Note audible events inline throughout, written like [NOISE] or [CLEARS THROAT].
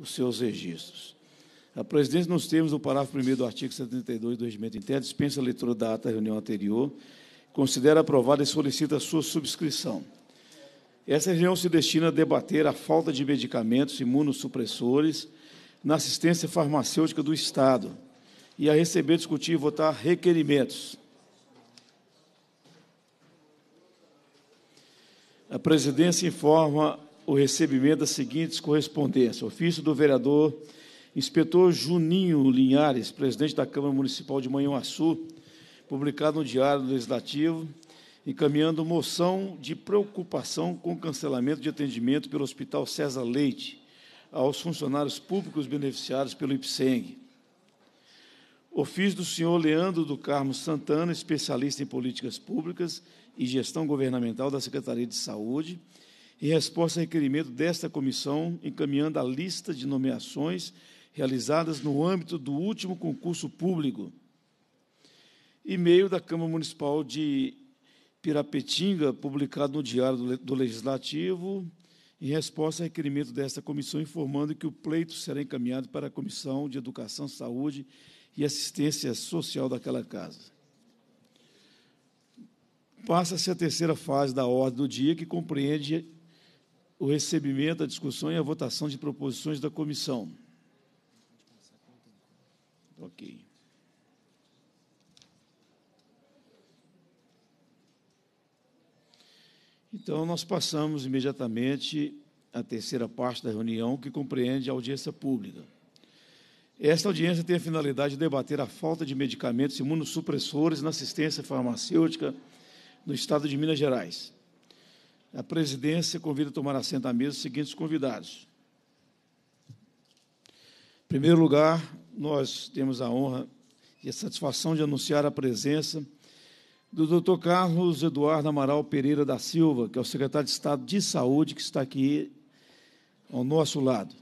os seus registros. A presidência, nos termos do parágrafo 1 do artigo 72 do Regimento Interno, dispensa a leitura da ata da reunião anterior, considera aprovada e solicita a sua subscrição. Essa reunião se destina a debater a falta de medicamentos imunossupressores na assistência farmacêutica do Estado e a receber, discutir e votar requerimentos. A presidência informa o recebimento das seguintes correspondências: ofício do vereador inspetor Juninho Linhares, presidente da Câmara Municipal de Manhuaçu, publicado no Diário Legislativo, encaminhando moção de preocupação com cancelamento de atendimento pelo Hospital César Leite aos funcionários públicos beneficiados pelo IPSENG. Ofício do senhor Leandro do Carmo Santana, especialista em políticas públicas e gestão governamental da Secretaria de Saúde, em resposta ao requerimento desta comissão, encaminhando a lista de nomeações realizadas no âmbito do último concurso público. E-mail da Câmara Municipal de Pirapetinga, publicado no Diário do Legislativo, em resposta ao requerimento desta comissão, informando que o pleito será encaminhado para a Comissão de Educação, Saúde e Assistência Social daquela casa. Passa-se a terceira fase da ordem do dia, que compreende o recebimento, a discussão e a votação de proposições da comissão. Ok. Então, nós passamos imediatamente à terceira parte da reunião, que compreende a audiência pública. Esta audiência tem a finalidade de debater a falta de medicamentos imunossupressores na assistência farmacêutica no Estado de Minas Gerais. A presidência convida a tomar assento à mesa os seguintes convidados. Em primeiro lugar, nós temos a honra e a satisfação de anunciar a presença do Dr. Carlos Eduardo Amaral Pereira da Silva, que é o secretário de Estado de Saúde, que está aqui ao nosso lado.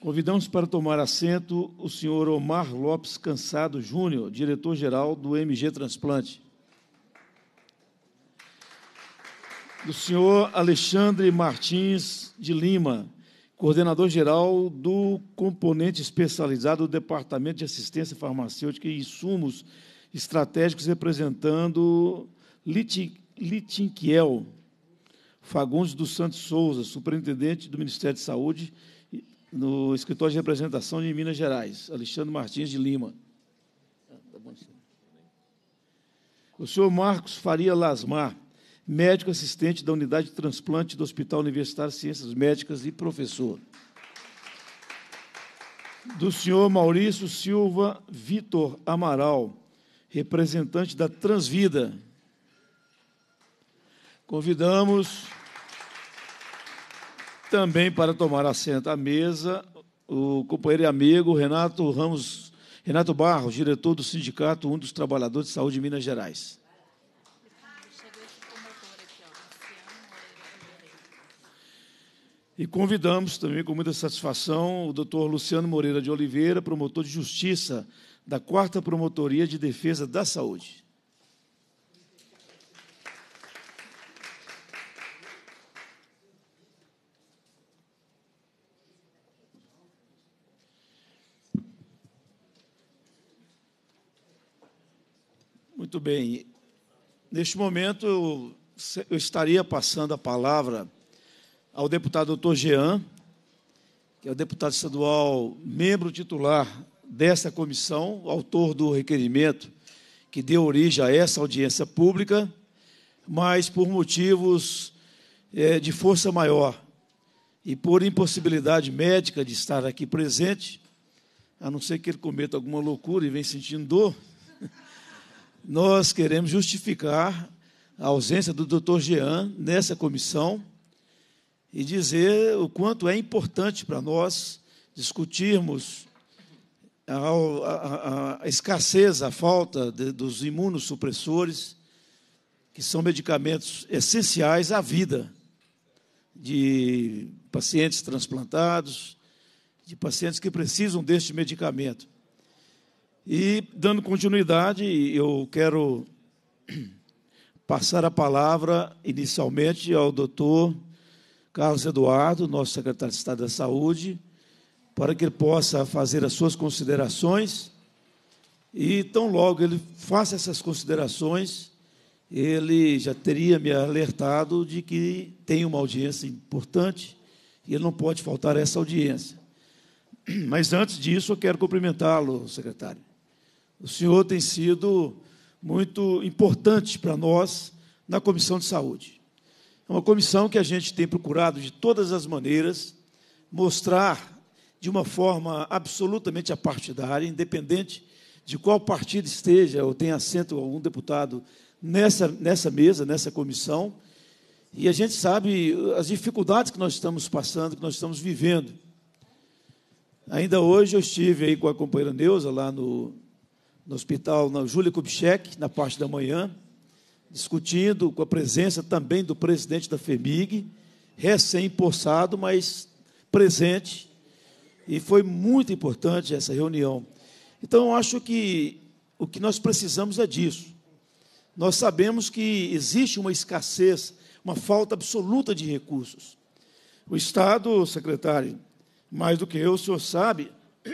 Convidamos para tomar assento o senhor Omar Lopes Cansado Júnior, diretor-geral do MG Transplante. do senhor Alexandre Martins de Lima, coordenador-geral do componente especializado do Departamento de Assistência Farmacêutica e Insumos Estratégicos, representando Litinquiel Fagundes dos Santos Souza, superintendente do Ministério de Saúde, no escritório de representação de Minas Gerais, Alexandre Martins de Lima. O senhor Marcos Faria Lasmar, médico assistente da unidade de transplante do Hospital Universitário de Ciências Médicas e professor. Do senhor Maurício Silva Vitor Amaral, representante da Transvida. Convidamos também para tomar assento à mesa o companheiro e amigo Renato Ramos, Renato Barros, diretor do Sindicato Um dos Trabalhadores de Saúde de Minas Gerais. E convidamos também com muita satisfação o doutor Luciano Moreira de Oliveira, promotor de justiça da 4 Promotoria de Defesa da Saúde. Muito bem. Neste momento, eu estaria passando a palavra ao deputado Dr. Jean, que é o deputado estadual, membro titular dessa comissão, autor do requerimento que deu origem a essa audiência pública, mas por motivos é, de força maior e por impossibilidade médica de estar aqui presente, a não ser que ele cometa alguma loucura e venha sentindo dor, [LAUGHS] nós queremos justificar a ausência do doutor Jean nessa comissão e dizer o quanto é importante para nós discutirmos a, a, a, escassez, a falta de, dos imunossupressores, que são medicamentos essenciais à vida de pacientes transplantados, de pacientes que precisam deste medicamento. E, dando continuidade, eu quero passar a palavra inicialmente ao doutor Carlos Eduardo, nosso secretário de Estado da Saúde, para que ele possa fazer as suas considerações. E tão logo ele faça essas considerações, ele já teria me alertado de que tem uma audiência importante e ele não pode faltar a essa audiência. Mas antes disso, eu quero cumprimentá-lo, secretário. O senhor tem sido muito importante para nós na Comissão de Saúde. É uma comissão que a gente tem procurado, de todas as maneiras, mostrar de uma forma absolutamente apartidária, independente de qual partido esteja ou tenha assento algum deputado nessa, nessa mesa, nessa comissão. E a gente sabe as dificuldades que nós estamos passando, que nós estamos vivendo. Ainda hoje eu estive aí com a companheira Neuza lá no, no hospital, na Júlia Kubitschek, na parte da manhã discutindo com a presença também do presidente da FEMIG, recém-impulsado, mas presente, e foi muito importante essa reunião. Então, eu acho que o que nós precisamos é disso. Nós sabemos que existe uma escassez, uma falta absoluta de recursos. O Estado, secretário, mais do que eu, o senhor sabe, [CLEARS THROAT]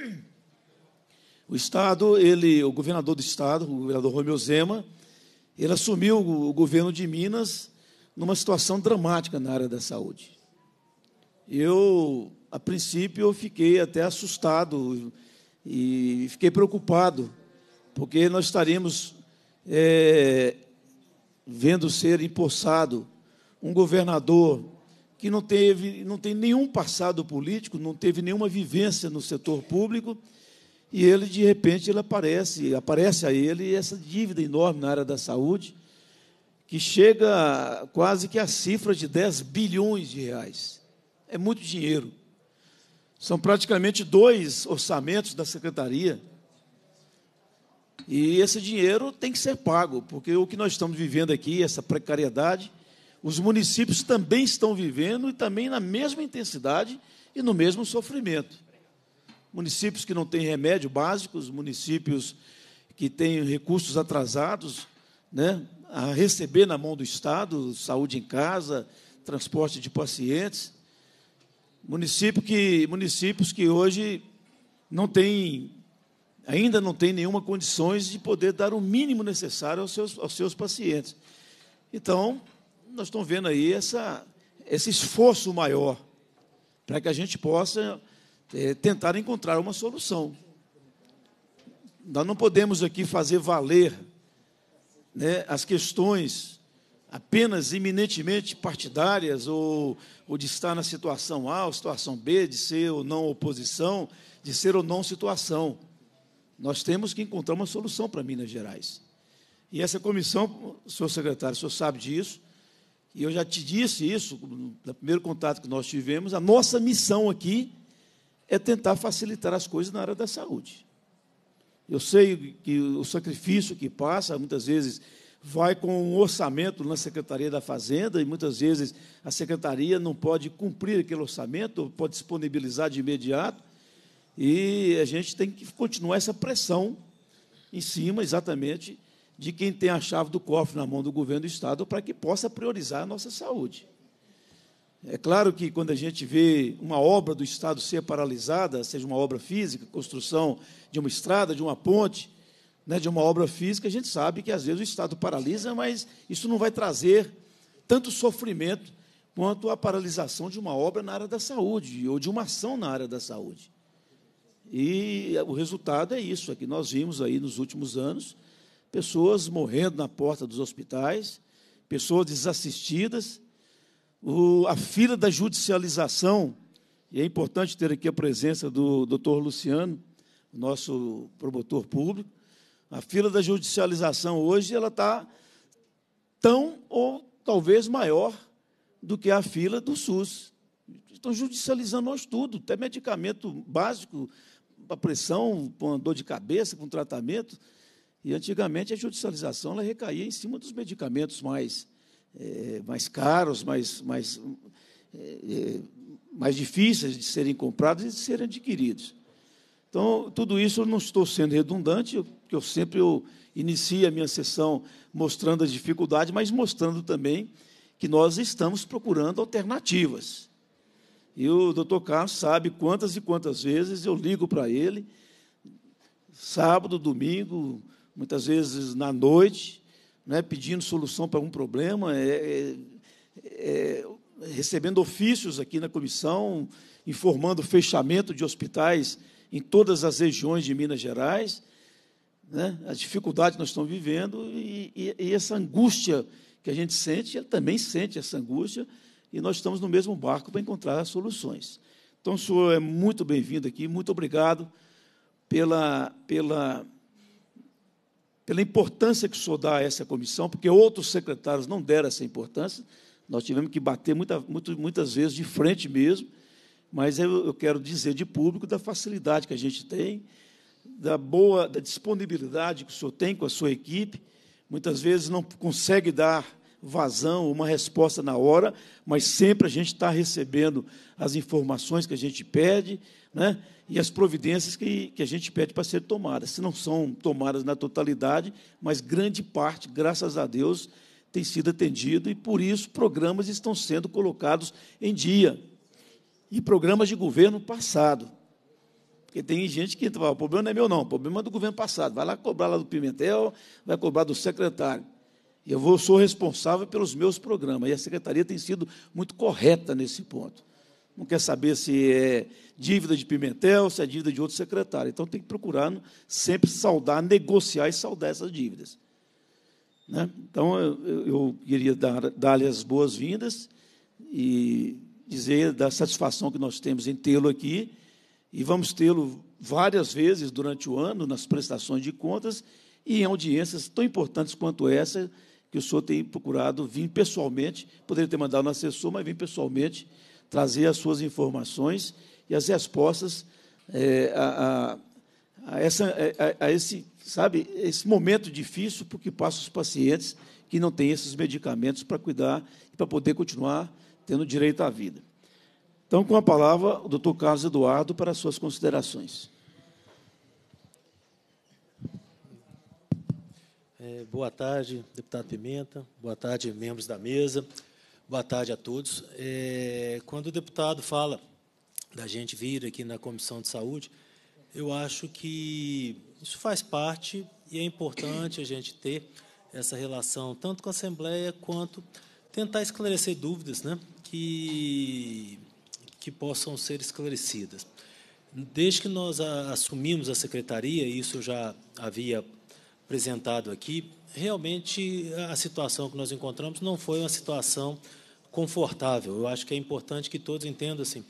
o Estado, ele, o governador do Estado, o governador Romeu Zema, ele assumiu o governo de Minas numa situação dramática na área da saúde. Eu, a princípio, eu fiquei até assustado e fiquei preocupado, porque nós estaríamos é, vendo ser empossado um governador que não teve, não tem nenhum passado político, não teve nenhuma vivência no setor público e ele, de repente, ele aparece, aparece a ele essa dívida enorme na área da saúde, que chega quase que à cifra de 10 bilhões de reais. É muito dinheiro. São praticamente dois orçamentos da secretaria. E esse dinheiro tem que ser pago, porque o que nós estamos vivendo aqui, essa precariedade, os municípios também estão vivendo e também na mesma intensidade e no mesmo sofrimento municípios que não têm remédio básico, municípios que têm recursos atrasados, né, a receber na mão do Estado, saúde em casa, transporte de pacientes. Município que, municípios que hoje não têm, ainda não têm nenhuma condições de poder dar o mínimo necessário aos seus, aos seus pacientes. Então, nós estamos vendo aí essa, esse esforço maior para que a gente possa é, tentar encontrar uma solução. Nós não podemos aqui fazer valer né, as questões apenas eminentemente partidárias ou, ou de estar na situação A ou situação B, de ser ou não oposição, de ser ou não situação. Nós temos que encontrar uma solução para Minas Gerais. E essa comissão, senhor secretário, o senhor sabe disso, e eu já te disse isso no primeiro contato que nós tivemos, a nossa missão aqui é tentar facilitar as coisas na área da saúde. Eu sei que o sacrifício que passa, muitas vezes, vai com um orçamento na Secretaria da Fazenda, e muitas vezes a Secretaria não pode cumprir aquele orçamento, pode disponibilizar de imediato, e a gente tem que continuar essa pressão em cima, exatamente, de quem tem a chave do cofre na mão do governo do Estado para que possa priorizar a nossa saúde. É claro que quando a gente vê uma obra do Estado ser paralisada, seja uma obra física, construção de uma estrada, de uma ponte, né, de uma obra física, a gente sabe que às vezes o Estado paralisa, mas isso não vai trazer tanto sofrimento quanto a paralisação de uma obra na área da saúde ou de uma ação na área da saúde. E o resultado é isso, é que nós vimos aí nos últimos anos pessoas morrendo na porta dos hospitais, pessoas desassistidas, o, a fila da judicialização, e é importante ter aqui a presença do doutor Luciano, nosso promotor público, a fila da judicialização hoje ela está tão ou talvez maior do que a fila do SUS. Estão judicializando nós tudo, até medicamento básico, para pressão, para dor de cabeça, com tratamento. E antigamente a judicialização ela recaía em cima dos medicamentos mais eh, mais caros, mais, mais, é, mais difíceis de serem comprados e de serem adquiridos. Então, tudo isso eu não estou sendo redundante, porque eu sempre eu inicio a minha sessão mostrando as dificuldades, mas mostrando também que nós estamos procurando alternativas. E o doutor Carlos sabe quantas e quantas vezes eu ligo para ele, sábado, domingo, muitas vezes na noite, né, pedindo solução para um problema, é, é, é, recebendo ofícios aqui na comissão, informando o fechamento de hospitais em todas as regiões de Minas Gerais, né, a dificuldade que nós estamos vivendo e, e, e essa angústia que a gente sente, ele também sente essa angústia, e nós estamos no mesmo barco para encontrar soluções. Então, o senhor é muito bem-vindo aqui, muito obrigado pela, pela pela importância que o senhor dá a essa comissão, porque outros secretários não deram essa importância, nós tivemos que bater muita, muito, muitas vezes de frente mesmo, mas eu, eu, quero dizer de público da facilidade que a gente tem, da boa, da disponibilidade que o senhor tem com a sua equipe, muitas vezes não consegue dar vazão, uma resposta na hora, mas sempre a gente está recebendo as informações que a gente pede, né? e as providências que, que a gente pede para ser tomadas. Se não são tomadas na totalidade, mas grande parte, graças a Deus, tem sido atendida e por isso programas estão sendo colocados em dia. E programas de governo passado. Porque tem gente que fala, o problema não é meu, não, o problema é do governo passado. Vai lá cobrar lá do Pimentel, vai cobrar do secretário. Eu vou, sou responsável pelos meus programas. E a secretaria tem sido muito correta nesse ponto não quer saber se é dívida de Pimentel, se é dívida de outro secretário. Então tem que procurar sempre saudar, negociar e saudar essas dívidas. Né? Então eu, eu queria dar-lhe dar as boas-vindas e dizer da satisfação que nós temos em tê-lo aqui e vamos tê-lo várias vezes durante o ano nas prestações de contas e em audiências tão importantes quanto essa que o senhor tem procurado vir pessoalmente, poderia ter mandado um assessor, mas vim pessoalmente trazer as suas informações e as respostas é, a, a, a, essa, é, a, esse, sabe, esse momento difícil porque que os pacientes que não têm esses medicamentos para cuidar e para poder continuar tendo direito à vida. Então, com a palavra, o doutor Carlos Eduardo para as suas considerações. É, boa tarde, deputado Pimenta. Boa tarde, membros da mesa. Boa tarde a todos. É, quando o deputado fala da gente vir aqui na Comissão de Saúde, eu acho que isso faz parte e é importante a gente ter essa relação tanto com a Assembleia quanto tentar esclarecer dúvidas né, que, que possam ser esclarecidas. Desde que nós a, assumimos a secretaria, isso eu já havia apresentado aqui, realmente a situação que nós encontramos não foi uma situação confortável. Eu acho que é importante que todos entendam assim.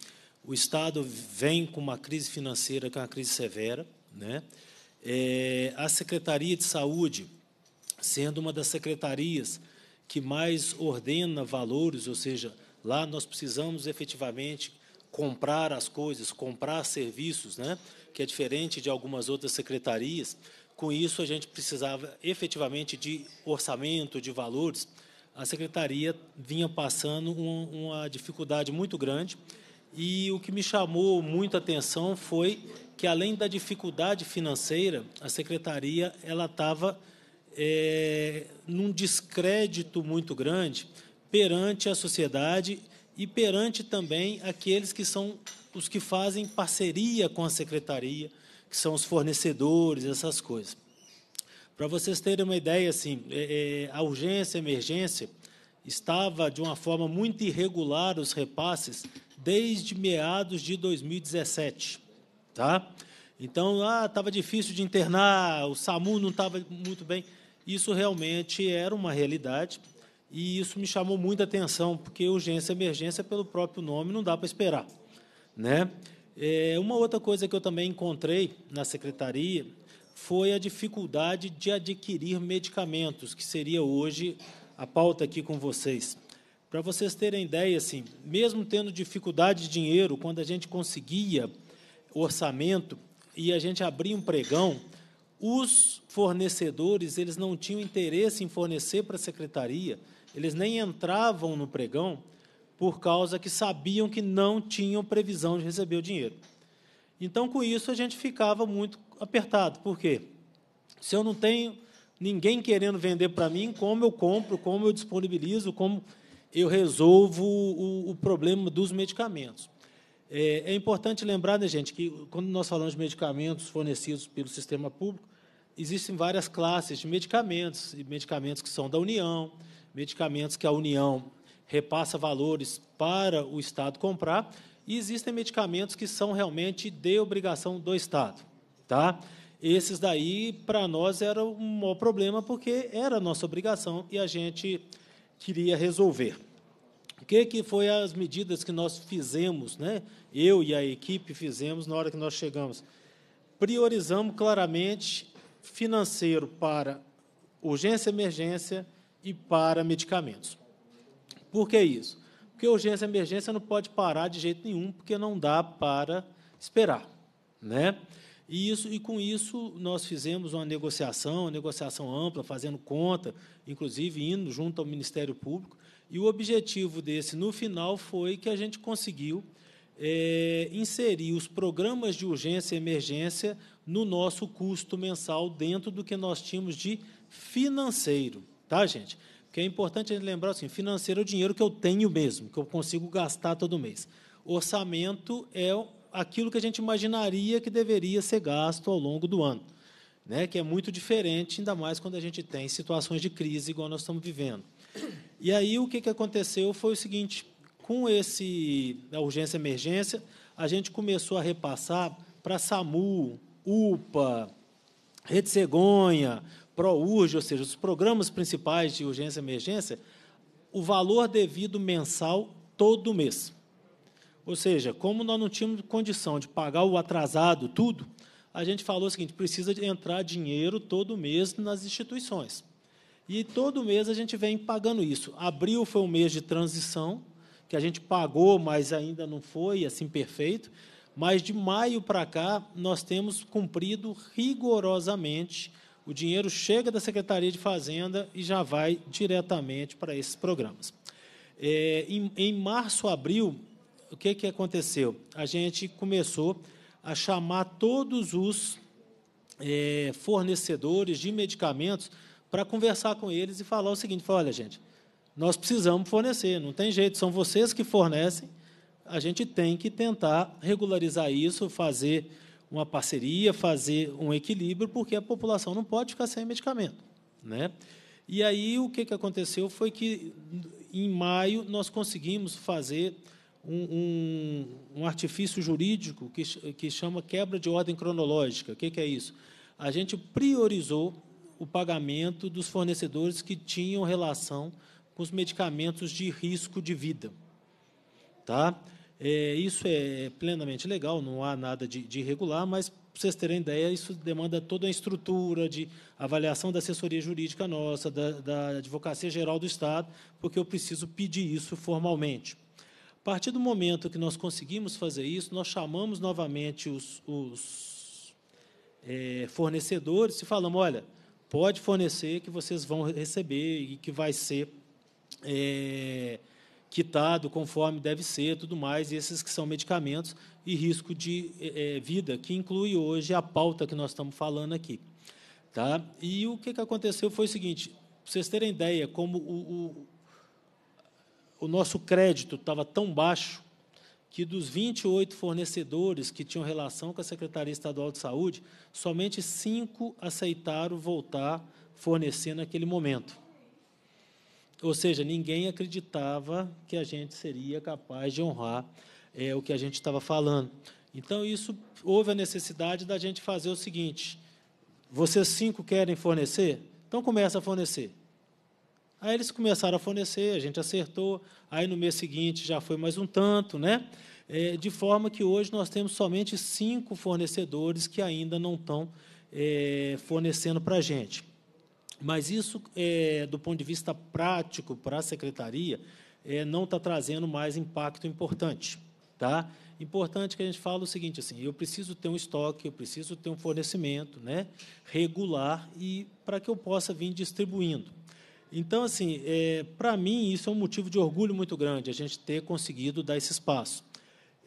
O Estado vem com uma crise financeira, que é uma crise severa. Né? É, a Secretaria de Saúde, sendo uma das secretarias que mais ordena valores, ou seja, lá nós precisamos efetivamente comprar as coisas, comprar serviços, né? que é diferente de algumas outras secretarias. Com isso, a gente precisava efetivamente de orçamento, de valores a secretaria vinha passando uma dificuldade muito grande. E o que me chamou muito a atenção foi que, além da dificuldade financeira, a secretaria ela estava é, num descrédito muito grande perante a sociedade e perante também aqueles que são os que fazem parceria com a secretaria, que são os fornecedores, essas coisas. Para vocês terem uma ideia, assim, é, é, a urgência, a emergência, estava de uma forma muito irregular os repasses desde meados de 2017, tá? Então, ah, estava difícil de internar, o SAMU não estava muito bem. Isso realmente era uma realidade e isso me chamou muita atenção, porque urgência, emergência, pelo próprio nome, não dá para esperar, né? É, uma outra coisa que eu também encontrei na secretaria foi a dificuldade de adquirir medicamentos, que seria hoje a pauta aqui com vocês. Para vocês terem ideia, assim, mesmo tendo dificuldade de dinheiro, quando a gente conseguia orçamento e a gente abria um pregão, os fornecedores eles não tinham interesse em fornecer para a secretaria, eles nem entravam no pregão por causa que sabiam que não tinham previsão de receber o dinheiro. Então, com isso, a gente ficava muito apertado. Por quê? Se eu não tenho ninguém querendo vender para mim, como eu compro, como eu disponibilizo, como eu resolvo o, o problema dos medicamentos. É, é, importante lembrar, né, gente, que quando nós falamos de medicamentos fornecidos pelo sistema público, existem várias classes de medicamentos, medicamentos que são da União, medicamentos que a União repassa valores para o Estado comprar, e existem medicamentos que são realmente de obrigação do Estado. Tá? Esses daí, para nós, era o maior problema, porque era nossa obrigação e a gente queria resolver. O que, que foi as medidas que nós fizemos, né? eu e a equipe fizemos na hora que nós chegamos? Priorizamos claramente financeiro para urgência emergência e para medicamentos. Por que isso? Porque urgência emergência não pode parar de jeito nenhum, porque não dá para esperar. Né? E, isso, e com isso nós fizemos uma negociação, uma negociação ampla, fazendo conta, inclusive indo junto ao Ministério Público. E o objetivo desse, no final, foi que a gente conseguiu é, inserir os programas de urgência e emergência no nosso custo mensal dentro do que nós tínhamos de financeiro, tá, gente? Porque é importante a gente lembrar assim, financeiro é o dinheiro que eu tenho mesmo, que eu consigo gastar todo mês. Orçamento é aquilo que a gente imaginaria que deveria ser gasto ao longo do ano, né? que é muito diferente, ainda mais quando a gente tem situações de crise igual nós estamos vivendo. E aí o que, aconteceu foi o seguinte, com esse urgência emergência, a gente começou a repassar para SAMU, UPA, Rede Cegonha, ProUrge, ou seja, os programas principais de urgência emergência, o valor devido mensal todo mês. Ou seja, como nós não tínhamos condição de pagar o atrasado, tudo, a gente falou o seguinte: precisa entrar dinheiro todo mês nas instituições. E todo mês a gente vem pagando isso. Abril foi um mês de transição, que a gente pagou, mas ainda não foi assim perfeito. Mas de maio para cá, nós temos cumprido rigorosamente. O dinheiro chega da Secretaria de Fazenda e já vai diretamente para esses programas. É, em, em março, abril, o que, que aconteceu? A gente começou a chamar todos os é, fornecedores de medicamentos para conversar com eles e falar o seguinte: falar, olha, gente, nós precisamos fornecer, não tem jeito, são vocês que fornecem, a gente tem que tentar regularizar isso, fazer uma parceria, fazer um equilíbrio, porque a população não pode ficar sem medicamento. Né? E aí o que, que aconteceu foi que, em maio, nós conseguimos fazer um, um, um artifício jurídico que, que chama quebra de ordem cronológica. O que, que é isso? A gente priorizou o pagamento dos fornecedores que tinham relação com os medicamentos de risco de vida. Tá? É, isso é plenamente legal, não há nada de, de irregular, mas, para vocês terem ideia, isso demanda toda a estrutura de avaliação da assessoria jurídica nossa, da, da Advocacia Geral do Estado, porque eu preciso pedir isso formalmente. A partir do momento que nós conseguimos fazer isso, nós chamamos novamente os, os é, fornecedores e falamos: olha, pode fornecer que vocês vão receber e que vai ser é, quitado conforme deve ser, tudo mais, e esses que são medicamentos e risco de é, é vida, que inclui hoje a pauta que nós estamos falando aqui. Tá? E o que, que aconteceu foi o seguinte: para vocês terem ideia, como o, o o nosso crédito estava tão baixo que dos 28 fornecedores que tinham relação com a Secretaria Estadual de Saúde, somente cinco aceitaram voltar fornecer naquele momento. Ou seja, ninguém acreditava que a gente seria capaz de honrar é, o que a gente estava falando. Então, isso houve a necessidade da gente fazer o seguinte: vocês cinco querem fornecer? Então começa a fornecer. Aí eles começaram a fornecer, a gente acertou. Aí no mês seguinte já foi mais um tanto, né? É, de forma que hoje nós temos somente cinco fornecedores que ainda não estão é, fornecendo para a gente. Mas isso, é, do ponto de vista prático para a secretaria, é, não está trazendo mais impacto importante, tá? Importante que a gente fala o seguinte assim: eu preciso ter um estoque, eu preciso ter um fornecimento, né? Regular e para que eu possa vir distribuindo. Então, assim, é, para mim, isso é um motivo de orgulho muito grande, a gente ter conseguido dar esse espaço.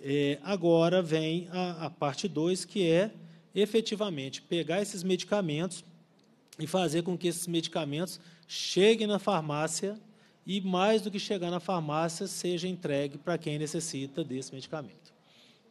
É, agora vem a, a parte 2, que é efetivamente pegar esses medicamentos e fazer com que esses medicamentos cheguem na farmácia e, mais do que chegar na farmácia, seja entregue para quem necessita desse medicamento.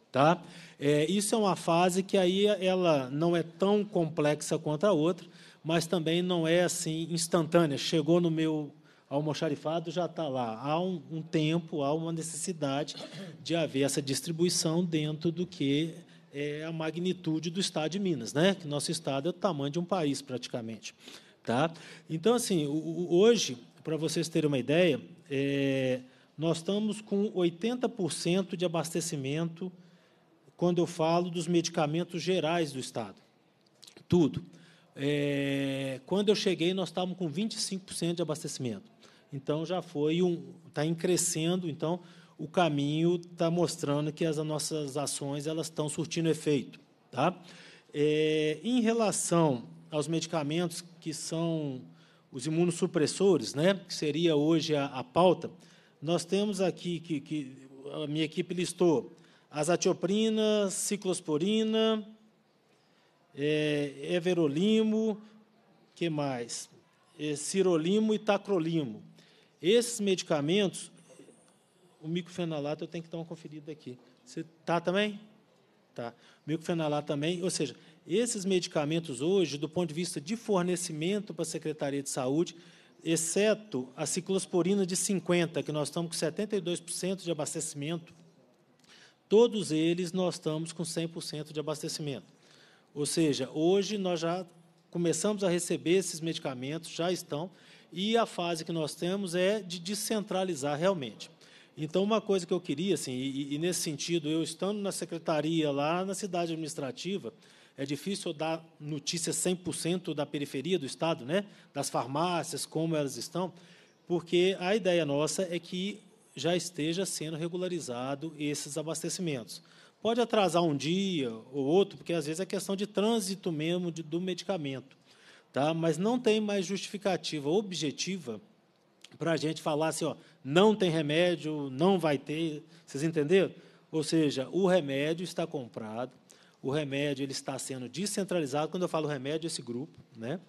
Tá? É, isso é uma fase que aí ela não é tão complexa quanto a outra, mas também não é assim instantânea. Chegou no meu almoxarifado, já está lá. Há um, um, tempo, há uma necessidade de haver essa distribuição dentro do que é a magnitude do estado de Minas, né? Que nosso estado é o tamanho de um país praticamente, tá? Então assim, hoje, para vocês terem uma ideia, é, nós estamos com 80% de abastecimento quando eu falo dos medicamentos gerais do estado, tudo. É, quando eu cheguei, nós estávamos com 25% de abastecimento. Então, já foi um. Está crescendo, então, o caminho está mostrando que as nossas ações elas estão surtindo efeito. Tá? É, em relação aos medicamentos que são os imunossupressores, né, que seria hoje a, a pauta, nós temos aqui, que, que a minha equipe listou, azatioprina, ciclosporina, é, Everolimo, que mais? É, Cirolimo e Tacrolimo. Esses medicamentos, o Micofenolato eu tenho que dar uma conferida aqui. Você tá também? Tá. Micofenolato também, ou seja, esses medicamentos hoje, do ponto de vista de fornecimento para a Secretaria de Saúde, exceto a ciclosporina de 50, que nós estamos com 72% de abastecimento, todos eles nós estamos com 100% de abastecimento. Ou seja, hoje nós já começamos a receber esses medicamentos, já estão, e a fase que nós temos é de descentralizar realmente. Então, uma coisa que eu queria, assim, e, e nesse sentido, eu estando na secretaria lá na cidade administrativa, é difícil dar notícia 100% da periferia do Estado, né? das farmácias, como elas estão, porque a ideia nossa é que já esteja sendo regularizado esses abastecimentos. Pode atrasar um dia ou outro, porque às vezes é questão de trânsito mesmo de, do medicamento. Tá? Mas não tem mais justificativa objetiva para a gente falar assim: ó, não tem remédio, não vai ter. Vocês entenderam? Ou seja, o remédio está comprado, o remédio ele está sendo descentralizado. Quando eu falo remédio, é esse grupo. Né?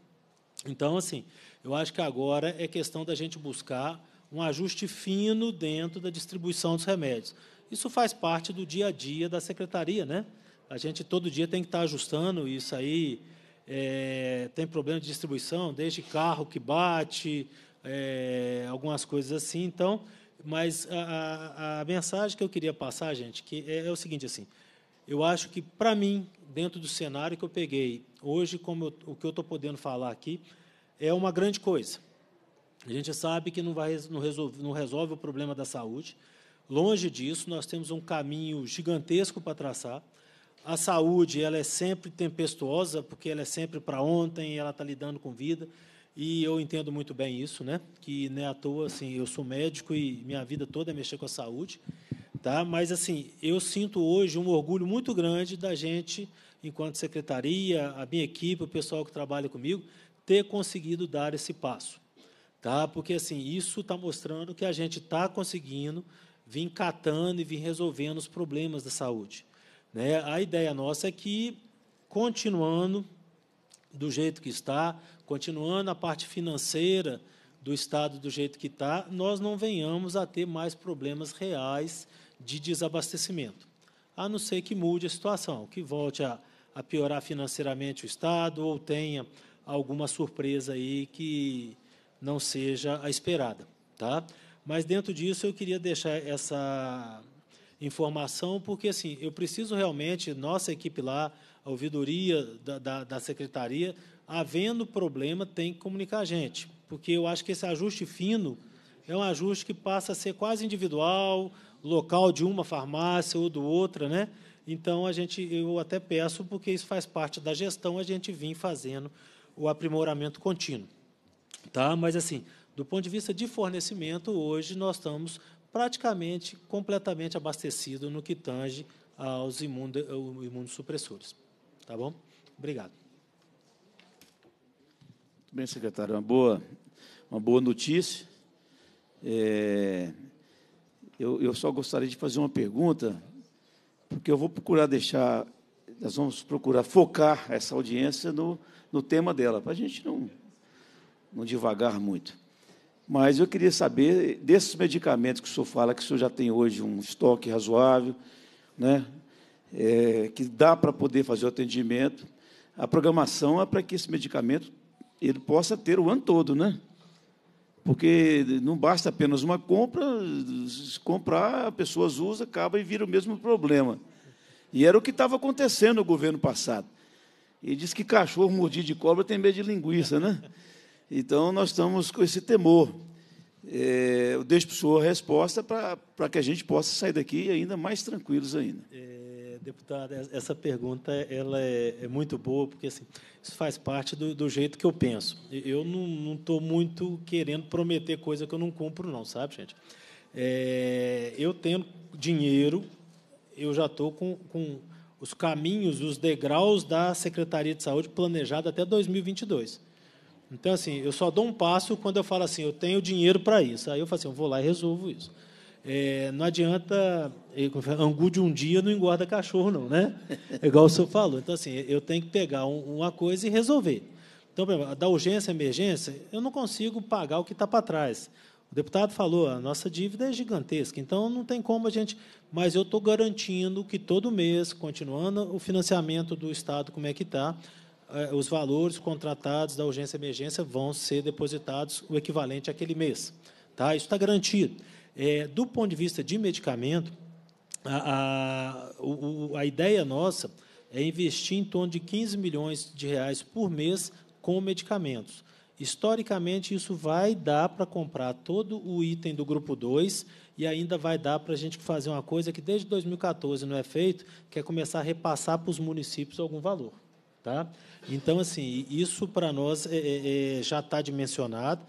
Então, assim, eu acho que agora é questão da gente buscar um ajuste fino dentro da distribuição dos remédios. Isso faz parte do dia a dia da secretaria, né? A gente todo dia tem que estar ajustando isso aí. É, tem problema de distribuição, desde carro que bate, é, algumas coisas assim. Então, mas a, a, a, mensagem que eu queria passar, gente, que é, é o seguinte assim. Eu acho que para mim, dentro do cenário que eu peguei hoje, como eu, o que eu estou podendo falar aqui, é uma grande coisa. A gente sabe que não vai não resolve, não resolve o problema da saúde, Longe disso, nós temos um caminho gigantesco para traçar. A saúde ela é sempre tempestuosa, porque ela é sempre para ontem, ela está lidando com vida. E eu entendo muito bem isso, né? Que não é à toa, assim, eu sou médico e minha vida toda é mexer com a saúde, tá? Mas assim, eu sinto hoje um orgulho muito grande da gente, enquanto secretaria, a minha equipe, o pessoal que trabalha comigo, ter conseguido dar esse passo, tá? Porque assim, isso está mostrando que a gente está conseguindo vir catando e vir resolvendo os problemas da saúde. Né? A ideia nossa é que, continuando do jeito que está, continuando a parte financeira do Estado do jeito que está, nós não venhamos a ter mais problemas reais de desabastecimento. A não ser que mude a situação, que volte a, a piorar financeiramente o Estado ou tenha alguma surpresa aí que não seja a esperada. Tá? Mas dentro disso eu queria deixar essa informação, porque assim, eu preciso realmente, nossa equipe lá, a ouvidoria da, da, da secretaria, havendo problema, tem que comunicar a gente. Porque eu acho que esse ajuste fino é um ajuste que passa a ser quase individual, local de uma farmácia ou do outra, né? Então a gente, eu até peço, porque isso faz parte da gestão, a gente vir fazendo o aprimoramento contínuo. Tá? Mas assim, do ponto de vista de fornecimento, hoje nós estamos praticamente completamente abastecidos no que tange aos imunossupressores. Tá bom? Obrigado. Muito bem, secretário. Uma boa, uma boa notícia. É, eu, eu só gostaria de fazer uma pergunta, porque eu vou procurar deixar, nós vamos procurar focar essa audiência no, no tema dela, para a gente não, não devagar muito. Mas eu queria saber desses medicamentos que o senhor fala, que o senhor já tem hoje um estoque razoável, né? É, que dá para poder fazer o atendimento. A programação é para que esse medicamento ele possa ter o ano todo, né? Porque não basta apenas uma compra, se comprar, a pessoa usa, acaba e vira o mesmo problema. E era o que estava acontecendo no governo passado. Ele diz que cachorro mordido de cobra tem medo de linguiça, né? Então, nós estamos com esse temor. É, eu deixo para o senhor a resposta para que a gente possa sair daqui ainda mais tranquilos ainda. É, deputado, essa pergunta ela é, é, muito boa, porque assim, isso faz parte do, do jeito que eu penso. Eu não estou muito querendo prometer coisa que eu não cumpro, não, sabe, gente? É, eu tenho dinheiro, eu já estou com, com os caminhos, os degraus da Secretaria de Saúde planejado até 2022. Então, assim, eu só dou um passo quando eu falo assim, eu tenho dinheiro para isso. Aí eu falo assim, eu vou lá e resolvo isso. É, não adianta. É, Angu de um dia não engorda cachorro, não, né? É igual o senhor falou. Então, assim, eu tenho que pegar um, uma coisa e resolver. Então, exemplo, da urgência à emergência, eu não consigo pagar o que está para trás. O deputado falou, a nossa dívida é gigantesca, então não tem como a gente. Mas eu estou garantindo que todo mês, continuando o financiamento do Estado, como é que está, eh, os valores contratados da urgência emergência vão ser depositados o equivalente àquele mês. Tá? Isso está garantido. É, do ponto de vista de medicamento, a, a, o, a ideia nossa é investir em torno de 15 milhões de reais por mês com medicamentos. Historicamente, isso vai dar para comprar todo o item do grupo 2 e ainda vai dar para a gente fazer uma coisa que desde 2014 não é feito, que é começar a repassar para os municípios algum valor. Tá? Então, assim, isso para nós é, é, é já está dimensionado.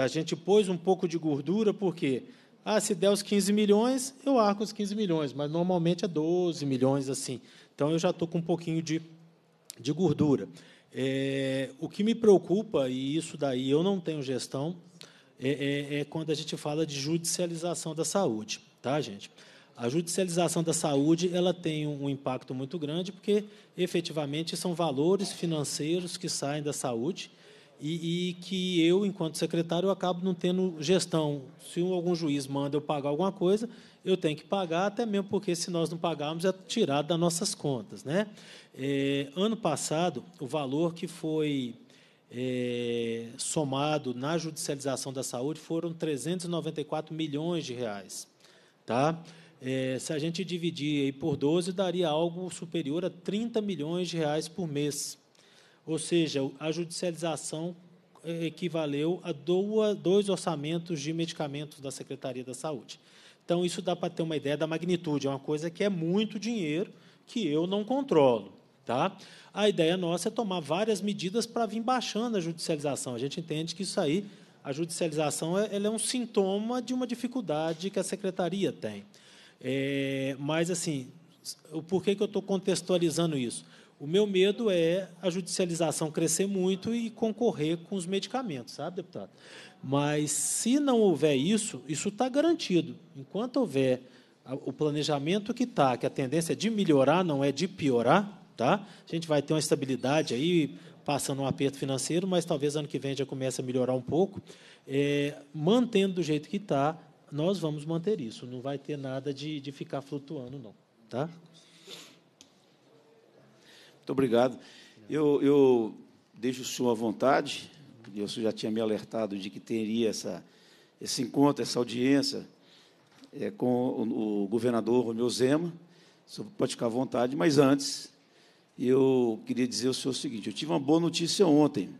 A gente pôs um pouco de gordura, porque ah, se der os 15 milhões, eu arco os 15 milhões, mas normalmente é 12 milhões assim. Então, eu já estou com um pouquinho de, de gordura. É, o que me preocupa, e isso daí eu não tenho gestão, é, é, é, quando a gente fala de judicialização da saúde, tá, gente? A judicialização da saúde ela tem um impacto muito grande, porque efetivamente são valores financeiros que saem da saúde e, e que eu, enquanto secretário, acabo não tendo gestão. Se algum juiz manda eu pagar alguma coisa, eu tenho que pagar, até mesmo porque se nós não pagarmos é tirado das nossas contas. Né? É, ano passado, o valor que foi é, somado na judicialização da saúde foram 394 milhões de reais. Tá? É, se a gente dividir por 12, daria algo superior a 30 milhões de reais por mês. Ou seja, a judicialização é, equivaleu a dois orçamentos de medicamentos da Secretaria da Saúde. Então, isso dá para ter uma ideia da magnitude. É uma coisa que é muito dinheiro que eu não controlo. Tá? A ideia nossa é tomar várias medidas para vir baixando a judicialização. A gente entende que isso aí, a judicialização, é, ela é um sintoma de uma dificuldade que a secretaria tem. É, mas, assim, o porquê que eu estou contextualizando isso? O meu medo é a judicialização crescer muito e concorrer com os medicamentos, sabe, deputado? Mas, se não houver isso, isso está garantido. Enquanto houver o planejamento que está, que a tendência é de melhorar, não é de piorar, tá? a gente vai ter uma estabilidade aí, passando um aperto financeiro, mas talvez ano que vem já comece a melhorar um pouco. É, mantendo do jeito que está, nós vamos manter isso, não vai ter nada de, de ficar flutuando, não. Tá? Muito obrigado. Eu, eu deixo o senhor à vontade, porque o senhor já tinha me alertado de que teria essa, esse encontro, essa audiência é, com o, o governador Romeu Zema. O senhor pode ficar à vontade, mas antes, eu queria dizer o senhor o seguinte: eu tive uma boa notícia ontem.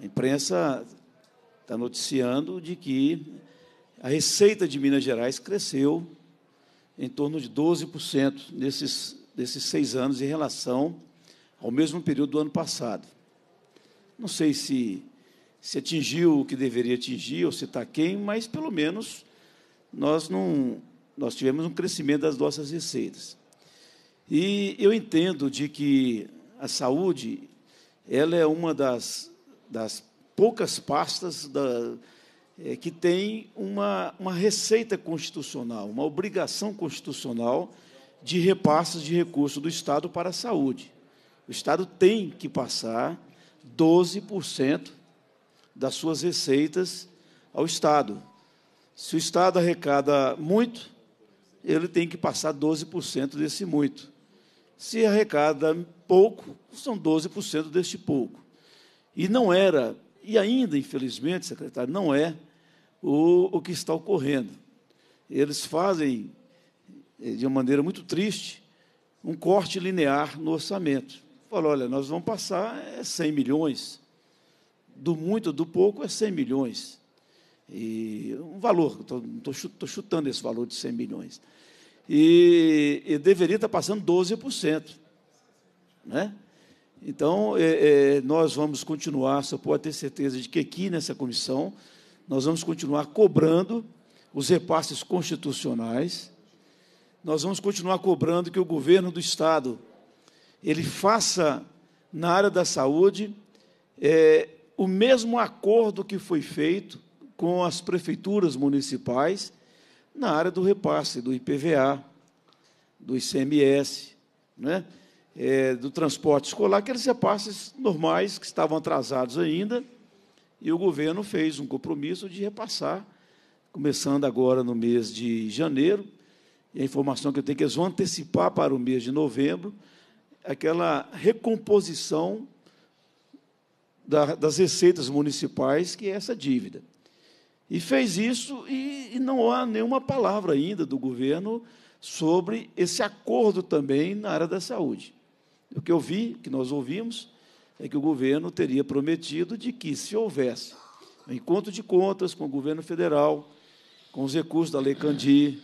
A imprensa está noticiando de que a receita de Minas Gerais cresceu em torno de 12% nesses, nesses seis anos em relação ao mesmo período do ano passado. Não sei se, se atingiu o que deveria atingir ou se está quem, mas pelo menos nós, não, nós tivemos um crescimento das nossas receitas. E eu entendo de que a saúde ela é uma das, das poucas pastas da, é, que tem uma, uma receita constitucional, uma obrigação constitucional de repasses de recursos do Estado para a saúde. O Estado tem que passar 12% das suas receitas ao Estado. Se o Estado arrecada muito, ele tem que passar 12% desse muito. Se arrecada pouco, são 12% deste pouco. E não era e ainda, infelizmente, secretário, não é o, o que está ocorrendo. Eles fazem, eh, de uma maneira muito triste, um corte linear no orçamento. Falou, olha, nós vamos passar 100 eh, milhões. Do muito, do pouco, é 100 milhões. E um valor, estou chutando esse valor de 100 milhões. E, e deveria estar passando 12%. Né? Então, é, é, nós vamos continuar, só pode ter certeza de que aqui nessa comissão, nós vamos continuar cobrando os repasses constitucionais, nós vamos continuar cobrando que o governo do Estado ele faça na área da saúde é, o mesmo acordo que foi feito com as prefeituras municipais na área do repasse do IPVA, do ICMS, né? é, do transporte escolar, aqueles repasses normais que estavam atrasados ainda, e o governo fez um compromisso de repassar, começando agora no mês de janeiro, e a informação que eu tenho é que eles vão antecipar para o mês de novembro, aquela recomposição da, das receitas municipais, que é essa dívida. E fez isso, e, e não há nenhuma palavra ainda do governo sobre esse acordo também na área da saúde. O que eu vi, que nós ouvimos, é que o governo teria prometido de que, se houvesse um encontro de contas com o governo federal, com os recursos da Lei Candir,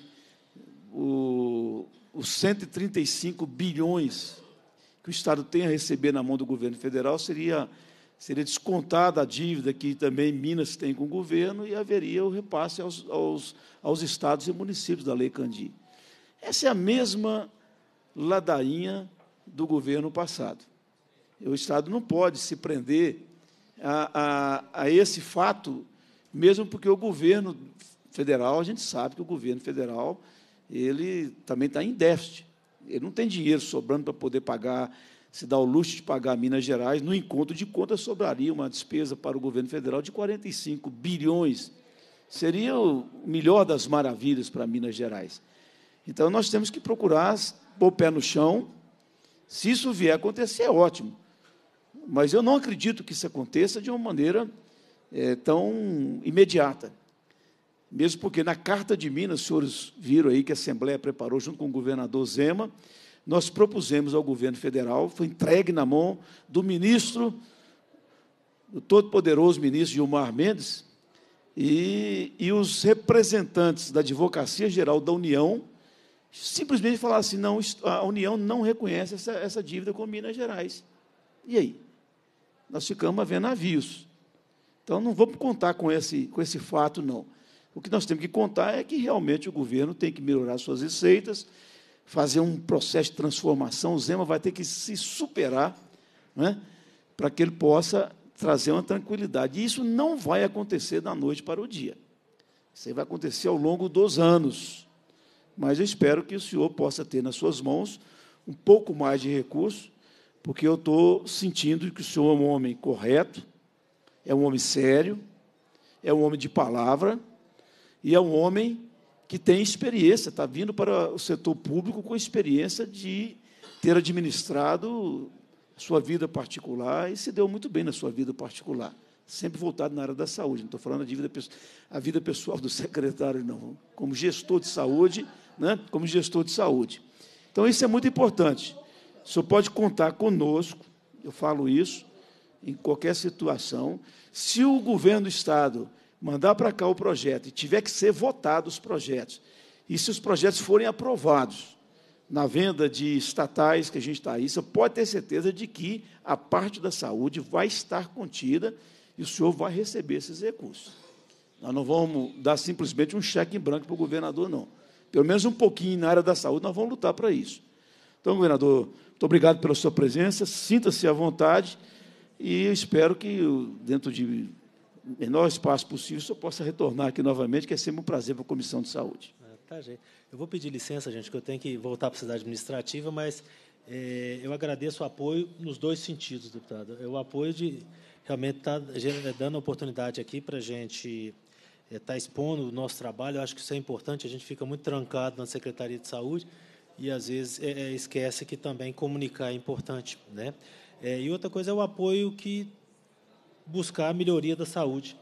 o, os 135 bilhões que o Estado tem a receber na mão do governo federal seria, seria descontada a dívida que também Minas tem com o governo e haveria o repasse aos, aos, aos estados e municípios da Lei Candir. Essa é a mesma ladainha do governo passado. O Estado não pode se prender a, a, a esse fato, mesmo porque o governo federal, a gente sabe que o governo federal ele também está em déficit. Ele não tem dinheiro sobrando para poder pagar, se dar o luxo de pagar Minas Gerais. No encontro de contas, sobraria uma despesa para o governo federal de 45 bilhões. Seria o melhor das maravilhas para Minas Gerais. Então, nós temos que procurar pôr o pé no chão, se isso vier a acontecer, é ótimo. Mas eu não acredito que isso aconteça de uma maneira é, tão imediata. Mesmo porque na Carta de Minas, os senhores viram aí que a Assembleia preparou junto com o governador Zema, nós propusemos ao governo federal, foi entregue na mão do ministro, do todo-poderoso ministro Gilmar Mendes, e, e os representantes da Advocacia Geral da União, simplesmente falar assim: não, a União não reconhece essa, essa dívida com Minas Gerais. E aí? Nós ficamos a ver navios. Então, não vamos contar com esse, com esse fato, não. O que nós temos que contar é que realmente o governo tem que melhorar suas receitas, fazer um processo de transformação. O Zema vai ter que se superar né, para que ele possa trazer uma tranquilidade. E isso não vai acontecer da noite para o dia. Isso vai acontecer ao longo dos anos. Mas eu espero que o senhor possa ter nas suas mãos um pouco mais de recurso, porque eu estou sentindo que o senhor é um homem correto, é um homem sério, é um homem de palavra e é um homem que tem experiência, está vindo para o setor público com experiência de ter administrado sua vida particular e se deu muito bem na sua vida particular, sempre voltado na área da saúde. Não estou falando da vida, a vida pessoal do [LAUGHS] secretário, não. Como gestor de saúde, né, como gestor de saúde. Então, isso é muito importante. O senhor pode contar conosco, eu falo isso, em qualquer situação. Se o governo do Estado mandar para cá o projeto e tiver que ser votado os projetos, e se os projetos forem aprovados na venda de estatais que a gente está aí, você pode ter certeza de que a parte da saúde vai estar contida e o senhor vai receber esses recursos. Nós não vamos dar simplesmente um cheque em branco para o governador, não pelo menos um pouquinho na área da saúde, nós vamos lutar para isso. Então, governador, muito obrigado pela sua presença, sinta-se à vontade e eu espero que, dentro de menor espaço possível, o senhor possa retornar aqui novamente, que é sempre um prazer para a Comissão de Saúde. É, tá, gente. Eu vou pedir licença, gente, que eu tenho que voltar para a cidade administrativa, mas é, eu agradeço o apoio nos dois sentidos, deputado. É o apoio de realmente estar tá dando oportunidade aqui para a gente está é, expondo o nosso trabalho. Eu acho que isso é importante. A gente fica muito trancado na Secretaria de Saúde e às vezes é, é, esquece que também comunicar é importante, né? É, e outra coisa é o apoio que buscar a melhoria da saúde.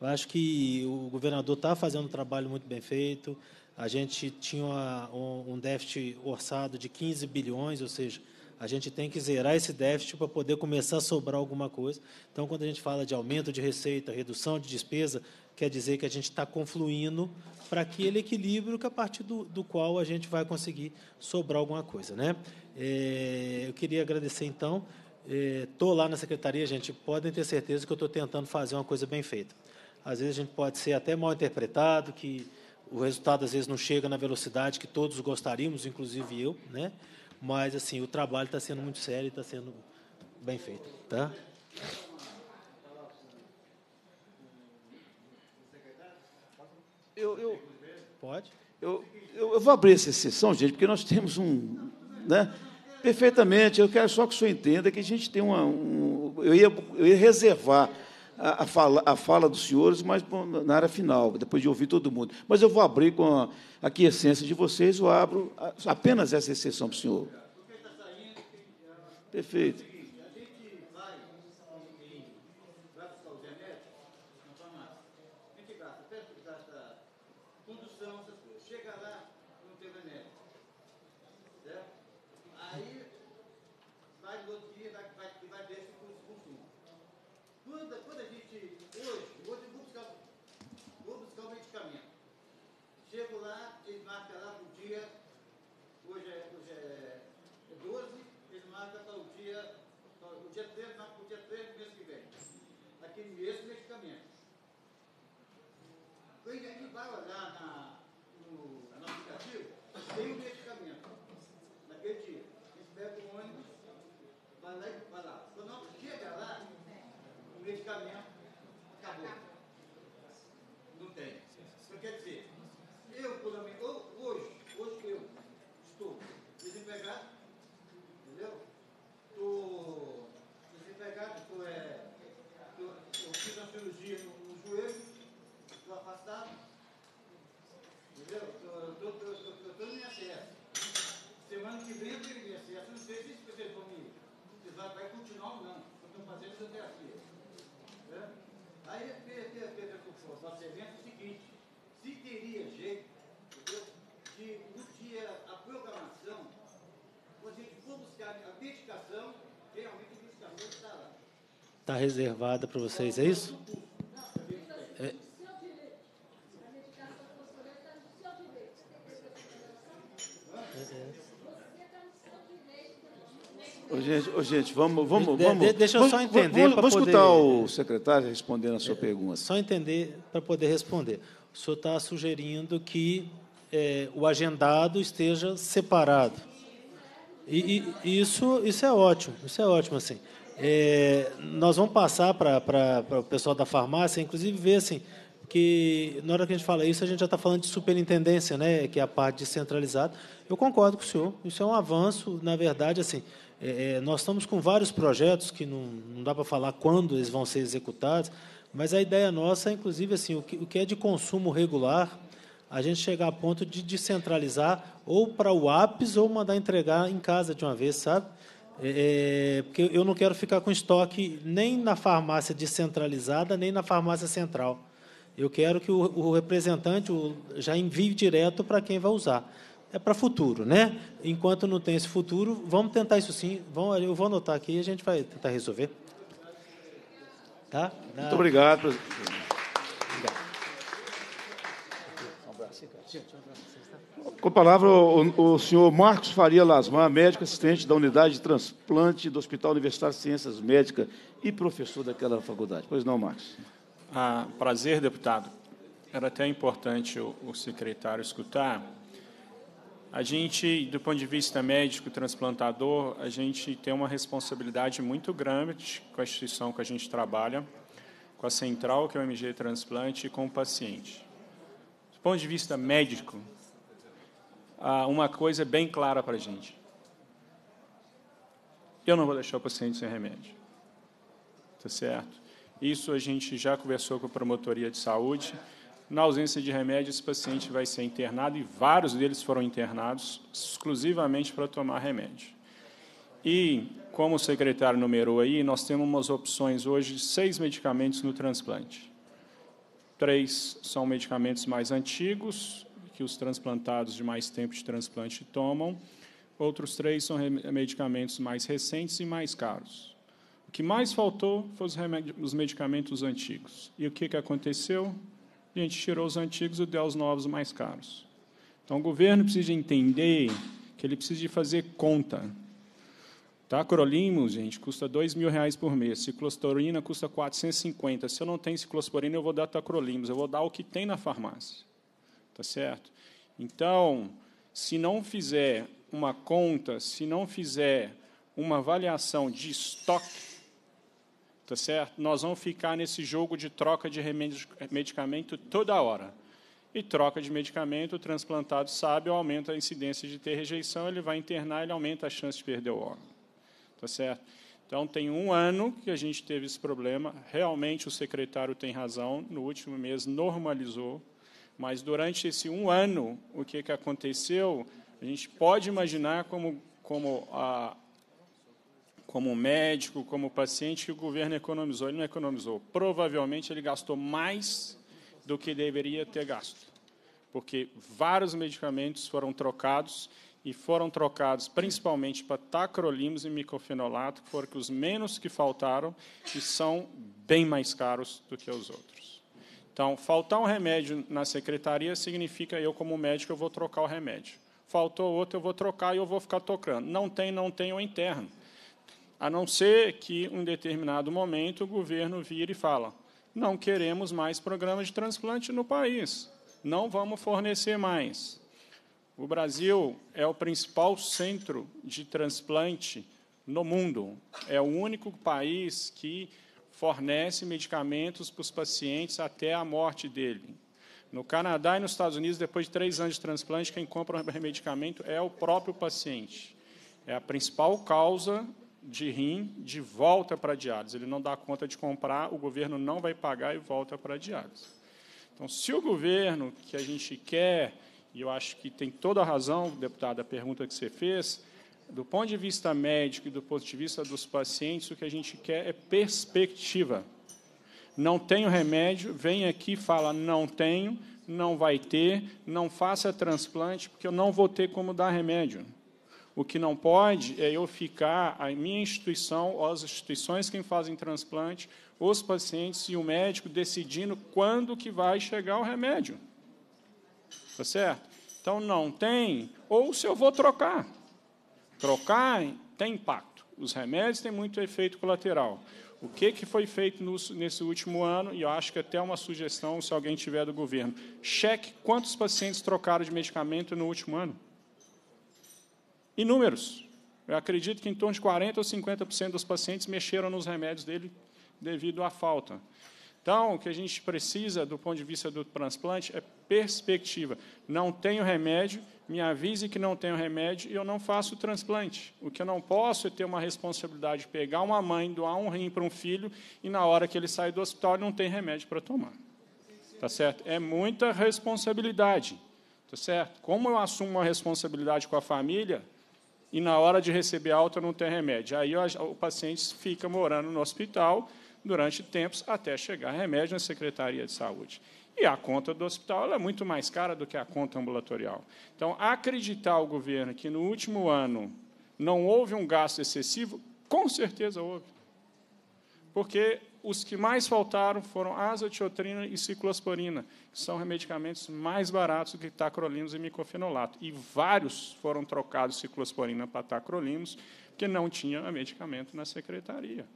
Eu acho que o governador está fazendo um trabalho muito bem feito. A gente tinha uma, um déficit orçado de 15 bilhões, ou seja, a gente tem que zerar esse déficit para poder começar a sobrar alguma coisa. Então, quando a gente fala de aumento de receita, redução de despesa, quer dizer que a gente está confluindo para aquele equilíbrio que a partir do, do, qual a gente vai conseguir sobrar alguma coisa, né? É, eu queria agradecer então, estou é, lá na secretaria, gente, podem ter certeza que eu estou tentando fazer uma coisa bem feita. Às vezes a gente pode ser até mal interpretado, que o resultado às vezes não chega na velocidade que todos gostaríamos, inclusive eu, né? Mas assim, o trabalho está sendo muito sério e está sendo bem feito, tá? eu, eu pode? Eu, eu, eu, vou abrir essa sessão, gente, porque nós temos um. Né? Perfeitamente, eu quero só que o senhor entenda que a gente tem uma. Um, eu, ia, eu ia reservar a, a, fala, a fala dos senhores, mas na área final, depois de ouvir todo mundo. Mas eu vou abrir com a, aqui a essência de vocês, eu abro a, apenas essa exceção para o senhor. Perfeito. está reservada para vocês, é isso? É. Ô, gente, ô, gente, vamos, vamos, de, vamos. Deixa eu só entender. para poder. vamos escutar o secretário respondendo a sua é, pergunta. Só entender para poder responder. O senhor está sugerindo que é, o agendado esteja separado. E, e, isso, isso é ótimo, isso é ótimo assim. É, nós vamos passar para o pessoal da farmácia, inclusive ver assim, que na hora que a gente fala isso, a gente já está falando de superintendência, né, que é a parte descentralizada. Eu concordo com o senhor, isso é um avanço, na verdade, assim, é, é nós estamos com vários projetos que não, não dá para falar quando eles vão ser executados, mas a ideia nossa é, inclusive, assim, o que, o que é de consumo regular, a gente chegar a ponto de descentralizar ou para o aps ou mandar entregar em casa de uma vez, sabe? É, é, porque eu não quero ficar com estoque nem na farmácia descentralizada, nem na farmácia central. Eu quero que o, o representante o, já envie direto para quem vai usar. É para futuro, né? Enquanto não tem esse futuro, vamos tentar isso sim. Vamos, eu vou anotar aqui e a gente vai tentar resolver. Tá? Muito obrigado, presidente. Com a palavra o, o senhor Marcos Faria Lasmar, médico assistente da unidade de transplante do Hospital Universitário de Ciências Médicas e professor daquela faculdade. Pois não, Marcos. Ah, prazer, deputado. Era até importante o, o secretário escutar. A gente, do ponto de vista médico transplantador, a gente tem uma responsabilidade muito grande com a instituição que a gente trabalha, com a central, que é o MG Transplante, e com o paciente. Do ponto de vista médico, ah, uma coisa bem clara para a gente. Eu não vou deixar o paciente sem remédio. está certo? Isso a gente já conversou com a promotoria de saúde. Na ausência de remédio, esse paciente vai ser internado e vários deles foram internados exclusivamente para tomar remédio. E, como o secretário numerou aí, nós temos umas opções hoje de seis medicamentos no transplante. Três são medicamentos mais antigos, que os transplantados de mais tempo de transplante tomam. Outros três são medicamentos mais recentes e mais caros. O que mais faltou foi os, os medicamentos antigos. E o que, que aconteceu? A gente tirou os antigos e deu os novos mais caros. Então, o governo precisa entender que ele precisa de fazer conta. Tá? gente, custa dois mil reais por mês. Ciclosporina custa 450. Se eu não tenho ciclosporina, eu vou dar tacrolimus. Eu vou dar o que tem na farmácia tá certo? Então, se não fizer uma conta, se não fizer uma avaliação de estoque, tá certo? Nós vamos ficar nesse jogo de troca de medicamento toda hora. E troca de medicamento, o transplantado sabe, aumenta a incidência de ter rejeição, ele vai internar, ele aumenta a chance de perder o órgão. Tá certo? Então, tem um ano que a gente teve esse problema. Realmente, o secretário tem razão. No último mês, normalizou. Mas durante esse um ano, o que, que aconteceu, a gente pode imaginar como, como, a, como médico, como paciente, que o governo economizou. Ele não economizou. Provavelmente ele gastou mais do que deveria ter gasto, porque vários medicamentos foram trocados e foram trocados principalmente para tacrolimus e micofenolato, que foram os menos que faltaram e são bem mais caros do que os outros. Então, faltar um remédio na secretaria significa eu, como médico, eu vou trocar o remédio. Faltou outro, eu vou trocar e eu vou ficar tocando. Não tem, não tem, eu é interno. A não ser que, em determinado momento, o governo vira e fala não queremos mais programas de transplante no país, não vamos fornecer mais. O Brasil é o principal centro de transplante no mundo. É o único país que fornece medicamentos para os pacientes até a morte dele. No Canadá e nos Estados Unidos, depois de três anos de transplante, quem compra o medicamento é o próprio paciente. É a principal causa de rim de volta para diálise. Ele não dá conta de comprar, o governo não vai pagar e volta para diálise. Então, se o governo que a gente quer, e eu acho que tem toda a razão, deputada, a pergunta que você fez, do ponto de vista médico e do ponto de vista dos pacientes, o que a gente quer é perspectiva. Não tenho remédio, vem aqui e fala: não tenho, não vai ter, não faça transplante, porque eu não vou ter como dar remédio. O que não pode é eu ficar, a minha instituição, as instituições que fazem transplante, os pacientes e o médico decidindo quando que vai chegar o remédio. Está certo? Então, não tem, ou se eu vou trocar. Trocar tem impacto. Os remédios têm muito efeito colateral. O que, que foi feito no, nesse último ano, e eu acho que é até uma sugestão, se alguém tiver do governo, cheque quantos pacientes trocaram de medicamento no último ano. E números. Eu acredito que em torno de 40% ou 50% dos pacientes mexeram nos remédios dele devido à falta. Então, o que a gente precisa, do ponto de vista do transplante, é perspectiva. Não tem o remédio, me avise que não tenho remédio e eu não faço o transplante. O que eu não posso é ter uma responsabilidade de pegar uma mãe, doar um rim para um filho e na hora que ele sai do hospital não tem remédio para tomar. Tá certo? É muita responsabilidade. Tá certo? Como eu assumo uma responsabilidade com a família e na hora de receber alta não tem remédio. Aí o paciente fica morando no hospital durante tempos até chegar remédio na Secretaria de Saúde. E a conta do hospital é muito mais cara do que a conta ambulatorial. Então, acreditar o governo que no último ano não houve um gasto excessivo, com certeza houve. Porque os que mais faltaram foram azatiotrina e ciclosporina, que são medicamentos mais baratos do que tacrolimus e micofenolato. E vários foram trocados ciclosporina para tacrolimus, porque não tinha medicamento na secretaria.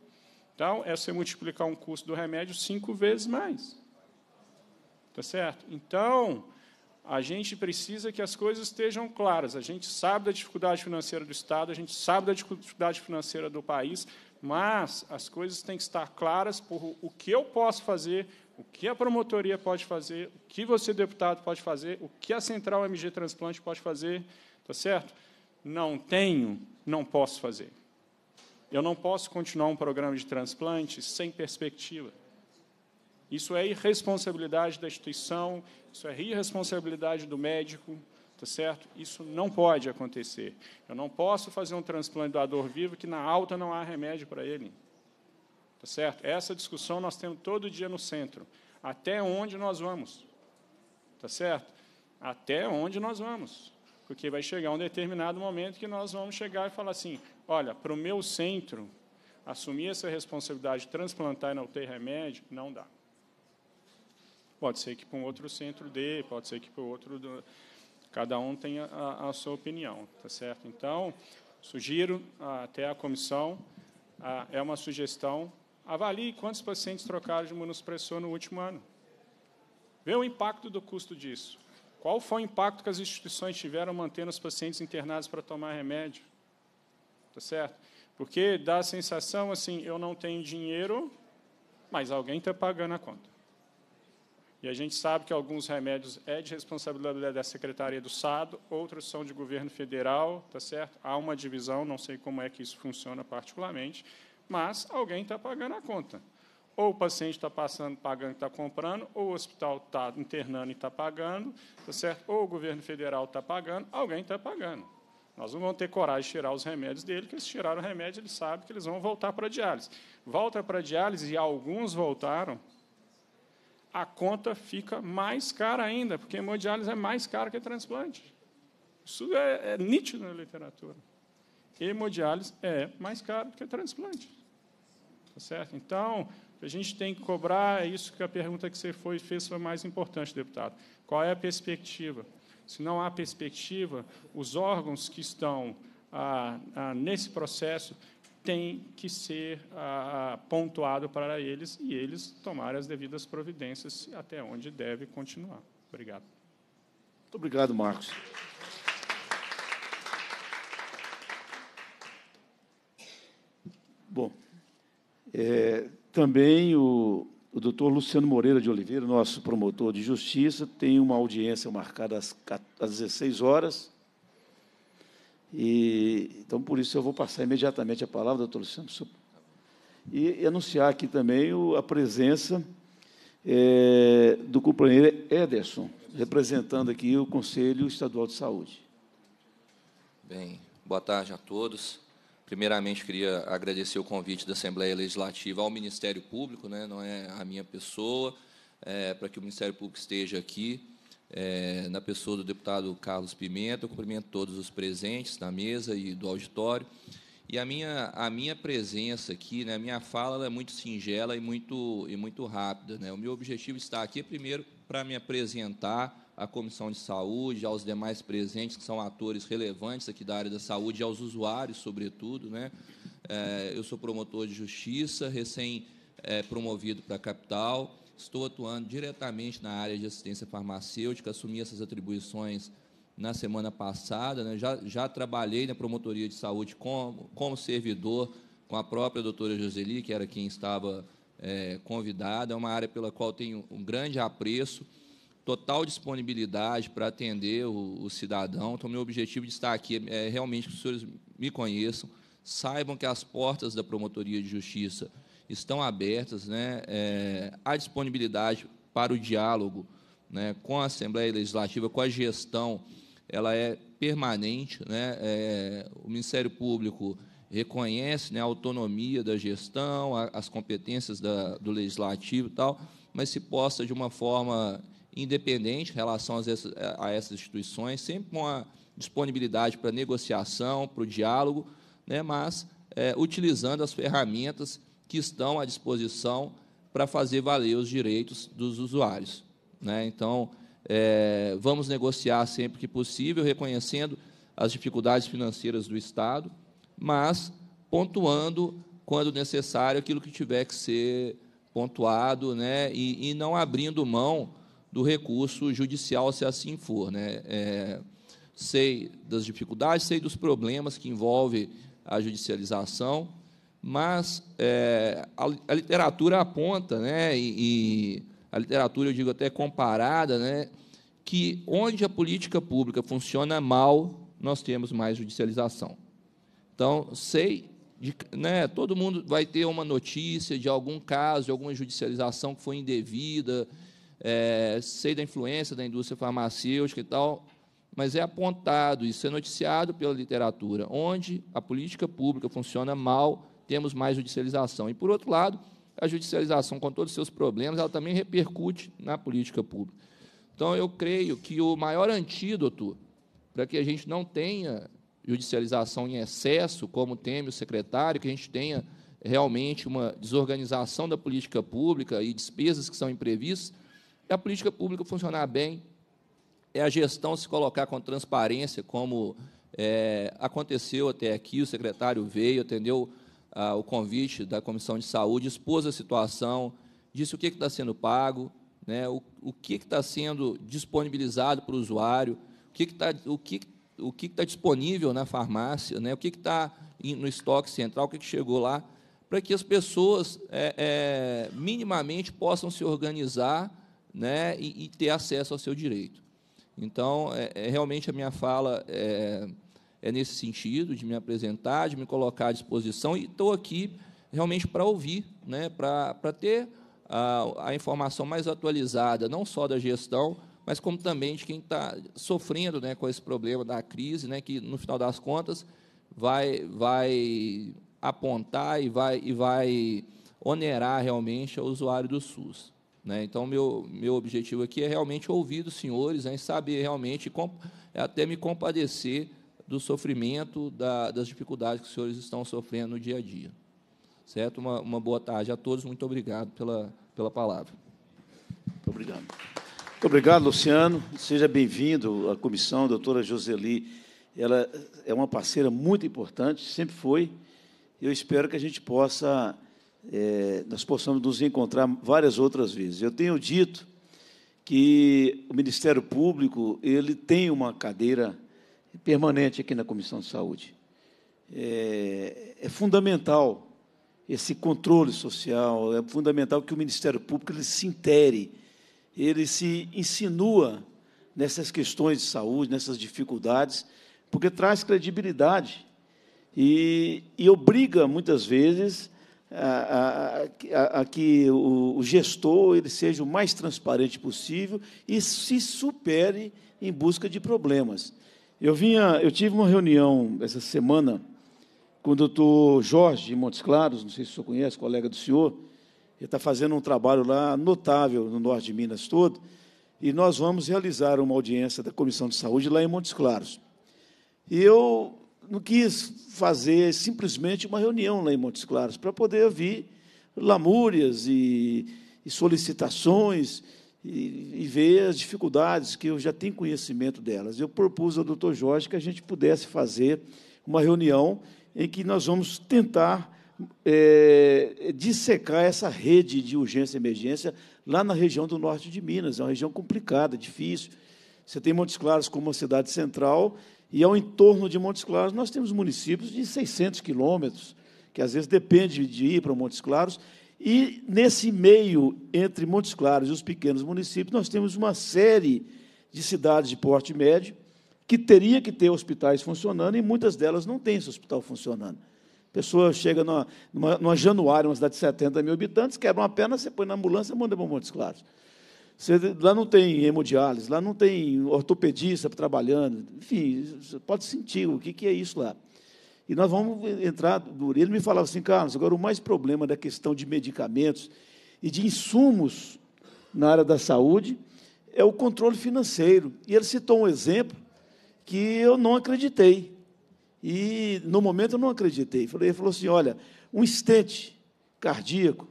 Então, é você multiplicar um custo do remédio cinco vezes mais. Tá certo? Então, a gente precisa que as coisas estejam claras. A gente sabe da dificuldade financeira do Estado, a gente sabe da dificuldade financeira do país, mas as coisas têm que estar claras por o que eu posso fazer, o que a promotoria pode fazer, o que você, deputado, pode fazer, o que a central MG Transplante pode fazer, tá certo? Não tenho, não posso fazer. Eu não posso continuar um programa de transplante sem perspectiva. Isso é irresponsabilidade da instituição, isso é irresponsabilidade do médico, tá certo? Isso não pode acontecer. Eu não posso fazer um transplante doador vivo que na alta não há remédio para ele. Tá certo? Essa discussão nós temos todo dia no centro. Até onde nós vamos? Tá certo? Até onde nós vamos? Porque vai chegar um determinado momento que nós vamos chegar e falar assim: olha, para o meu centro, assumir essa responsabilidade de transplantar e não ter remédio, não dá. Pode ser que para um outro centro dê, pode ser que para o outro. Do... Cada um tem a, a, sua opinião, tá certo? Então, sugiro ah, até a comissão, a, ah, é uma sugestão, avalie quantos pacientes trocaram de monospressor no último ano. Vê o impacto do custo disso. Qual foi o impacto que as instituições tiveram mantendo os pacientes internados para tomar remédio? Tá certo? Porque dá a sensação assim, eu não tenho dinheiro, mas alguém está pagando a conta. E a gente sabe que alguns remédios é de responsabilidade da Secretaria do Estado, outros são de governo federal, tá certo? Há uma divisão, não sei como é que isso funciona particularmente, mas alguém está pagando a conta. Ou o paciente está passando, pagando e está comprando, ou o hospital está internando e está pagando, tá certo? Ou o governo federal está pagando, alguém está pagando. Nós não vamos ter coragem de tirar os remédios dele, que eles tiraram o remédio, ele sabe que eles vão voltar para a diálise. Volta para a diálise, e alguns voltaram, a conta fica mais cara ainda, porque hemodiálise é mais cara que transplante. Isso é, é nítido na literatura. Hemodiálise é mais caro que transplante. Tá certo? Então, a gente tem que cobrar, é isso que a pergunta que você foi, fez foi mais importante, deputado. Qual é a perspectiva? Se não há perspectiva, os órgãos que estão ah, ah, nesse processo tem que ser ah, ah, pontuado para eles e eles tomarem as devidas providências até onde deve continuar. Obrigado. Muito obrigado, Marcos. Bom, é, também o, o doutor Luciano Moreira de Oliveira, nosso promotor de justiça, tem uma audiência marcada às, às 16 horas e, então, por isso, eu vou passar imediatamente a palavra, doutor Luciano, e, e anunciar aqui também o, a presença é, do companheiro Ederson, representando aqui o Conselho Estadual de Saúde. Bem, boa tarde a todos. Primeiramente, queria agradecer o convite da Assembleia Legislativa ao Ministério Público, né, não é a minha pessoa, é, para que o Ministério Público esteja aqui é, na pessoa do deputado Carlos Pimenta. Eu cumprimento todos os presentes na mesa e do auditório. E a minha, a minha presença aqui, né, a minha fala é muito singela e muito, e muito rápida. Né? O meu objetivo está aqui, primeiro, para me apresentar à Comissão de Saúde, aos demais presentes, que são atores relevantes aqui da área da saúde, aos usuários, sobretudo. Né? É, eu sou promotor de justiça, recém-promovido eh, é, para a capital. Estou atuando diretamente na área de assistência farmacêutica, assumi essas atribuições na semana passada. Né? Já, já trabalhei na promotoria de saúde como, como servidor com a própria doutora Joseli, que era quem estava é, convidada. É uma área pela qual tenho um grande apreço, total disponibilidade para atender o, o, cidadão. Então, meu objetivo de estar aqui é, é realmente que os senhores me conheçam, saibam que as portas da promotoria de justiça estão abertas né, é, à disponibilidade para o diálogo né, com a Assembleia Legislativa, com a gestão, ela é permanente. Né, é, o Ministério Público reconhece né, a autonomia da gestão, a, as competências da, do Legislativo e tal, mas se posta de uma forma independente em relação a, a essas instituições, sempre com a disponibilidade para negociação, para o diálogo, né, mas é, utilizando as ferramentas que estão à disposição para fazer valer os direitos dos usuários. Né? Então, é, vamos negociar sempre que possível, reconhecendo as dificuldades financeiras do Estado, mas pontuando, quando necessário, aquilo que tiver que ser pontuado né? e, e não abrindo mão do recurso judicial, se assim for. Né? É, sei das dificuldades, sei dos problemas que envolve a judicialização, mas é, a, a, literatura aponta, né, e, e, a literatura, eu digo até comparada, né, que onde a política pública funciona mal, nós temos mais judicialização. Então, sei, de, né, todo mundo vai ter uma notícia de algum caso, de alguma judicialização que foi indevida, é, sei da influência da indústria farmacêutica e tal, mas é apontado, isso é noticiado pela literatura. Onde a política pública funciona mal, temos mais judicialização. E, por outro lado, a judicialização, com todos os seus problemas, ela também repercute na política pública. Então, eu creio que o maior antídoto para que a gente não tenha judicialização em excesso, como teme o secretário, que a gente tenha realmente uma desorganização da política pública e despesas que são imprevistas, é a política pública funcionar bem, é a gestão se colocar com transparência, como é, aconteceu até aqui, o secretário veio, atendeu ah, o convite da Comissão de Saúde, expôs a situação, disse o que está sendo pago, né, o, o que está sendo disponibilizado para o usuário, o que está o que, o que tá disponível na farmácia, né, o que está no estoque central, o que, que chegou lá, para que as pessoas é, é, minimamente possam se organizar né, e, e, ter acesso ao seu direito. Então, é, é realmente a minha fala é é nesse sentido, de me apresentar, de me colocar à disposição, e estou aqui realmente para ouvir, né, para, para ter a, a informação mais atualizada, não só da gestão, mas como também de quem está sofrendo né, com esse problema da crise, né, que, no final das contas, vai, vai apontar e vai, e vai onerar realmente o usuário do SUS. Né? Então, meu, meu objetivo aqui é realmente ouvir os senhores, né, saber realmente, até me compadecer do sofrimento, da, das dificuldades que os senhores estão sofrendo no dia a dia. Certo? Uma, uma boa tarde a todos, muito obrigado pela, pela palavra. Muito obrigado. Muito obrigado, Luciano. Seja bem-vindo à comissão, doutora Joseli. Ela é uma parceira muito importante, sempre foi. Eu espero que a gente possa, é, nós possamos nos encontrar várias outras vezes. Eu tenho dito que o Ministério Público ele tem uma cadeira permanente aqui na Comissão de Saúde. É, é, fundamental esse controle social, é fundamental que o Ministério Público ele se intere, ele se insinua nessas questões de saúde, nessas dificuldades, porque traz credibilidade e, e obriga, muitas vezes, a, a, a, a que o, o, gestor ele seja o mais transparente possível e se supere em busca de problemas. Eu vinha, eu tive uma reunião essa semana com o doutor Jorge de Montes Claros, não sei se o senhor conhece, colega do senhor, ele está fazendo um trabalho lá notável no norte de Minas todo, e nós vamos realizar uma audiência da Comissão de Saúde lá em Montes Claros. E eu não quis fazer simplesmente uma reunião lá em Montes Claros, para poder ouvir lamúrias e, e solicitações e, e, ver as dificuldades que eu já tenho conhecimento delas. Eu propus ao doutor Jorge que a gente pudesse fazer uma reunião em que nós vamos tentar é, dissecar essa rede de urgência e emergência lá na região do norte de Minas. É uma região complicada, difícil. Você tem Montes Claros como uma cidade central, e ao entorno de Montes Claros nós temos municípios de 600 quilômetros, que às vezes depende de ir para Montes Claros, e nesse meio, entre Montes Claros e os pequenos municípios, nós temos uma série de cidades de porte médio que teria que ter hospitais funcionando e muitas delas não têm esse hospital funcionando. A pessoa chega numa, numa, numa Januária, uma cidade de 70 mil habitantes, quebra uma perna, você põe na ambulância e manda para Montes Claros. Você, lá não tem hemodiálise, lá não tem ortopedista trabalhando. Enfim, você pode sentir o que, que é isso lá. E nós vamos entrar duro. Ele me falava assim, Carlos, agora o mais problema da questão de medicamentos e de insumos na área da saúde é o controle financeiro. E ele citou um exemplo que eu não acreditei. E no momento eu não acreditei. Ele falou assim: olha, um estente cardíaco,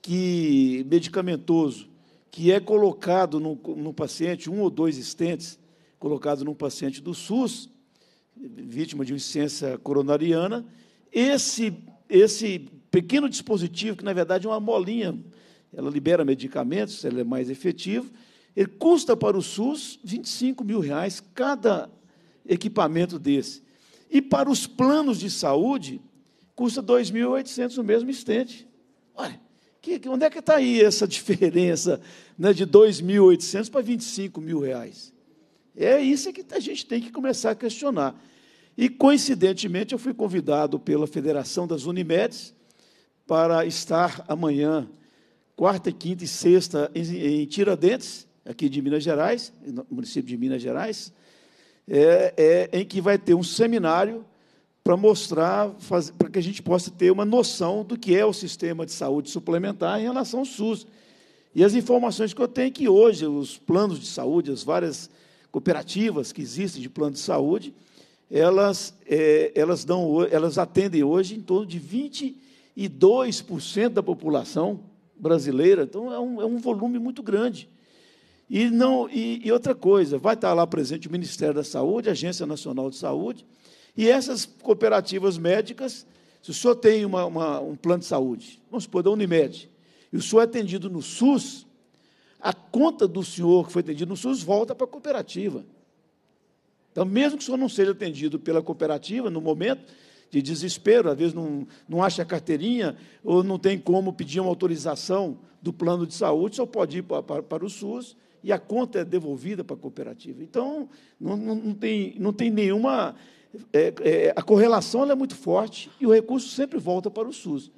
que medicamentoso, que é colocado no, no paciente, um ou dois estentes colocados no paciente do SUS, vítima de insuficiência coronariana, esse, esse pequeno dispositivo, que na verdade é uma molinha, ela libera medicamentos, ela é mais efetiva, ele custa para o SUS 25 mil reais cada equipamento desse. E para os planos de saúde, custa 2.800 o mesmo instante Olha, que, onde é que está aí essa [LAUGHS] diferença né, de 2.800 para 25 mil reais? É isso que a gente tem que começar a questionar. E, coincidentemente, eu fui convidado pela Federação das Unimedes para estar amanhã, quarta, quinta e sexta, em Tiradentes, aqui de Minas Gerais, no município de Minas Gerais, é, é, em que vai ter um seminário para mostrar, para que a gente possa ter uma noção do que é o sistema de saúde suplementar em relação ao SUS. E as informações que eu tenho é que hoje os planos de saúde, as várias cooperativas que existem de plano de saúde, elas, é, elas, dão, elas atendem hoje em torno de 22% da população brasileira. Então, é um, é um volume muito grande. E, não, e, e, outra coisa, vai estar lá presente o Ministério da Saúde, a Agência Nacional de Saúde, e essas cooperativas médicas, se o senhor tem uma, uma, um plano de saúde, vamos supor, da Unimed, e o senhor é atendido no SUS, a conta do senhor que foi atendido no SUS volta para a cooperativa. Então, mesmo que o senhor não seja atendido pela cooperativa no momento de desespero, às vezes não, não acha a carteirinha ou não tem como pedir uma autorização do plano de saúde, o senhor pode ir para, para, para o SUS e a conta é devolvida para a cooperativa. Então, não, não, não tem, não tem nenhuma. É, é, a correlação é muito forte e o recurso sempre volta para o SUS.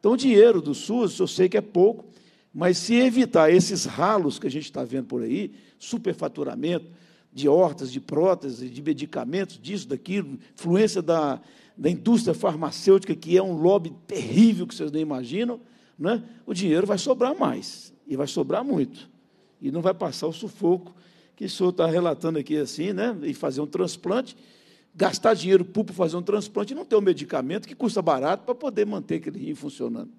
Então, o dinheiro do SUS, eu sei que é pouco, mas se evitar esses ralos que a gente está vendo por aí, superfaturamento de hortas, de próteses, de medicamentos, disso, daquilo, influência da, da indústria farmacêutica, que é um lobby terrível que vocês nem imaginam, né? o dinheiro vai sobrar mais, e vai sobrar muito. E não vai passar o sufoco que o senhor está relatando aqui assim, né? e fazer um transplante, gastar dinheiro público para fazer um transplante e não ter um medicamento que custa barato para poder manter aquele rio funcionando.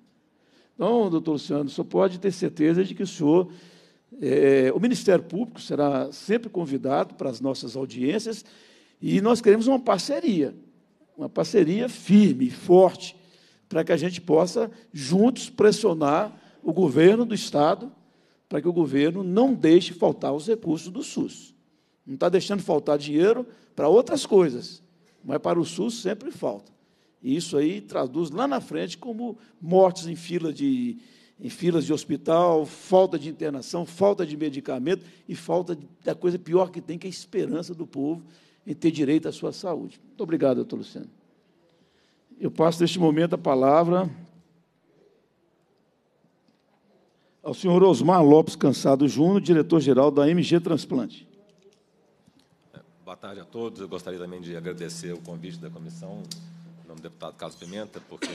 Então, doutor Luciano, o senhor pode ter certeza de que o senhor, é, o Ministério Público será sempre convidado para as nossas audiências e nós queremos uma parceria, uma parceria firme, forte, para que a gente possa juntos pressionar o governo do Estado para que o governo não deixe faltar os recursos do SUS. Não está deixando faltar dinheiro para outras coisas, mas para o SUS sempre falta. E isso aí traduz lá na frente como mortes em fila de em filas de hospital, falta de internação, falta de medicamento e falta de, da coisa pior que tem, que é a esperança do povo em ter direito à sua saúde. Muito obrigado, doutor Luciano. Eu passo neste momento a palavra ao senhor Osmar Lopes Cansado Júnior, diretor-geral da MG Transplante. Boa tarde a todos. Eu gostaria também de agradecer o convite da comissão o deputado Carlos Pimenta, porque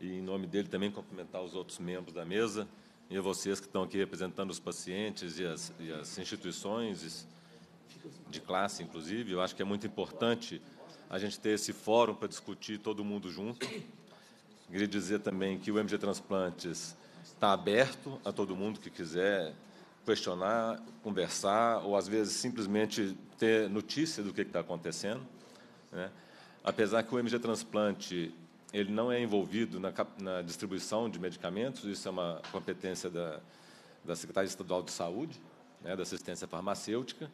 e em nome dele também cumprimentar os outros membros da mesa e vocês que estão aqui representando os pacientes e as, e as instituições de classe, inclusive. Eu acho que é muito importante a gente ter esse fórum para discutir todo mundo junto. Queria dizer também que o MG Transplantes está aberto a todo mundo que quiser questionar, conversar, ou às vezes simplesmente ter notícia do que está acontecendo. Né? Apesar que o MG Transplante ele não é envolvido na, na distribuição de medicamentos, isso é uma competência da, da Secretaria Estadual de Saúde, né, da Assistência Farmacêutica,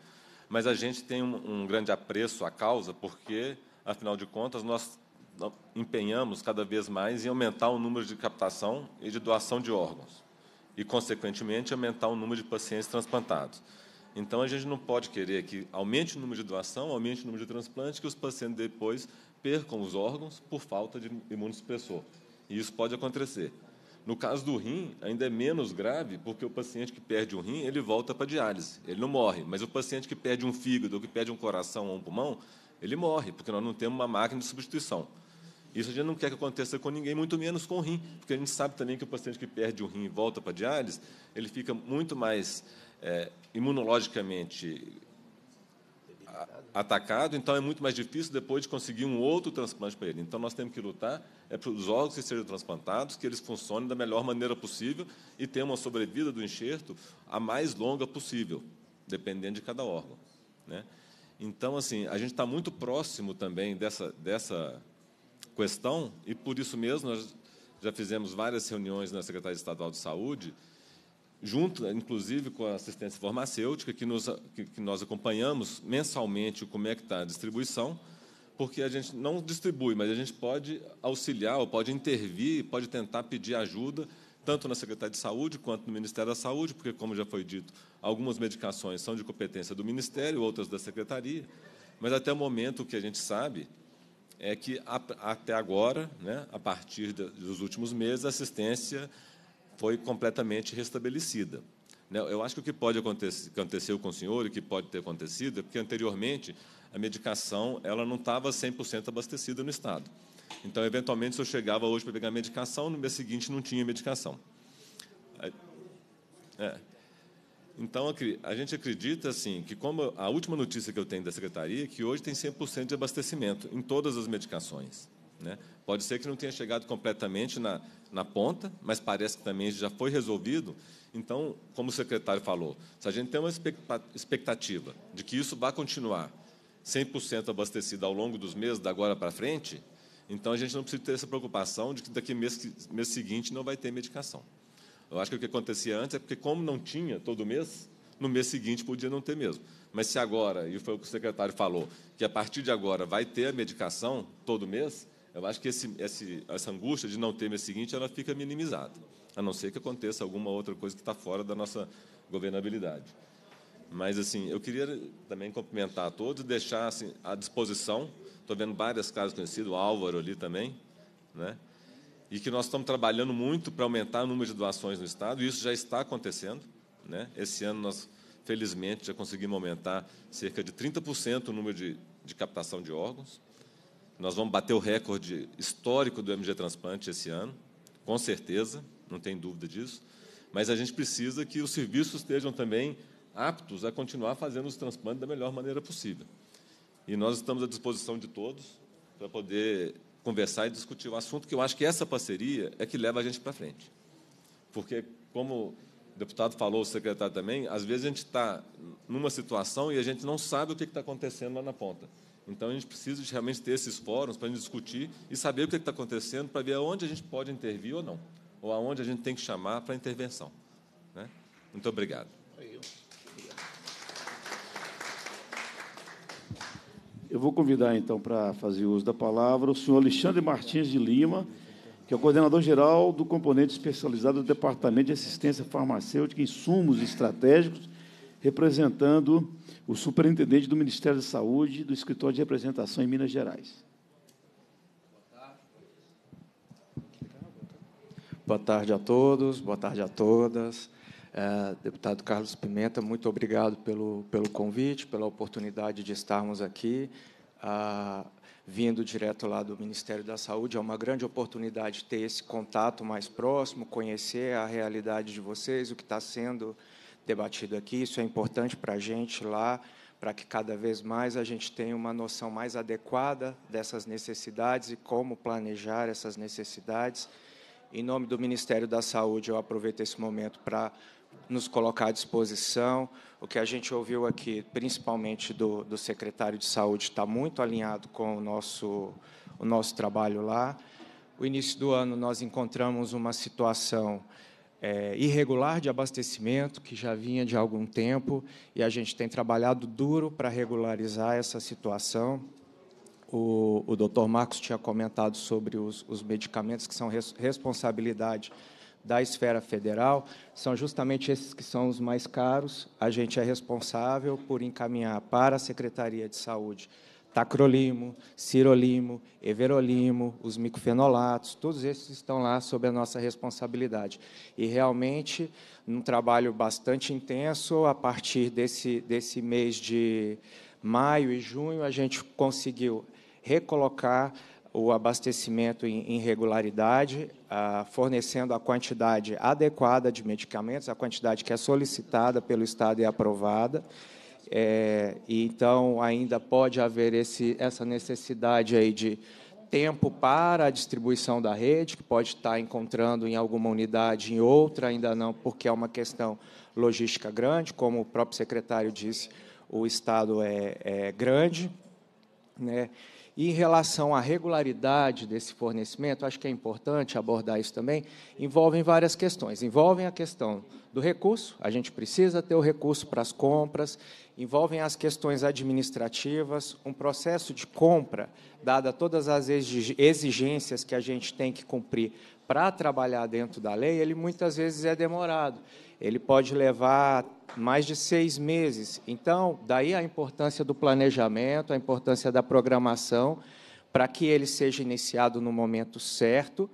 mas a gente tem um, um grande apreço à causa, porque, afinal de contas, nós empenhamos cada vez mais em aumentar o número de captação e de doação de órgãos, e, consequentemente, aumentar o número de pacientes transplantados. Então, a gente não pode querer que aumente o número de doação, aumente o número de transplante, que os pacientes depois percam os órgãos por falta de imunossupressor. E isso pode acontecer. No caso do rim, ainda é menos grave, porque o paciente que perde um rim, ele volta para diálise, ele não morre. Mas o paciente que perde um fígado, ou que perde um coração ou um pulmão, ele morre, porque nós não temos uma máquina de substituição. Isso a gente não quer que aconteça com ninguém, muito menos com o rim, porque a gente sabe também que o paciente que perde o rim e volta para diálise, ele fica muito mais é, imunologicamente atacado, então é muito mais difícil depois de conseguir um outro transplante para ele. Então nós temos que lutar é para os órgãos que sejam transplantados, que eles funcionem da melhor maneira possível e tenham uma sobrevida do enxerto a mais longa possível, dependendo de cada órgão. Né? Então, assim, a gente está muito próximo também dessa, dessa questão e por isso mesmo nós já fizemos várias reuniões na Secretaria Estadual de Saúde junto, inclusive, com a assistência farmacêutica, que, nos, que, que nós acompanhamos mensalmente como é que está a distribuição, porque a gente não distribui, mas a gente pode auxiliar, ou pode intervir, pode tentar pedir ajuda, tanto na Secretaria de Saúde quanto no Ministério da Saúde, porque, como já foi dito, algumas medicações são de competência do Ministério, outras da Secretaria, mas até o momento o que a gente sabe é que, até agora, né, a partir dos últimos meses, a assistência foi completamente restabelecida. Né? Eu acho que o que pode acontecer aconteceu com o senhor, o que pode ter acontecido, é porque anteriormente a medicação ela não estava 100% abastecida no Estado. Então, eventualmente, se eu chegava hoje para pegar medicação, no mês seguinte não tinha medicação. É. Então, a gente acredita assim, que como a última notícia que eu tenho da Secretaria, é que hoje tem 100% de abastecimento em todas as medicações. Né? Pode ser que não tenha chegado completamente na, na ponta, mas parece que também já foi resolvido. Então, como o secretário falou, se a gente tem uma expectativa de que isso vai continuar 100% abastecido ao longo dos meses, da agora para frente, então a gente não precisa ter essa preocupação de que daqui mês, mês seguinte não vai ter medicação. Eu acho que o que acontecia antes é porque, como não tinha todo mês, no mês seguinte podia não ter mesmo. Mas se agora, e foi o que o secretário falou, que a partir de agora vai ter a medicação todo mês, eu acho que esse, esse, essa angústia de não ter mês seguinte ela fica minimizada, a não ser que aconteça alguma outra coisa que está fora da nossa governabilidade. Mas, assim, eu queria também cumprimentar a todos, deixar assim, à disposição, estou vendo várias caras conhecidas, o Álvaro ali também, né? e que nós estamos trabalhando muito para aumentar o número de doações no Estado, e isso já está acontecendo. Né? Esse ano nós, felizmente, já conseguimos aumentar cerca de 30% o número de, de captação de órgãos. Nós vamos bater o recorde histórico do MG Transplante esse ano, com certeza, não tem dúvida disso. Mas a gente precisa que os serviços estejam também aptos a continuar fazendo os transplantes da melhor maneira possível. E nós estamos à disposição de todos para poder conversar e discutir o assunto, que eu acho que essa parceria é que leva a gente para frente. Porque, como o deputado falou, o secretário também, às vezes a gente está numa situação e a gente não sabe o que está acontecendo lá na ponta. Então a gente precisa realmente ter esses fóruns para a gente discutir e saber o que é está acontecendo, para ver aonde a gente pode intervir ou não, ou aonde a gente tem que chamar para intervenção. Né? Muito obrigado. Eu vou convidar então para fazer uso da palavra o senhor Alexandre Martins de Lima, que é o coordenador geral do componente especializado do Departamento de Assistência Farmacêutica, Insumos Estratégicos, representando o superintendente do Ministério da Saúde do Escritório de Representação em Minas Gerais. Boa tarde a todos, boa tarde a todas. É, deputado Carlos Pimenta, muito obrigado pelo, pelo convite, pela oportunidade de estarmos aqui. Ah, vindo direto lá do Ministério da Saúde, é uma grande oportunidade ter esse contato mais próximo, conhecer a realidade de vocês, o que está sendo debatido aqui. Isso é importante para a gente lá, para que cada vez mais a gente tenha uma noção mais adequada dessas necessidades e como planejar essas necessidades. Em nome do Ministério da Saúde, eu aproveito esse momento para nos colocar à disposição. O que a gente ouviu aqui, principalmente do, do secretário de Saúde, está muito alinhado com o nosso, o nosso trabalho lá. O início do ano, nós encontramos uma situação é, irregular de abastecimento, que já vinha de algum tempo, e a gente tem trabalhado duro para regularizar essa situação. O, o doutor Marcos tinha comentado sobre os, os medicamentos que são res, responsabilidade da esfera federal, são justamente esses que são os mais caros. A gente é responsável por encaminhar para a Secretaria de Saúde tacrolimo, cirolimo, everolimo, os micofenolatos, todos esses estão lá sob a nossa responsabilidade. E realmente, num trabalho bastante intenso, a partir desse, desse mês de maio e junho, a gente conseguiu recolocar o abastecimento em regularidade, ah, fornecendo a quantidade adequada de medicamentos, a quantidade que é solicitada pelo Estado e aprovada. É, então ainda pode haver esse, essa necessidade aí de tempo para a distribuição da rede, que pode estar encontrando em alguma unidade, em outra ainda não, porque é uma questão logística grande, como o próprio secretário disse, o Estado é, é grande. Né? E em relação à regularidade desse fornecimento, acho que é importante abordar isso também, envolvem várias questões. Envolvem a questão do recurso, a gente precisa ter o recurso para as compras, envolvem as questões administrativas, um processo de compra, dada todas as exigências que a gente tem que cumprir para trabalhar dentro da lei, ele muitas vezes é demorado. Ele pode levar mais de seis meses. Então, daí a importância do planejamento, a importância da programação, para que ele seja iniciado no momento certo,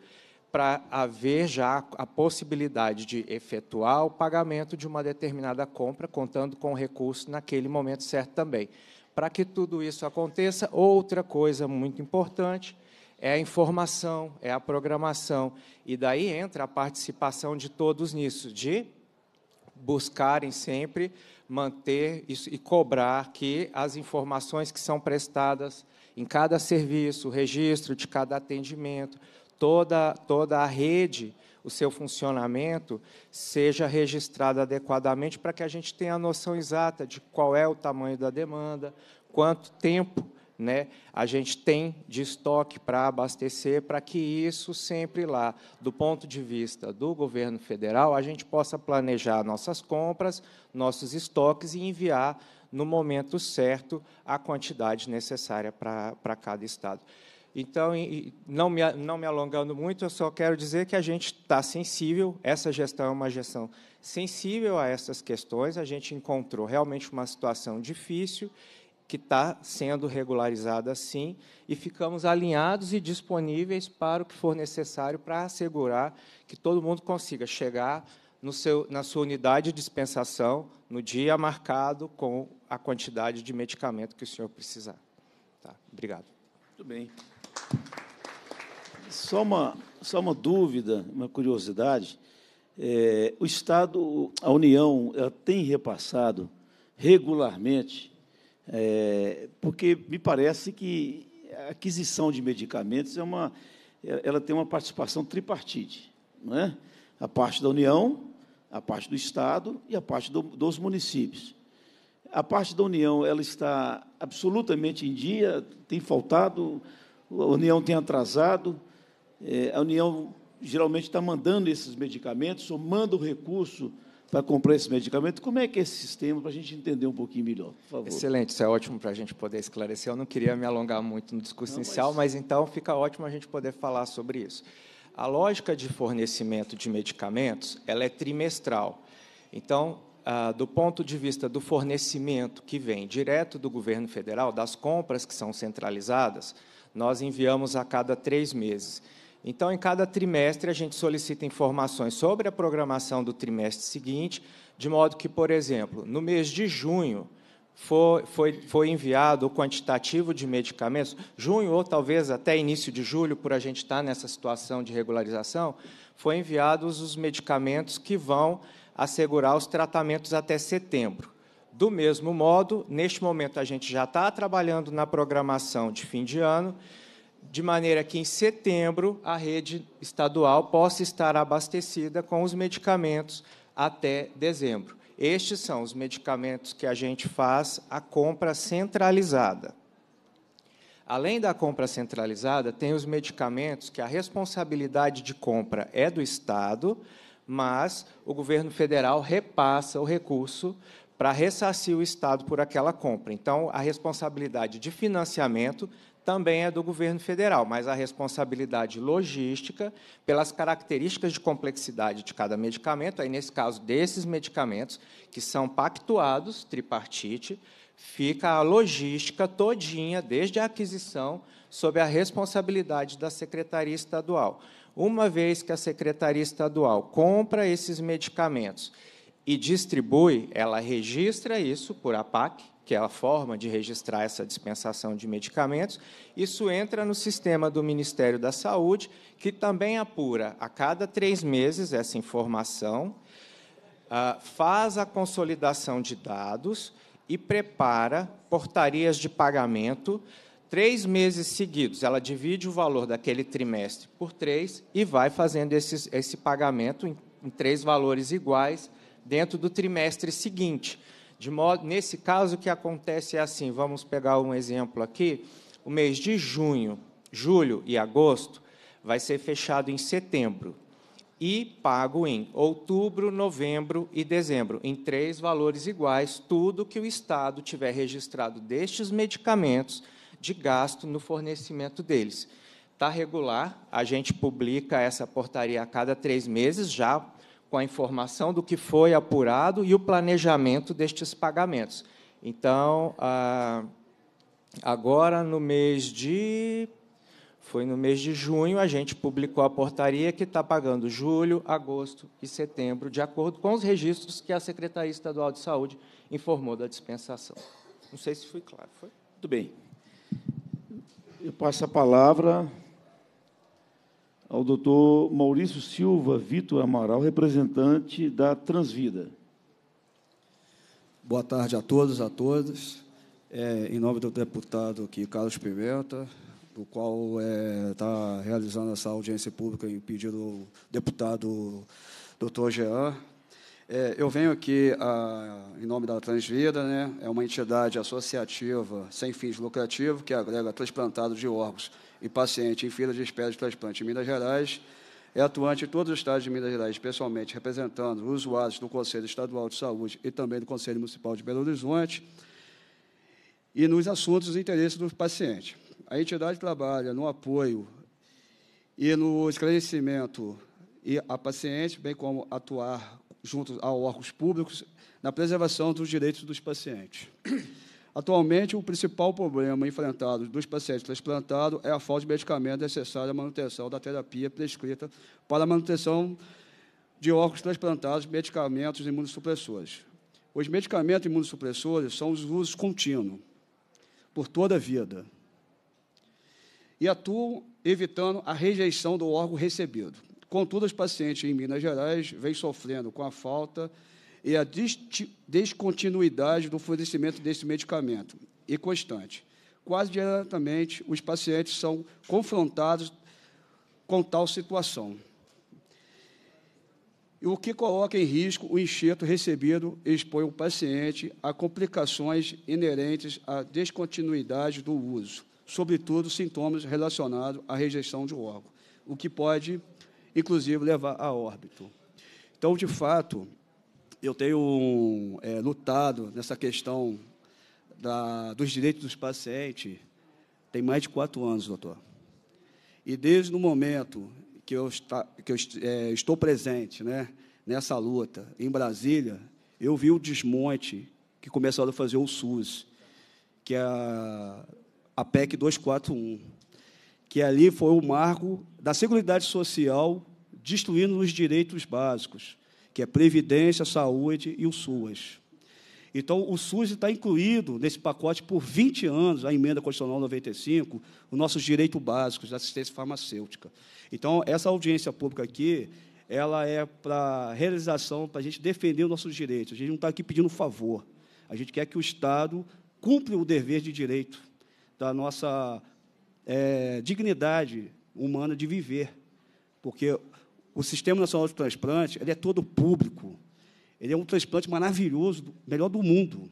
para haver já a possibilidade de efetuar o pagamento de uma determinada compra, contando com o recurso naquele momento certo também. Para que tudo isso aconteça, outra coisa muito importante é a informação, é a programação. E daí entra a participação de todos nisso, de buscarem sempre manter isso e cobrar que as informações que são prestadas em cada serviço, o registro de cada atendimento, toda, toda a rede, o seu funcionamento, seja registrado adequadamente para que a gente tenha a noção exata de qual é o tamanho da demanda, quanto tempo né, a gente tem de estoque para abastecer, para que isso sempre lá, do ponto de vista do governo federal, a gente possa planejar nossas compras, nossos estoques e enviar no momento certo a quantidade necessária para cada estado. Então, não me, não me alongando muito, eu só quero dizer que a gente está sensível, essa gestão é uma gestão sensível a essas questões, a gente encontrou realmente uma situação difícil que está sendo regularizada assim, e ficamos alinhados e disponíveis para o que for necessário para assegurar que todo mundo consiga chegar seu, na sua unidade de dispensação no dia marcado com a quantidade de medicamento que o senhor precisar. Tá, obrigado. Muito bem. Só uma, só uma dúvida, uma curiosidade. É, o Estado, a União, ela tem repassado regularmente é, porque me parece que a aquisição de medicamentos é uma, é, ela tem uma participação tripartite, não é? A parte da União, a parte do Estado e a parte do, dos municípios. A parte da União ela está absolutamente em dia, tem faltado, a União tem atrasado, é, a União geralmente está mandando esses medicamentos, ou manda o recurso para comprar esse medicamento. Como é que é esse sistema, para a gente entender um pouquinho melhor, por favor. Excelente, isso é ótimo para a gente poder esclarecer. Eu não queria me alongar muito no discurso não, inicial, mas... mas então fica ótimo a gente poder falar sobre isso. A lógica de fornecimento de medicamentos ela é trimestral. Então, ah, do ponto de vista do fornecimento que vem direto do governo federal, das compras que são centralizadas, nós enviamos a cada três meses. Então, em cada trimestre, a gente solicita informações sobre a programação do trimestre seguinte, de modo que, por exemplo, no mês de junho, foi, foi, foi enviado o quantitativo de medicamentos, junho ou talvez até início de julho, por a gente estar tá nessa situação de regularização, foi enviados os medicamentos que vão assegurar os tratamentos até setembro. Do mesmo modo, neste momento a gente já está trabalhando na programação de fim de ano de maneira que em setembro a rede estadual possa estar abastecida com os medicamentos até dezembro. Estes são os medicamentos que a gente faz a compra centralizada. Além da compra centralizada, tem os medicamentos que a responsabilidade de compra é do Estado, mas o governo federal repassa o recurso para ressarcir o Estado por aquela compra. Então, a responsabilidade de financiamento também é do governo federal, mas a responsabilidade logística, pelas características de complexidade de cada medicamento, aí nesse caso desses medicamentos que são pactuados, tripartite, fica a logística todinha, desde a aquisição, sob a responsabilidade da Secretaria Estadual. Uma vez que a Secretaria Estadual compra esses medicamentos e distribui, ela registra isso por APAC, que é a forma de registrar essa dispensação de medicamentos. Isso entra no sistema do Ministério da Saúde, que também apura a cada três meses essa informação, ah, faz a consolidação de dados e prepara portarias de pagamento três meses seguidos. Ela divide o valor daquele trimestre por três e vai fazendo esse, esse pagamento em, em três valores iguais dentro do trimestre seguinte. De modo, nesse caso, o que acontece é assim: vamos pegar um exemplo aqui. O mês de junho, julho e agosto vai ser fechado em setembro e pago em outubro, novembro e dezembro, em três valores iguais, tudo que o Estado tiver registrado destes medicamentos de gasto no fornecimento deles. Está regular, a gente publica essa portaria a cada três meses, já com a informação do que foi apurado e o planejamento destes pagamentos. Então, ah, agora no mês de. Foi no mês de junho, a gente publicou a portaria que está pagando julho, agosto e setembro, de acordo com os registros que a Secretaria Estadual de Saúde informou da dispensação. Não sei se fui claro. Foi? Tudo bem. Eu passo a palavra ao doutor Maurício Silva Vitor Amaral, representante da Transvida. Boa tarde a todos, a todas. É, em nome do deputado aqui, Carlos Pimenta, o qual está é, tá realizando essa audiência pública em pedido do deputado doutor Jean. É, eu venho aqui a, em nome da Transvida, né, é uma entidade associativa sem fins lucrativos que agrega transplantados de órgãos e paciente em fila de espera de transplante em Minas Gerais. É atuante em todos os estados de Minas Gerais, especialmente representando os usuários do Conselho Estadual de Saúde e também do Conselho Municipal de Belo Horizonte e nos assuntos de interesse do paciente. A entidade trabalha no apoio e no esclarecimento e a paciente, bem como atuar junto a órgãos públicos na preservação dos direitos dos pacientes. Atualmente, o principal problema enfrentado dos pacientes transplantados é a falta de medicamento necessário à manutenção da terapia prescrita para a manutenção de órgãos transplantados, medicamentos imunossupressores. Os medicamentos imunossupressores são os usos contínuos, por toda a vida, e atuam evitando a rejeição do órgão recebido. Contudo, os pacientes em Minas Gerais vêm sofrendo com a falta de e a descontinuidade do fornecimento desse medicamento, e constante. Quase diretamente, os pacientes são confrontados com tal situação, o que coloca em risco o enxerto recebido e expõe o paciente a complicações inerentes à descontinuidade do uso, sobretudo sintomas relacionados à rejeição de órgão, o que pode, inclusive, levar a óbito. Então, de fato, eu tenho é, lutado nessa questão da, dos direitos dos pacientes tem mais de quatro anos, doutor. E desde o momento que eu, está, que eu é, estou presente né, nessa luta em Brasília, eu vi o desmonte que começaram a fazer o SUS, que é a, a PEC 241, que ali foi o marco da Seguridade Social destruindo os direitos básicos que é Previdência, Saúde e o SUAS. Então, o SUS está incluído nesse pacote por 20 anos, a emenda constitucional 95, os nossos direitos básicos de assistência farmacêutica. Então, essa audiência pública aqui, ela é para realização, para a gente defender os nossos direitos. A gente não está aqui pedindo favor. A gente quer que o Estado cumpra o dever de direito da nossa é, dignidade humana de viver. Porque o Sistema Nacional de Transplante ele é todo público. Ele é um transplante maravilhoso, melhor do mundo.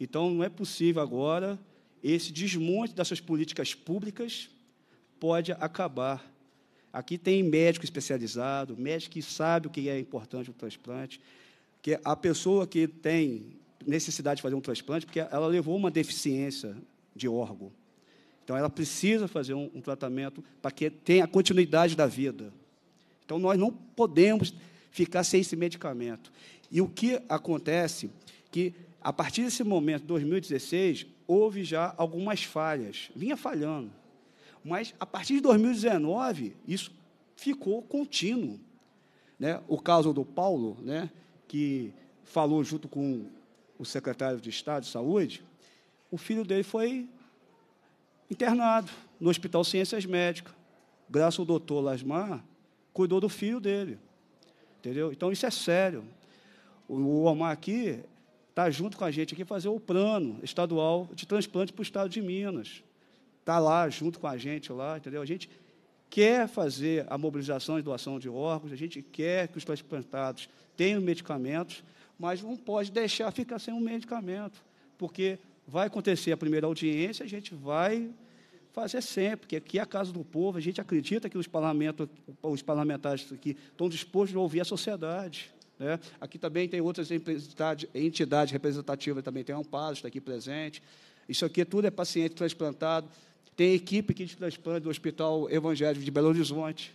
Então, não é possível agora esse desmonte dessas políticas públicas pode acabar. Aqui tem médico especializado, médico que sabe o que é importante o transplante, que a pessoa que tem necessidade de fazer um transplante, porque ela levou uma deficiência de órgão. Então, ela precisa fazer um, um tratamento para que tenha continuidade da vida. Então, nós não podemos ficar sem esse medicamento. E o que acontece que, a partir desse momento, 2016, houve já algumas falhas. Vinha falhando. Mas, a partir de 2019, isso ficou contínuo. Né? O caso do Paulo, né? que falou junto com o secretário de Estado de Saúde, o filho dele foi internado no Hospital Ciências Médicas. Graças ao doutor Lasmar, cuidou do filho dele. Entendeu? Então isso é sério. O Omar aqui está junto com a gente aqui fazer o plano estadual de transplante para o estado de Minas. Está lá junto com a gente lá, entendeu? A gente quer fazer a mobilização e doação de órgãos, a gente quer que os transplantados tenham medicamentos, mas não pode deixar ficar sem um medicamento, porque vai acontecer a primeira audiência, a gente vai fazer sempre, porque aqui é a casa do povo, a gente acredita que os, parlamento, os parlamentares aqui estão dispostos a ouvir a sociedade. Né? Aqui também tem outras entidades, representativas, também tem um Amparo, está aqui presente. Isso aqui tudo é paciente transplantado. Tem equipe que de transplante do Hospital Evangélico de Belo Horizonte.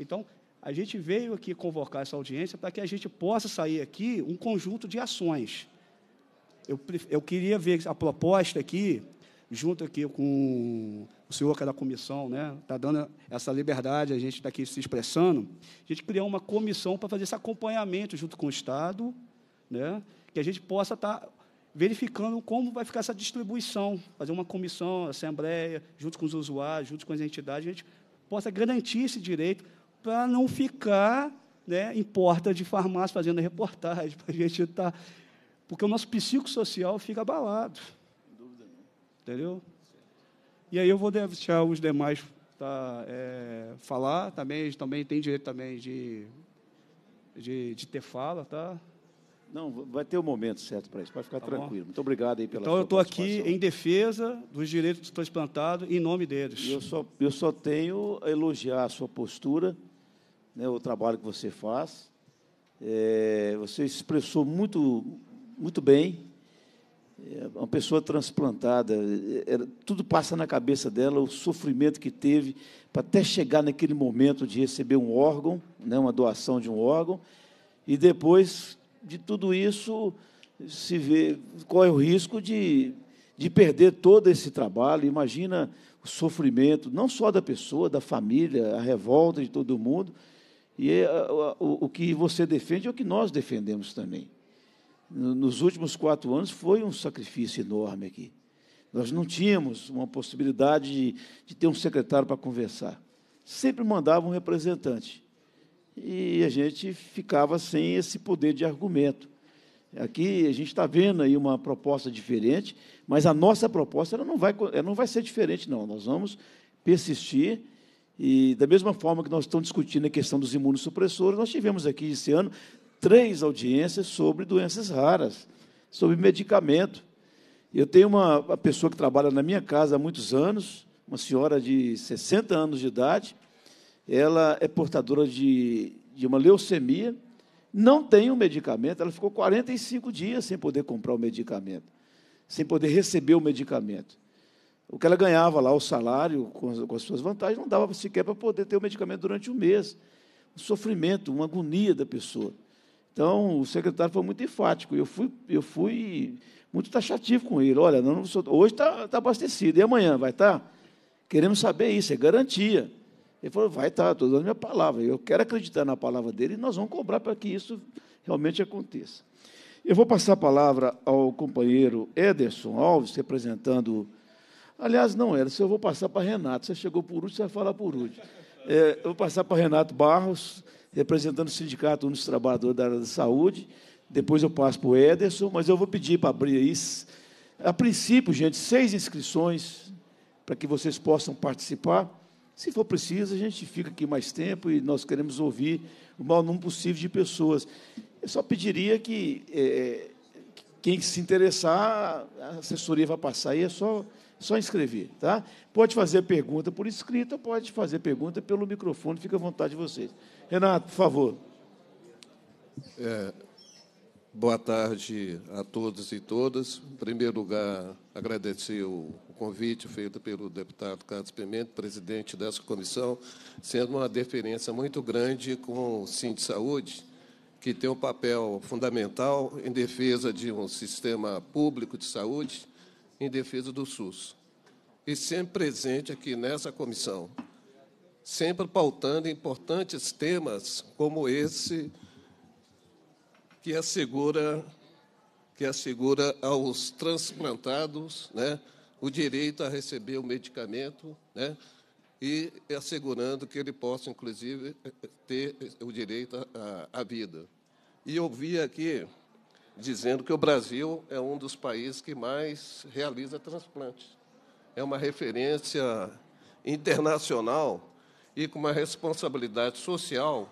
Então, a gente veio aqui convocar essa audiência para que a gente possa sair aqui um conjunto de ações. Eu, eu queria ver a proposta aqui junto aqui com o senhor que é da comissão, né, está dando essa liberdade, a gente está aqui se expressando, a gente criar uma comissão para fazer esse acompanhamento junto com o Estado, né, que a gente possa estar tá verificando como vai ficar essa distribuição, fazer uma comissão, assembleia, junto com os usuários, junto com as entidades, a gente possa garantir esse direito para não ficar né, em porta de farmácia fazendo reportagem, [LAUGHS] para a gente estar... Tá, porque o nosso psicossocial fica abalado. Entendeu? E aí eu vou deixar os demais tá, é, falar também, também tem direito também de, de, de ter fala, tá? Não, vai ter o um momento certo para isso, pode ficar tá tranquilo. Bom. Muito obrigado aí pela Então, eu estou aqui em defesa dos direitos dos transplantados, em nome deles. Eu só, eu só tenho a elogiar a sua postura, né, o trabalho que você faz. É, você expressou muito, muito bem é uma pessoa transplantada, era, é, é, tudo passa na cabeça dela, o sofrimento que teve para até chegar naquele momento de receber um órgão, né, uma doação de um órgão, e depois de tudo isso se vê qual é o risco de, de perder todo esse trabalho. Imagina o sofrimento, não só da pessoa, da família, a revolta de todo mundo. E o, o que você defende é o que nós defendemos também nos últimos quatro anos foi um sacrifício enorme aqui. Nós não tínhamos uma possibilidade de, de ter um secretário para conversar. Sempre mandava um representante. E a gente ficava sem esse poder de argumento. Aqui a gente está vendo aí uma proposta diferente, mas a nossa proposta ela não, vai, ela não vai ser diferente, não. Nós vamos persistir e, da mesma forma que nós estamos discutindo a questão dos imunossupressores, nós tivemos aqui esse ano três audiências sobre doenças raras, sobre medicamento. Eu tenho uma, uma pessoa que trabalha na minha casa há muitos anos, uma senhora de 60 anos de idade, ela é portadora de, de uma leucemia, não tem o um medicamento, ela ficou 45 dias sem poder comprar o medicamento, sem poder receber o medicamento. O que ela ganhava lá, o salário, com as, com as suas vantagens, não dava sequer para poder ter o medicamento durante um mês. Um sofrimento, uma agonia da pessoa. Então, o secretário foi muito enfático. Eu fui, eu fui muito taxativo com ele. Olha, não, hoje está tá abastecido, e amanhã vai estar? Tá? Queremos saber isso, é garantia. Ele falou, vai estar, tá, estou dando minha palavra. Eu quero acreditar na palavra dele e nós vamos cobrar para que isso realmente aconteça. Eu vou passar a palavra ao companheiro Ederson Alves, representando. Aliás, não, Ederson, eu vou passar para Renato. Você chegou por último, você vai falar por último. É, eu vou passar para Renato Barros, representando o Sindicato dos Trabalhadores da área da saúde. Depois eu passo para o Ederson, mas eu vou pedir para abrir aí. A princípio, gente, seis inscrições para que vocês possam participar. Se for preciso, a gente fica aqui mais tempo e nós queremos ouvir o maior número possível de pessoas. Eu só pediria que é, quem se interessar, a assessoria vai passar aí, é só, só inscrever. Tá? Pode fazer pergunta por escrita, pode fazer pergunta pelo microfone, fica à vontade de vocês. Renato, por favor. É, boa tarde a todos e todas. Em primeiro lugar, agradecer o convite feito pelo deputado Carlos Pimenta, presidente dessa comissão, sendo uma deferência muito grande com o Sim de Saúde, que tem um papel fundamental em defesa de um sistema público de saúde, em defesa do SUS. E sempre presente aqui nessa comissão sempre pautando importantes temas como esse que assegura que assegura aos transplantados, né, o direito a receber o medicamento, né, e assegurando que ele possa, inclusive, ter o direito à, à vida. E eu vi aqui dizendo que o Brasil é um dos países que mais realiza transplantes. É uma referência internacional e com uma responsabilidade social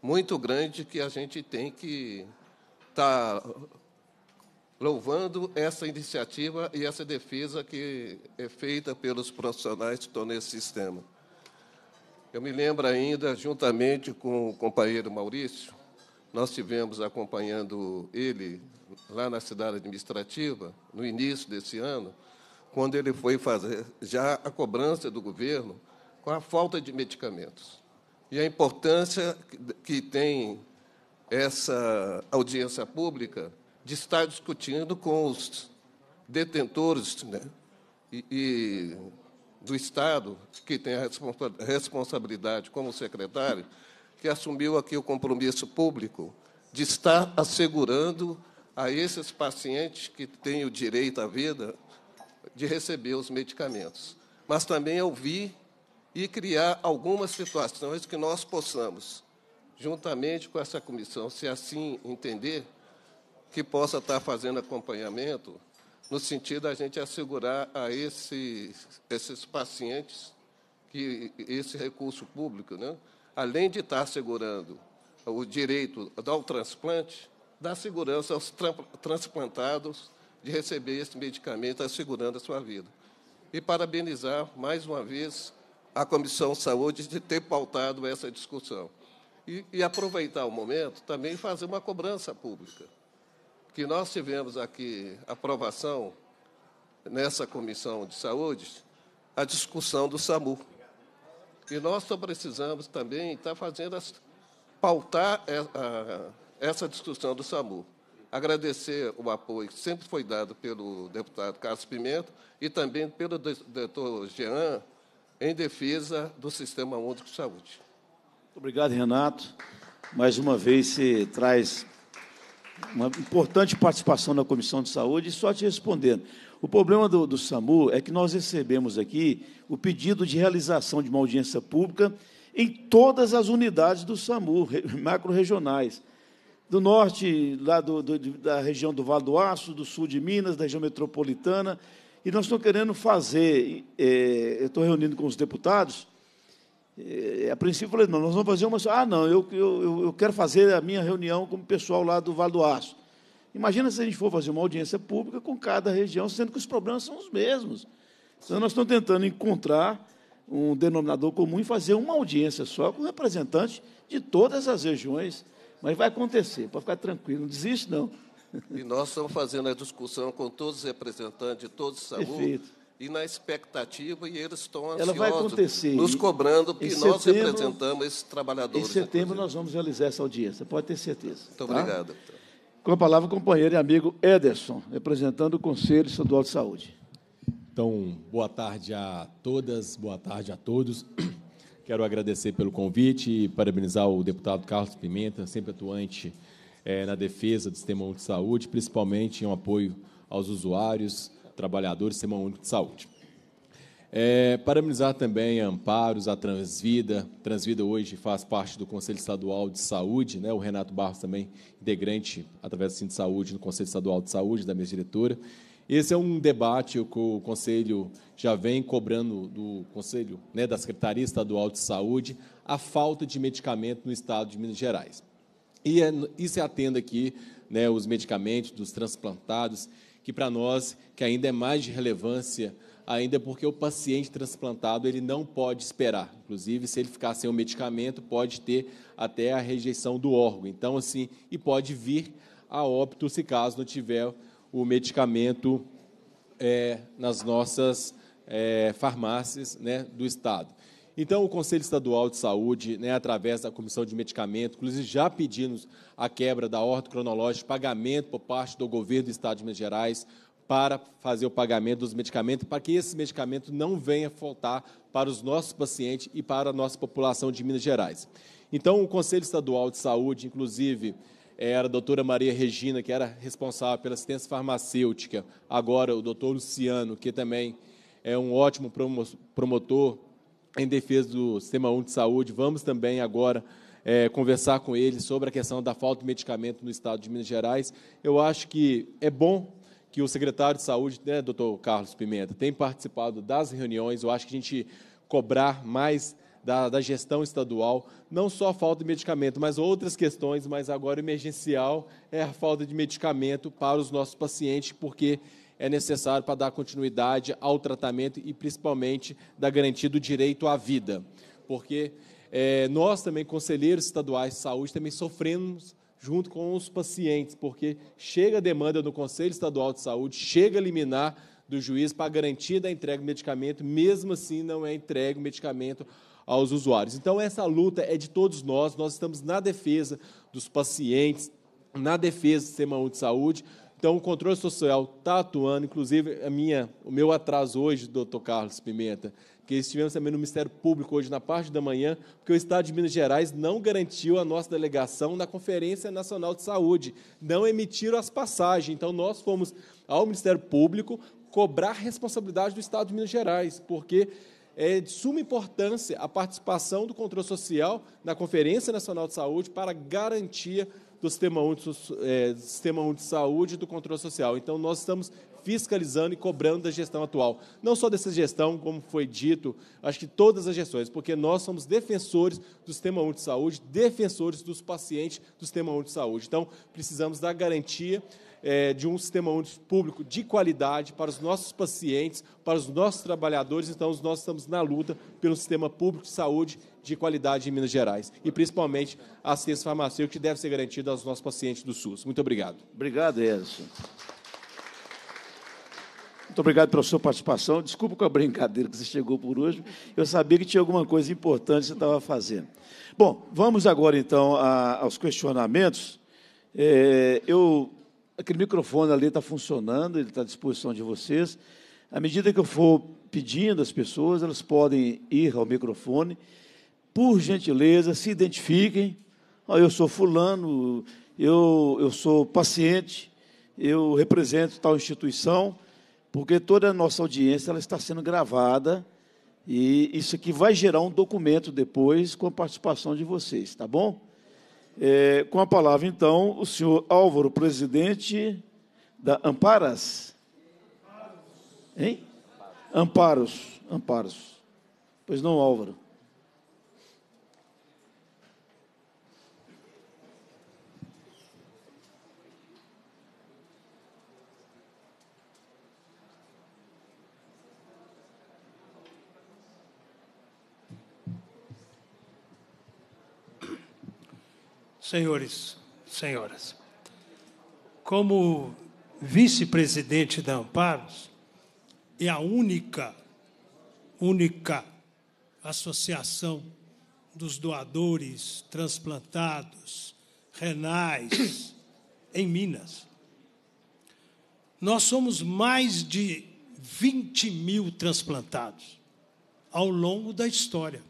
muito grande que a gente tem que estar tá louvando essa iniciativa e essa defesa que é feita pelos profissionais que estão nesse sistema. Eu me lembro ainda, juntamente com o companheiro Maurício, nós tivemos acompanhando ele lá na cidade administrativa, no início desse ano, quando ele foi fazer já a cobrança do governo com a falta de medicamentos. E a importância que tem essa audiência pública de estar discutindo com os detentores né, e, e do Estado, que tem a responsabilidade como secretário, que assumiu aqui o compromisso público de estar assegurando a esses pacientes que têm o direito à vida de receber os medicamentos. Mas também eu vi e criar algumas situações que nós possamos, juntamente com essa comissão, se assim entender, que possa estar fazendo acompanhamento no sentido da gente assegurar a esses, esses pacientes que esse recurso público, né, além de estar assegurando o direito ao transplante, dá segurança aos transplantados de receber esse medicamento, assegurando a sua vida. E parabenizar, mais uma vez, a Comissão Saúde de ter pautado essa discussão. E, e aproveitar o momento também fazer uma cobrança pública, que nós tivemos aqui aprovação nessa Comissão de Saúde a discussão do SAMU. E nós só precisamos também estar tá fazendo as, pautar é, essa discussão do SAMU. Agradecer o apoio que sempre foi dado pelo deputado Carlos Pimenta e também pelo doutor Jean, em defesa do Sistema Único de Saúde. Muito obrigado, Renato. Mais uma vez se traz uma importante participação na Comissão de Saúde. E só te respondendo, o problema do, do SAMU é que nós recebemos aqui o pedido de realização de uma audiência pública em todas as unidades do SAMU, macro-regionais. Do norte, lá do, do, da região do Vale do Aço, do sul de Minas, da região metropolitana, e nós estamos querendo fazer, é, eu estou reunindo com os deputados, é, a princípio eu falei, não, nós vamos fazer uma. Ah, não, eu, eu, eu quero fazer a minha reunião com o pessoal lá do Vale do Aço. Imagina se a gente for fazer uma audiência pública com cada região, sendo que os problemas são os mesmos. Então nós estamos tentando encontrar um denominador comum e fazer uma audiência só com representantes de todas as regiões. Mas vai acontecer, pode ficar tranquilo, não desiste não. E nós estamos fazendo a discussão com todos os representantes de todos os SAMU. Perfeito. E na expectativa, e eles estão ansiosos, Ela vai acontecer. nos cobrando, que nós representamos esses trabalhadores. Em setembro inclusive. nós vamos realizar essa audiência, pode ter certeza. Muito tá? obrigado. Com a palavra, o companheiro e amigo Ederson, representando o Conselho Estadual de Saúde. Então, boa tarde a todas, boa tarde a todos. [CLEARS THROAT] Quero agradecer pelo convite e parabenizar o deputado Carlos Pimenta, sempre atuante é, na defesa do sistema único de saúde, principalmente em um apoio aos usuários, trabalhadores do sistema único de saúde. É, parabenizar também a Amparos, a Transvida. Transvida hoje faz parte do Conselho Estadual de Saúde, né? o Renato Barros também, integrante através do Cinto Saúde no Conselho Estadual de Saúde, da minha diretora. Esse é um debate que o Conselho já vem cobrando do Conselho, né, da Secretaria Estadual de Saúde, a falta de medicamento no estado de Minas Gerais. E, é, e se atenda aqui né, os medicamentos dos transplantados, que para nós, que ainda é mais de relevância, ainda porque o paciente transplantado ele não pode esperar. Inclusive, se ele ficar sem o medicamento, pode ter até a rejeição do órgão. Então, assim, e pode vir a óbito se caso não tiver o medicamento é, nas nossas é, farmácias né, do Estado. Então, o Conselho Estadual de Saúde, né, através da Comissão de Medicamento, inclusive já pedimos a quebra da ordem cronológica, pagamento por parte do governo do Estado de Minas Gerais para fazer o pagamento dos medicamentos, para que esses medicamentos não venham faltar para os nossos pacientes e para a nossa população de Minas Gerais. Então, o Conselho Estadual de Saúde, inclusive, é, era a doutora Maria Regina, que era responsável pela assistência farmacêutica, agora o doutor Luciano, que também é um ótimo promotor em defesa do Sistema Único de Saúde. Vamos também agora é, conversar com ele sobre a questão da falta de medicamento no estado de Minas Gerais. Eu acho que é bom que o secretário de Saúde, né, doutor Carlos Pimenta, tenha participado das reuniões. Eu acho que a gente cobrar mais da, da, gestão estadual, não só a falta de medicamento, mas outras questões, mas agora emergencial é a falta de medicamento para os nossos pacientes, porque é necessário para dar continuidade ao tratamento e principalmente da garantia do direito à vida. Porque é, nós também, conselheiros estaduais de saúde, também sofremos junto com os pacientes, porque chega a demanda no Conselho Estadual de Saúde, chega a liminar do juiz para garantir da entrega do medicamento, mesmo assim não é entregue o medicamento aos usuários. Então, essa luta é de todos nós, nós estamos na defesa dos pacientes, na defesa do Sistema de Saúde, então, o controle social está atuando, inclusive a minha, o meu atraso hoje, doutor Carlos Pimenta, que estivemos também no Ministério Público hoje na parte da manhã, porque o Estado de Minas Gerais não garantiu a nossa delegação na Conferência Nacional de Saúde, não emitiram as passagens. Então, nós fomos ao Ministério Público cobrar responsabilidade do Estado de Minas Gerais, porque é de suma importância a participação do controle social na Conferência Nacional de Saúde para garantia do Sistema Único, é, Sistema Único de Saúde e do controle social. Então, nós estamos fiscalizando e cobrando da gestão atual. Não só dessa gestão, como foi dito, acho que todas as gestões, porque nós somos defensores do Sistema Único de Saúde, defensores dos pacientes do Sistema Único de Saúde. Então, precisamos da garantia é, de um sistema único público de qualidade para os nossos pacientes, para os nossos trabalhadores. Então, nós estamos na luta pelo sistema público de saúde de qualidade em Minas Gerais e, principalmente, a assistência farmacêutica que deve ser garantida aos nossos pacientes do SUS. Muito obrigado. Obrigado, Edson. Muito obrigado pela sua participação. Desculpa com a brincadeira que você chegou por hoje. Eu sabia que tinha alguma coisa importante que você estava fazendo. Bom, vamos agora então a, aos questionamentos. É, eu aquele microfone ali está funcionando, ele está à disposição de vocês. À medida que eu for pedindo às pessoas, elas podem ir ao microfone. Por gentileza, se identifiquem. Oh, eu sou fulano, eu, eu sou paciente, eu represento tal instituição, porque toda a nossa audiência ela está sendo gravada e isso aqui vai gerar um documento depois com a participação de vocês, tá bom? É, com a palavra, então, o senhor Álvaro, presidente da Amparas. Hein? Amparos. Amparos. Pois não, Álvaro. Senhores, senhoras, como vice-presidente da Amparos e é a única, única associação dos doadores transplantados renais [COUGHS] em Minas. Nós somos mais de 20 mil transplantados ao longo da história.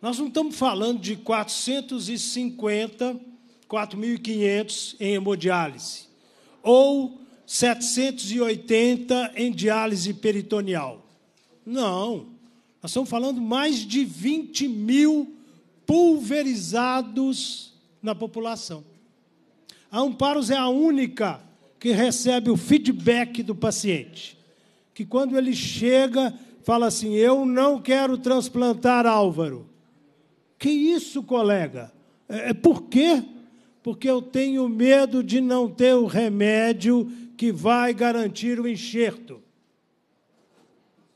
Nós não estamos falando de 450, 4.500 em hemodiálise, ou 780 em diálise peritoneal. Não. Nós estamos falando mais de 20 mil pulverizados na população. A Amparos é a única que recebe o feedback do paciente. Que quando ele chega, fala assim: Eu não quero transplantar Álvaro, que isso, colega? É, é, por quê? Porque eu tenho medo de não ter o remédio que vai garantir o enxerto.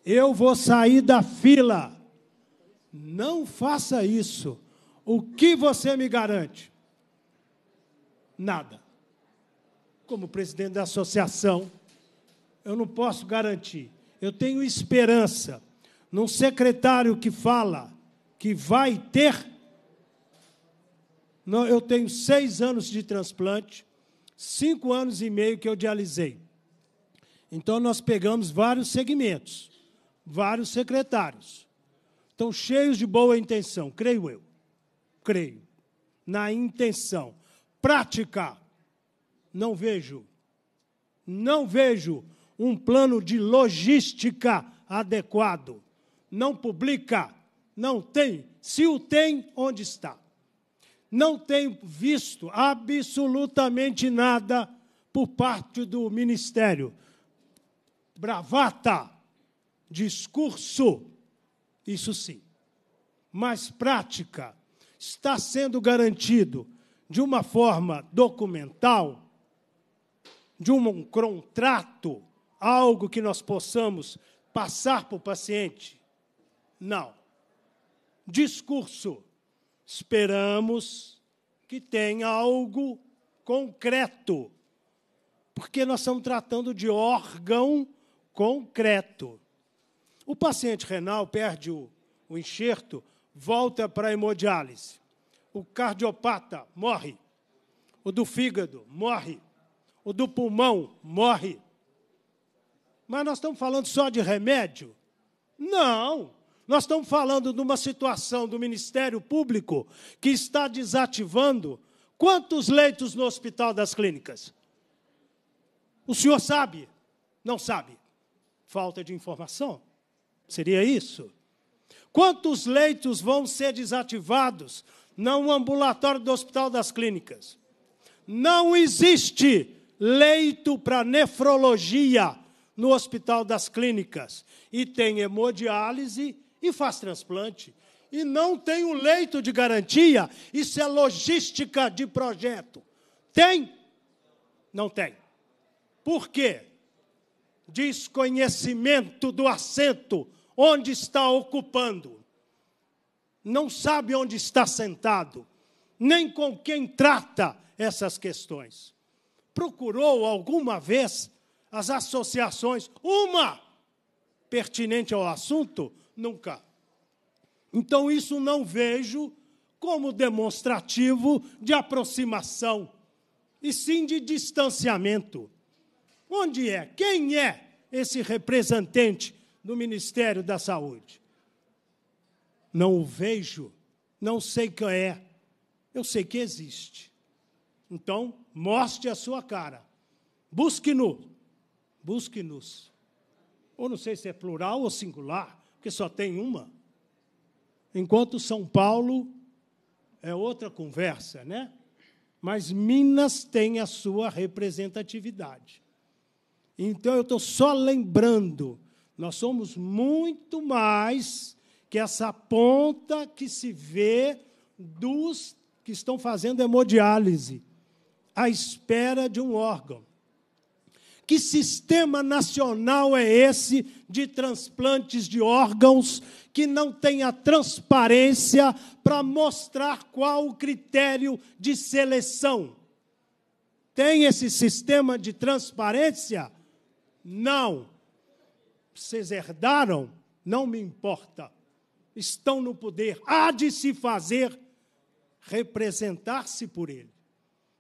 Eu vou sair da fila. Não faça isso. O que você me garante? Nada. Como presidente da associação, eu não posso garantir. Eu tenho esperança num secretário que fala que vai ter. eu tenho seis anos de transplante, cinco anos e meio que eu dialisei. Então, nós pegamos vários segmentos, vários secretários. Estão cheios de boa intenção, creio eu. Creio. Na intenção. Prática. Não vejo. Não vejo um plano de logística adequado. Não publica. Não tem. Se o tem, onde está? Não tenho visto absolutamente nada por parte do Ministério. Bravata, discurso, isso sim. Mas prática está sendo garantido de uma forma documental, de um contrato, algo que nós possamos passar para o paciente? Não discurso. Esperamos que tenha algo concreto, porque nós estamos tratando de órgão concreto. O paciente renal perde o, o enxerto, volta para a hemodiálise. O cardiopata morre. O do fígado morre. O do pulmão morre. Mas nós estamos falando só de remédio? Não! Nós estamos falando de uma situação do Ministério Público que está desativando quantos leitos no Hospital das Clínicas? O senhor sabe? Não sabe. Falta de informação? Seria isso? Quantos leitos vão ser desativados no ambulatório do Hospital das Clínicas? Não existe leito para nefrologia no Hospital das Clínicas. E tem hemodiálise e faz transplante. E não tem um leito de garantia. Isso é logística de projeto. Tem? Não tem. Por quê? Desconhecimento do assento onde está ocupando. Não sabe onde está sentado, nem com quem trata essas questões. Procurou alguma vez as associações, uma pertinente ao assunto, nunca. Então, isso não vejo como demonstrativo de aproximação, e sim de distanciamento. Onde é? Quem é esse representante do Ministério da Saúde? Não o vejo, não sei quem é, eu sei que existe. Então, mostre a sua cara. Busque-no. Busque-nos. Ou não sei se é plural ou singular porque só tem uma. Enquanto São Paulo é outra conversa, né? Mas Minas tem a sua representatividade. Então eu estou só lembrando, nós somos muito mais que essa ponta que se vê dos que estão fazendo hemodiálise à espera de um órgão. Que sistema nacional é esse de transplantes de órgãos que não tem a transparência para mostrar qual o critério de seleção? Tem esse sistema de transparência? Não. Vocês herdaram? Não me importa. Estão no poder. Há de se fazer representar-se por ele.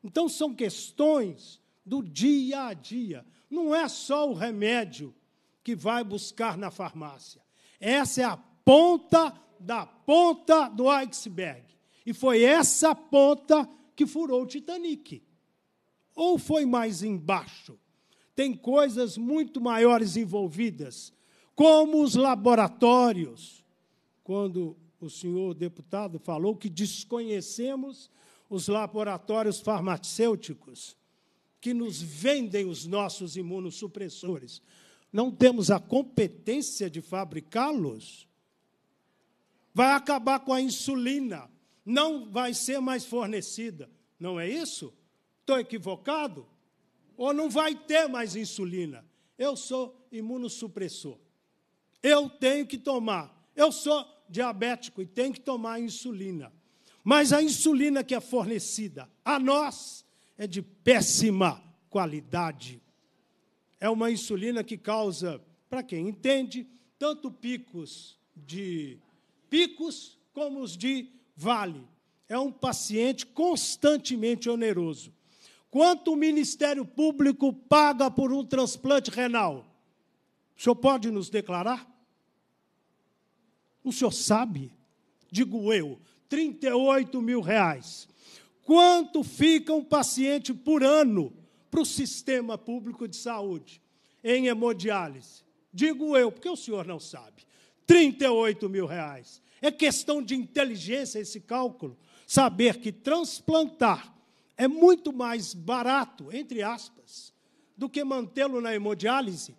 Então, são questões do dia a dia não é só o remédio que vai buscar na farmácia. Essa é a ponta da ponta do iceberg. E foi essa ponta que furou o Titanic. Ou foi mais embaixo? Tem coisas muito maiores envolvidas, como os laboratórios. Quando o senhor deputado falou que desconhecemos os laboratórios farmacêuticos que nos vendem os nossos imunossupressores. Não temos a competência de fabricá-los. Vai acabar com a insulina, não vai ser mais fornecida. Não é isso? Estou equivocado? Ou não vai ter mais insulina? Eu sou imunossupressor. Eu tenho que tomar. Eu sou diabético e tenho que tomar insulina. Mas a insulina que é fornecida a nós, é de péssima qualidade. É uma insulina que causa, para quem entende, tanto picos de picos como os de vale. É um paciente constantemente oneroso. Quanto o Ministério Público paga por um transplante renal? O senhor pode nos declarar? O senhor sabe? Digo eu, 38 mil reais quanto fica um paciente por ano para o sistema público de saúde em hemodiálise? Digo eu, porque o senhor não sabe. 38 mil reais. É questão de inteligência esse cálculo. Saber que transplantar é muito mais barato, entre aspas, do que mantê-lo na hemodiálise.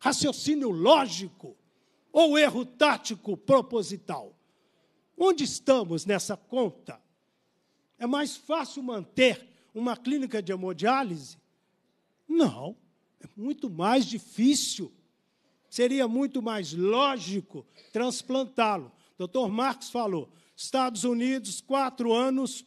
Raciocínio lógico ou erro tático proposital. Onde estamos nessa conta? É mais fácil manter uma clínica de hemodiálise? Não, é muito mais difícil. Seria muito mais lógico transplantá-lo. Dr. Marx falou: Estados Unidos, quatro anos,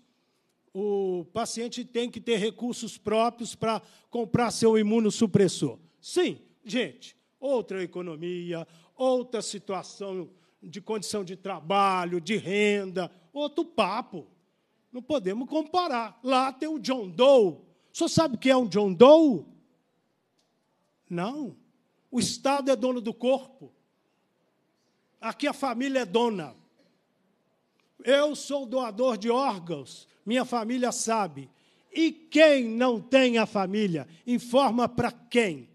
o paciente tem que ter recursos próprios para comprar seu imunossupressor. Sim, gente, outra economia, outra situação de condição de trabalho, de renda, outro papo. Não podemos comparar. Lá tem o John Doe. Só sabe o que é um John Doe? Não. O Estado é dono do corpo. Aqui a família é dona. Eu sou doador de órgãos, minha família sabe. E quem não tem a família, informa para quem?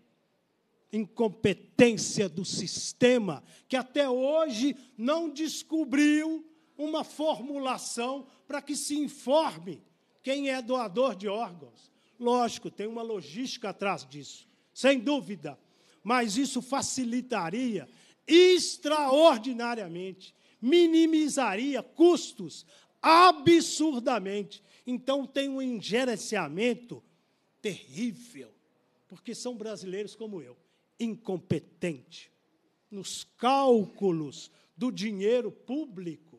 Incompetência do sistema, que até hoje não descobriu uma formulação para que se informe quem é doador de órgãos. Lógico, tem uma logística atrás disso, sem dúvida, mas isso facilitaria extraordinariamente, minimizaria custos absurdamente. Então tem um ingerenciamento terrível, porque são brasileiros como eu, incompetente nos cálculos do dinheiro público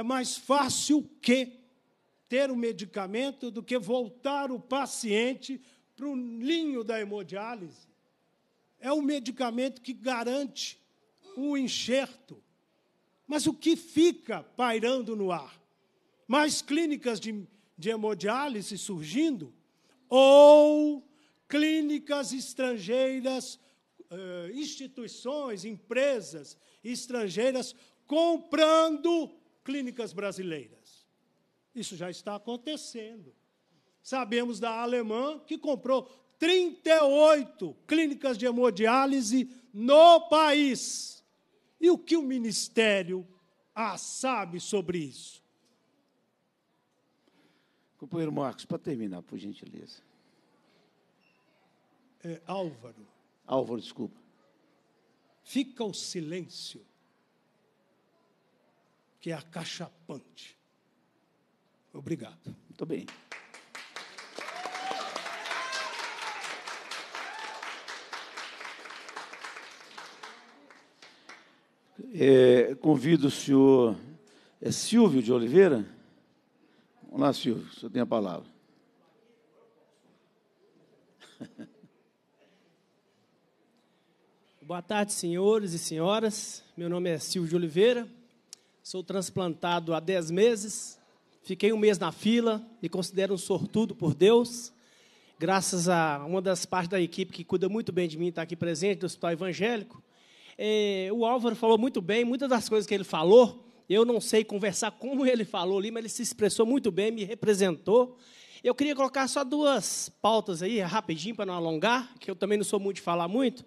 é mais fácil que ter o medicamento do que voltar o paciente para o linho da hemodiálise. É o medicamento que garante o enxerto. Mas o que fica pairando no ar? Mais clínicas de, de hemodiálise surgindo? Ou clínicas estrangeiras, eh, instituições, empresas estrangeiras comprando clínicas brasileiras. Isso já está acontecendo. Sabemos da alemã que comprou 38 clínicas de hemodiálise no país. E o que o Ministério ah, sabe sobre isso? Companheiro Marcos, para terminar, por gentileza. É, Álvaro. Álvaro, desculpa. Fica o silêncio que é a cachapante. Obrigado. Muito bem. É, convido o senhor é Silvio de Oliveira. Vamos lá, Silvio, o senhor tem a palavra. Boa tarde, senhores e senhoras. Meu nome é Silvio de Oliveira. Sou transplantado há 10 meses, fiquei um mês na fila, me considero um sortudo por Deus. Graças a uma das partes da equipe que cuida muito bem de mim, está aqui presente, do Hospital Evangélico. É, o Álvaro falou muito bem, muitas das coisas que ele falou, eu não sei conversar como ele falou ali, mas ele se expressou muito bem, me representou. Eu queria colocar só duas pautas aí, rapidinho, para não alongar, que eu também não sou muito de falar muito,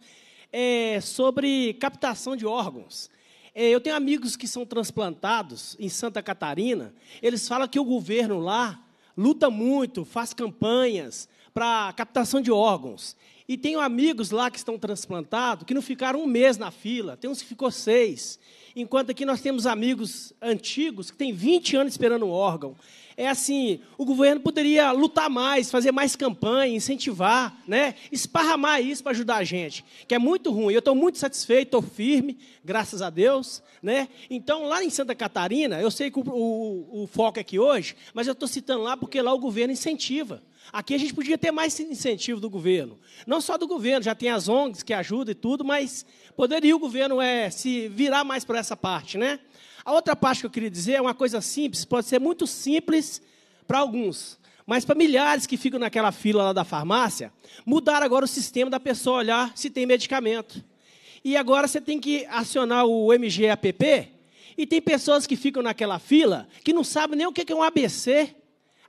é sobre captação de órgãos. É, eu tenho amigos que são transplantados em Santa Catarina, eles falam que o governo lá luta muito, faz campanhas para captação de órgãos. E tenho amigos lá que estão transplantados que não ficaram um mês na fila, tem uns que ficou seis. Enquanto aqui nós temos amigos antigos que têm 20 anos esperando um órgão é assim, o governo poderia lutar mais, fazer mais campanha, incentivar, né? esparramar isso para ajudar a gente, que é muito ruim. Eu estou muito satisfeito, estou firme, graças a Deus. Né? Então, lá em Santa Catarina, eu sei que o, o, o foco é aqui hoje, mas eu estou citando lá porque lá o governo incentiva. Aqui a gente podia ter mais incentivo do governo. Não só do governo, já tem as ONGs que ajudam e tudo, mas poderia o governo é, se virar mais para essa parte, né? A outra parte que eu queria dizer é uma coisa simples, pode ser muito simples para alguns, mas para milhares que ficam naquela fila lá da farmácia, mudar agora o sistema da pessoa olhar se tem medicamento. E agora você tem que acionar o MGAPP, e tem pessoas que ficam naquela fila que não sabem nem o que é um ABC,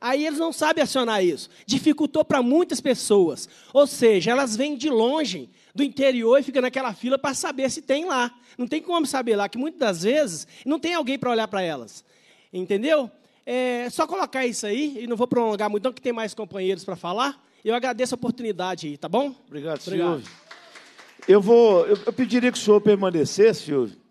Aí eles não sabem acionar isso. Dificultou para muitas pessoas. Ou seja, elas vêm de longe, do interior, e ficam naquela fila para saber se tem lá. Não tem como saber lá, que muitas das vezes não tem alguém para olhar para elas. Entendeu? É só colocar isso aí, e não vou prolongar muito, não, que tem mais companheiros para falar. Eu agradeço a oportunidade aí, tá bom? Obrigado, Obrigado. Silvio. Eu vou. Eu, eu pediria que o senhor permanecesse, Silvio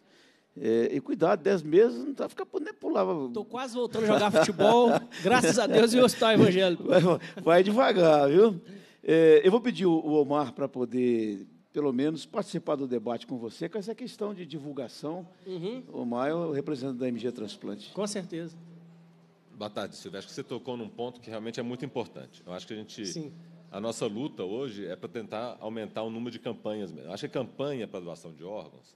é, e cuidado, 10 meses não tá ficar nem pulava. Estou quase voltando a jogar futebol, graças a Deus, e o hospital evangélico. Vai, vai devagar, viu? É, eu vou pedir o Omar para poder, pelo menos, participar do debate com você com essa questão de divulgação. Uhum. O Omar é o representante da MG Transplante. Com certeza. Boa tarde, Silvio. Acho que você tocou num ponto que realmente é muito importante. Eu acho que a gente. Sim. A nossa luta hoje é para tentar aumentar o número de campanhas mesmo. Eu acho que a campanha para doação de órgãos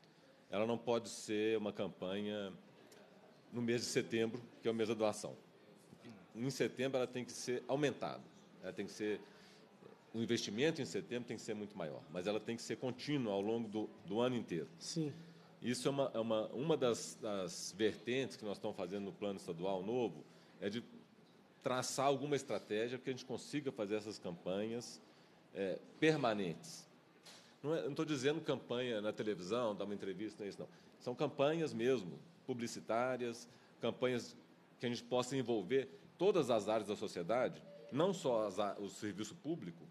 ela não pode ser uma campanha no mês de setembro, que é o mês da doação. Em setembro ela tem que ser aumentada. Ela tem que ser o investimento em setembro tem que ser muito maior, mas ela tem que ser contínua ao longo do, do ano inteiro. Sim. Isso é uma, é uma, uma das, das vertentes que nós estamos fazendo no plano estadual novo, é de traçar alguma estratégia que a gente consiga fazer essas campanhas é, permanentes. Não é, estou dizendo campanha na televisão, dar uma entrevista, não é isso, não. São campanhas mesmo, publicitárias, campanhas que a gente possa envolver todas as áreas da sociedade, não só as, o serviço público,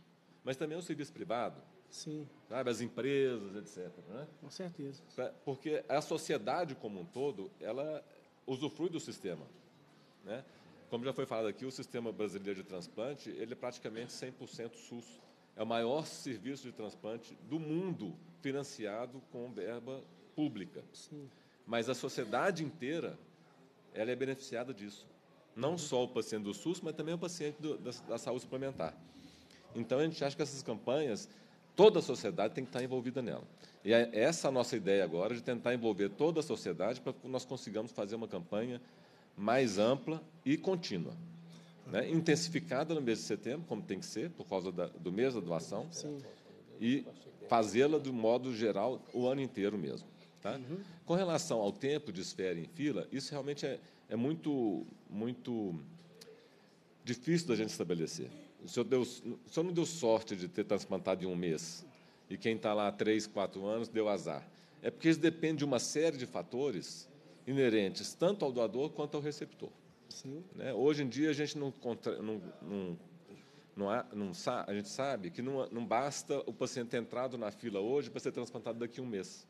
mas também o serviço privado. Sim. Sabe, as empresas, etc. Né? Com certeza. Porque a sociedade como um todo, ela usufrui do sistema. Né? Como já foi falado aqui, o sistema brasileiro de transplante, ele é praticamente 100% SUS. É o maior serviço de transplante do mundo financiado com verba pública. Sim. Mas a sociedade inteira ela é beneficiada disso. Não uhum. só o paciente do SUS, mas também o paciente do, da, da saúde suplementar. Então, a gente acha que essas campanhas, toda a sociedade tem que estar envolvida nela. E é essa a nossa ideia agora, de tentar envolver toda a sociedade para que nós consigamos fazer uma campanha mais ampla e contínua né, intensificada no mês de setembro, como tem que ser, por causa da, do mês da doação, Sim. e fazê-la do modo geral o ano inteiro mesmo. Tá? Uhum. Com relação ao tempo de espera em fila, isso realmente é, é muito, muito difícil da gente estabelecer. O senhor, deu, o senhor não deu sorte de ter transplantado em um mês, e quem está lá há três, quatro anos deu azar. É porque isso depende de uma série de fatores inerentes tanto ao doador quanto ao receptor. Né? Hoje em dia a gente não, contra, não, não, não, há, não a gente sabe que não, não basta o paciente ter entrado na fila hoje para ser transplantado daqui a um mês.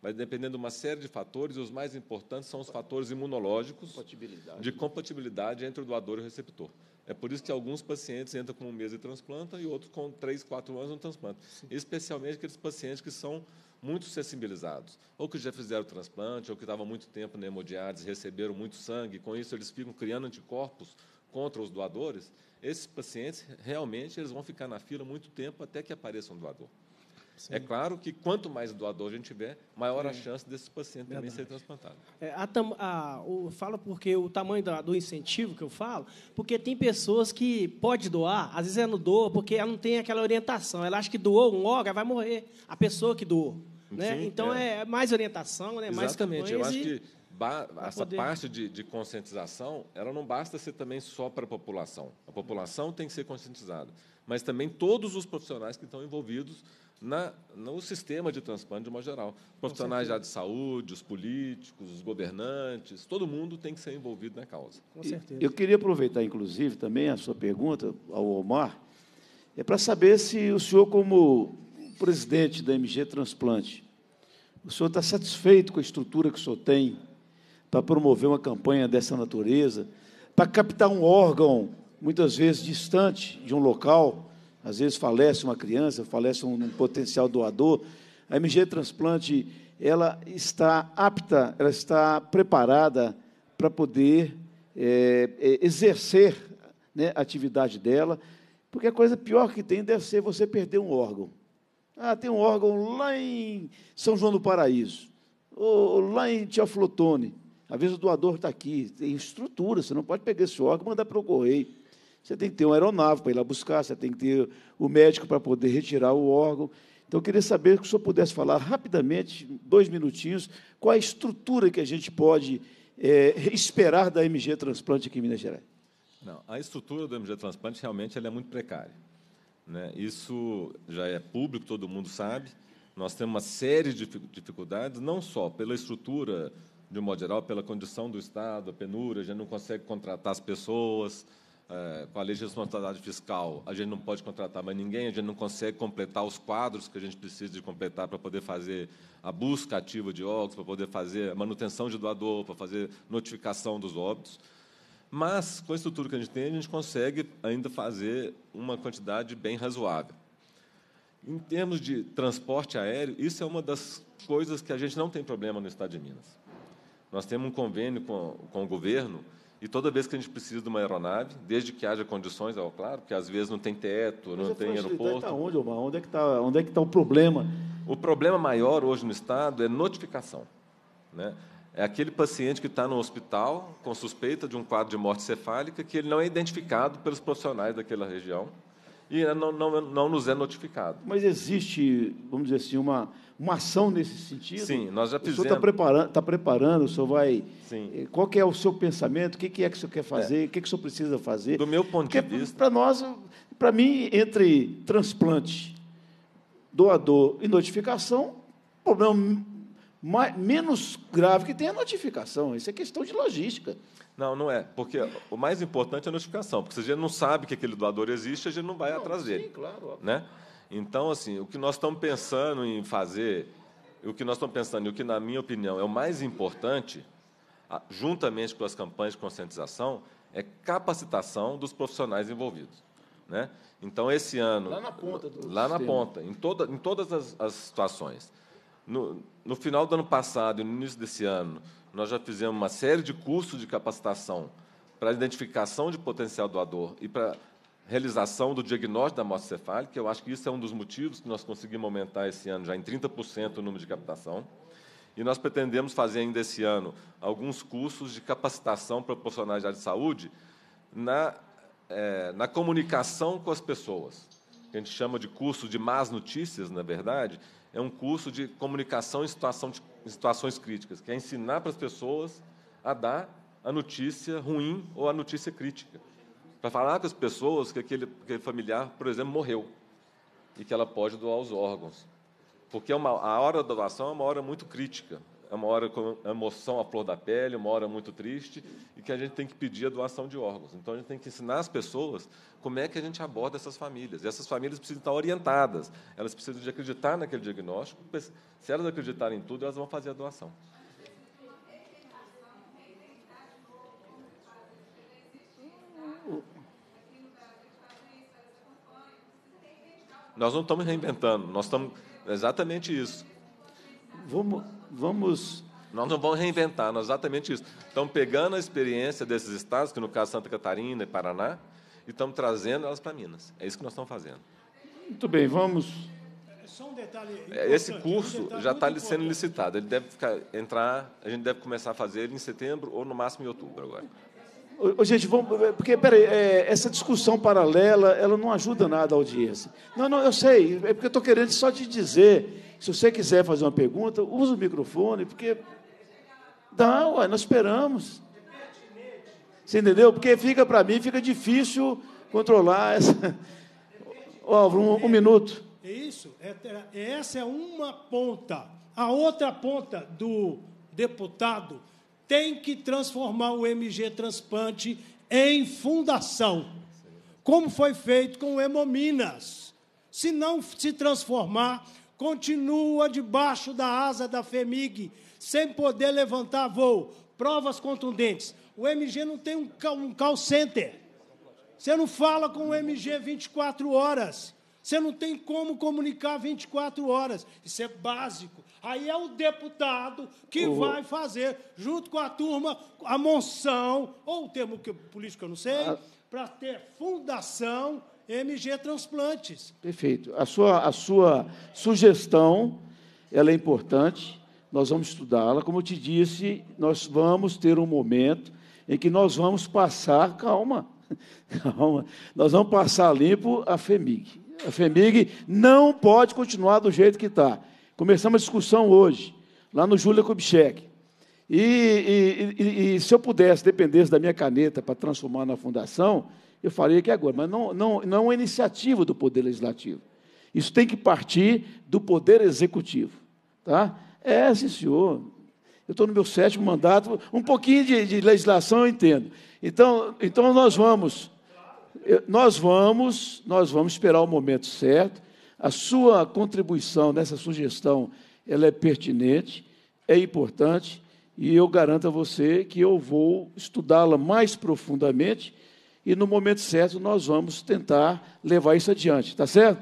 Vai dependendo de uma série de fatores, e os mais importantes são os fatores imunológicos compatibilidade. de compatibilidade entre o doador e o receptor. É por isso que alguns pacientes entram com um mês e transplantam e outros com três, quatro anos não transplantam. Especialmente aqueles pacientes que são muito sensibilizados, ou que já fizeram transplante, ou que estavam muito tempo na hemodiálise, receberam muito sangue, com isso eles ficam criando anticorpos contra os doadores, esses pacientes realmente eles vão ficar na fila muito tempo até que apareça um doador. Sim. É claro que quanto mais doador a gente tiver, maior a chance desse paciente Verdade. também ser transplantado. É, a a, o, porque o tamanho do, do, incentivo que eu falo, porque tem pessoas que pode doar, às vezes ela não doa porque ela não tem aquela orientação. Ela acha que doou um órgão, vai morrer. A pessoa que doou. Né? Sim, então é. é. mais orientação, né? Exatamente. mais campanhas. Eu acho e... que essa poder. parte de, de, conscientização, ela não basta ser também só para a população. A população tem que ser conscientizada, mas também todos os profissionais que estão envolvidos na, no sistema de transplante de uma geral. Profissionais já de saúde, os políticos, os governantes, todo mundo tem que ser envolvido na causa. Com certeza. Eu queria aproveitar, inclusive, também a sua pergunta ao Omar, é para saber se o senhor, como presidente da MG Transplante, o senhor está satisfeito com a estrutura que o senhor tem para promover uma campanha dessa natureza, para captar um órgão, muitas vezes distante de um local, às vezes falece uma criança, falece um, potencial doador. A MG Transplante, ela está apta, ela está preparada para poder é, é, exercer né, a atividade dela, porque a coisa pior que tem deve ser você perder um órgão. Ah, tem um órgão lá em São João do Paraíso, ou lá em Tiaflotone. Às vezes o doador está aqui, tem estrutura, você não pode pegar esse órgão e mandar para o correio. Você tem que ter uma aeronave para ir lá buscar, você tem que ter o médico para poder retirar o órgão. Então, eu queria saber se o senhor pudesse falar rapidamente, dois minutinhos, qual a estrutura que a gente pode é, esperar da MG Transplante aqui em Minas Gerais. Não, a estrutura do MG Transplante realmente ela é muito precária. Né? Isso já é público, todo mundo sabe. Nós temos uma série de dificuldades, não só pela estrutura, de um modo geral, pela condição do Estado, a penúria, a gente não consegue contratar as pessoas, é, com a lei de responsabilidade fiscal, a gente não pode contratar mais ninguém, a gente não consegue completar os quadros que a gente precisa de completar para poder fazer a busca ativa de óbitos, para poder fazer a manutenção de doador, para fazer notificação dos óbitos. Mas, com a estrutura que a gente tem, a gente consegue ainda fazer uma quantidade bem razoável. Em termos de transporte aéreo, isso é uma das coisas que a gente não tem problema no estado de Minas. Nós temos um convênio com, com o governo e toda vez que a gente precisa de uma aeronave, desde que haja condições, é claro, porque às vezes não tem teto, Mas não tem tá aeroporto. Está onde, Omar? Onde é que está? Onde é que está o problema? O problema maior hoje no estado é notificação, né? É aquele paciente que está no hospital com suspeita de um quadro de morte cefálica que ele não é identificado pelos profissionais daquela região e é não, não, não nos é notificado. Mas existe, vamos dizer assim, uma, uma ação nesse sentido? Sim, nós já fizemos. O senhor está preparando, tá preparando, o senhor vai. Sim. Eh, qual é o seu pensamento? O que, que é que o senhor quer fazer? É. O que, que o senhor precisa fazer? Do meu ponto Porque de vista. Para nós, para mim, entre transplante, doador e notificação, o problema mais, menos grave que tem a notificação. Isso é questão de logística. Não, não é. Porque o mais importante é a notificação. Porque se a gente não sabe que aquele doador existe, a gente não vai não, atrás sim, dele. Sim, claro. Né? Então, assim, o que nós estamos pensando em fazer, o que nós estamos pensando e o que, na minha opinião, é o mais importante, juntamente com as campanhas de conscientização, é capacitação dos profissionais envolvidos. Né? Então, esse ano. Lá na ponta do Lá sistema. na ponta, em, toda, em todas as, as situações. No, no final do ano passado e no início desse ano, nós já fizemos uma série de cursos de capacitação para identificação de potencial doador e para realização do diagnóstico da morte cefálica. Eu acho que isso é um dos motivos que nós conseguimos aumentar esse ano já em 30% o número de captação. E nós pretendemos fazer ainda esse ano alguns cursos de capacitação para profissionais de saúde na, é, na comunicação com as pessoas. Que a gente chama de curso de más notícias, na verdade, é um curso de comunicação em, situação de, em situações críticas, que é ensinar para as pessoas a dar a notícia ruim ou a notícia crítica. Para falar com as pessoas que aquele, aquele familiar, por exemplo, morreu e que ela pode doar os órgãos. Porque é uma, a hora da doação é uma hora muito crítica é uma hora com emoção à flor da pele, uma hora muito triste, e que a gente tem que pedir a doação de órgãos. Então, a gente tem que ensinar as pessoas como é que a gente aborda essas famílias. E essas famílias precisam estar orientadas, elas precisam de acreditar naquele diagnóstico, se elas acreditarem em tudo, elas vão fazer a doação. Nós não estamos reinventando, nós estamos. Exatamente isso. Vamos vamos. Nós não vamos reinventar, nós exatamente isso. Estamos pegando a experiência desses estados, que no caso Santa Catarina e Paraná, e estamos trazendo elas para Minas. É isso que nós estamos fazendo. Muito bem, vamos. É só um detalhe. É, esse curso um já está sendo importante. licitado. Ele deve ficar, entrar, a gente deve começar a fazer ele em setembro ou no máximo em outubro agora. Ô, gente, vamos, é, porque, peraí, é, essa discussão paralela, ela não ajuda nada a audiência. Não, não, eu sei, é porque eu estou querendo só te dizer, se você quiser fazer uma pergunta, usa o microfone, porque... Dá, ué, nós esperamos. Você entendeu? Porque fica, para mim, fica difícil controlar essa... Ó, um, um minuto. É isso, é, é, essa é uma ponta. A outra ponta do deputado tem que transformar o MG Transplante em fundação, como foi feito com o Hemominas. Se não se transformar, continua debaixo da asa da FEMIG, sem poder levantar voo. Provas contundentes. O MG não tem um call, center. Você não fala com o MG 24 horas. Você não tem como comunicar 24 horas. Isso é básico. Aí é o deputado que o... vai fazer, junto com a turma, a monção, ou o termo que, político eu não sei, a... Ah. para ter fundação MG Transplantes. Perfeito. A sua, a sua sugestão ela é importante, nós vamos estudá-la. Como eu te disse, nós vamos ter um momento em que nós vamos passar, calma, [LAUGHS] calma, nós vamos passar limpo a FEMIG. A FEMIG não pode continuar do jeito que está. Começamos a discussão hoje, lá no Júlia Kubitschek. E, e, e, e, se eu pudesse, dependesse da minha caneta para transformar na fundação, eu faria aqui agora, mas não, não, não é iniciativa do Poder Legislativo. Isso tem que partir do Poder Executivo. Tá? É, sim, senhor. Eu estou no meu sétimo mandato, um pouquinho de, de legislação eu entendo. Então, então nós vamos, nós vamos, nós vamos esperar o momento certo, a sua contribuição nessa sugestão, ela é pertinente, é importante e eu garanto a você que eu vou estudá-la mais profundamente e no momento certo nós vamos tentar levar isso adiante, tá certo?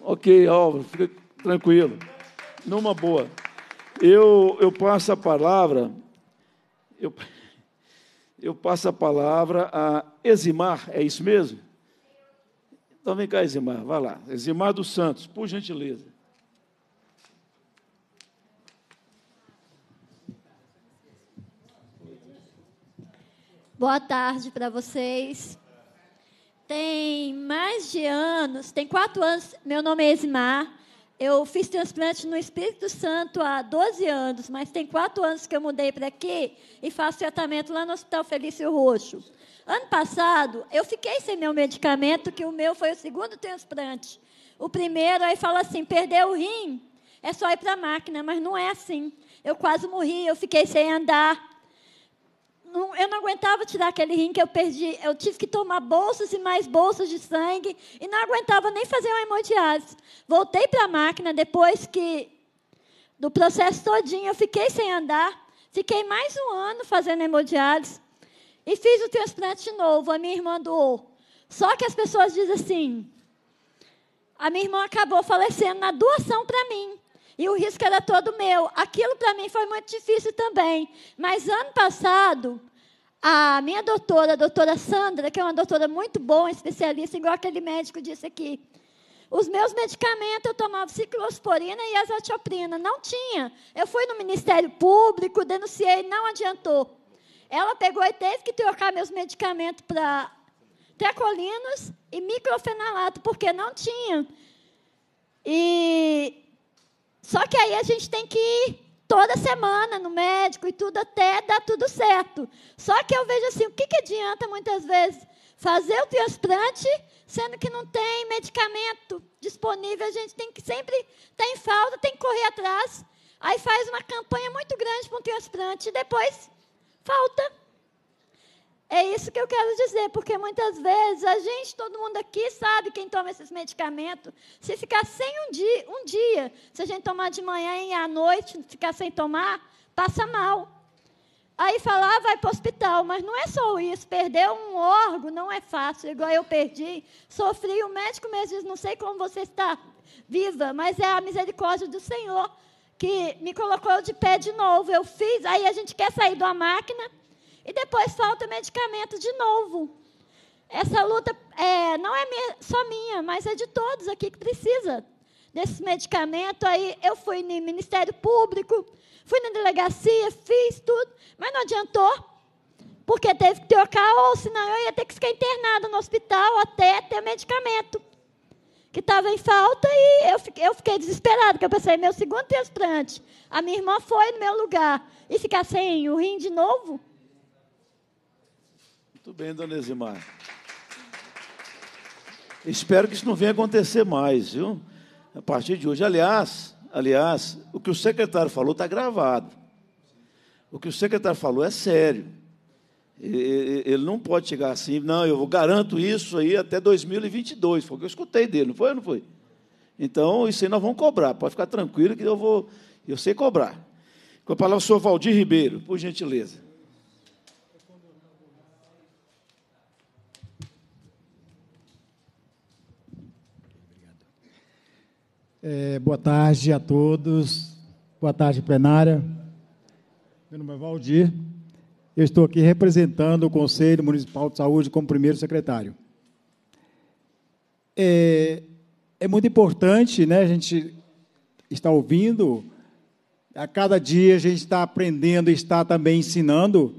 Ok, Álvaro, fica tranquilo. Numa boa. Eu, eu passo a palavra, eu, eu passo a palavra a Eximar, é isso mesmo? Então vem cá, Eximar, vai lá. Eximar dos Santos, por gentileza. Boa tarde para vocês. Tem mais de anos, tem quatro anos. Meu nome é Eximar. Eu fiz transplante no Espírito Santo há 12 anos, mas tem quatro anos que eu mudei para aqui e faço tratamento lá no Hospital Felício Roxo. Ano passado, eu fiquei sem meu medicamento, que o meu foi o segundo transplante. O primeiro, aí fala assim: perdeu o rim, é só ir para a máquina, mas não é assim. Eu quase morri, eu fiquei sem andar não, eu não aguentava tirar aquele rim que eu perdi. Eu tive que tomar bolsas e mais bolsas de sangue e não aguentava nem fazer uma hemodiálise. Voltei para a máquina depois que do processo todinho eu fiquei sem andar, fiquei mais um ano fazendo hemodiálise e fiz o transplante de novo. A minha irmã doou. Só que as pessoas dizem assim: a minha irmã acabou falecendo na doação para mim. E o risco era todo meu. Aquilo para mim foi muito difícil também. Mas ano passado, a minha doutora, a doutora Sandra, que é uma doutora muito boa, especialista, igual aquele médico disse aqui, os meus medicamentos eu tomava ciclosporina e azatioprina. Não tinha. Eu fui no Ministério Público, denunciei, não adiantou. Ela pegou e teve que trocar meus medicamentos para tracolinos e microfenalato, porque não tinha. E só que aí a gente tem que ir toda semana no médico e tudo até dar tudo certo. Só que eu vejo assim, o que, que adianta muitas vezes fazer o transplante, sendo que não tem medicamento disponível, a gente tem que sempre tem falta, tem que correr atrás. Aí faz uma campanha muito grande para um transplante e depois falta. É isso que eu quero dizer, porque muitas vezes a gente, todo mundo aqui, sabe quem toma esses medicamentos. Se ficar sem um dia, um dia, se a gente tomar de manhã e à noite, ficar sem tomar, passa mal. Aí falar, ah, vai para o hospital, mas não é só isso. Perder um órgão não é fácil, igual eu perdi, sofri. O médico mesmo diz: não sei como você está viva, mas é a misericórdia do Senhor que me colocou de pé de novo. Eu fiz, aí a gente quer sair da máquina e depois falta medicamento de novo. Essa luta é, não é só minha, mas é de todos aqui que precisa desse medicamento. Aí eu fui no Ministério Público, fui na delegacia, fiz tudo, mas não adiantou, porque teve que trocar, ou senão eu ia ter que ficar internada no hospital até ter medicamento que estava em falta e eu, eu fiquei desesperada, porque eu pensei, meu segundo transplante, a minha irmã foi no meu lugar e ficar sem o rim de novo? Muito bem, dona Nesimar. Espero que isso não venha acontecer mais, viu? A partir de hoje. Aliás, aliás, o que o secretário falou está gravado. O que o secretário falou é sério. Ele não pode chegar assim, não, eu garanto isso aí até 2022. Foi o que eu escutei dele, não foi não foi? Então, isso aí nós vamos cobrar. Pode ficar tranquilo que eu vou, eu sei cobrar. Com a palavra o senhor Valdir Ribeiro, por gentileza. É, boa tarde a todos. Boa tarde, plenária. Meu nome é Valdir. Eu estou aqui representando o Conselho Municipal de Saúde como primeiro secretário. É, é muito importante, né? A gente está ouvindo. A cada dia a gente está aprendendo, e está também ensinando.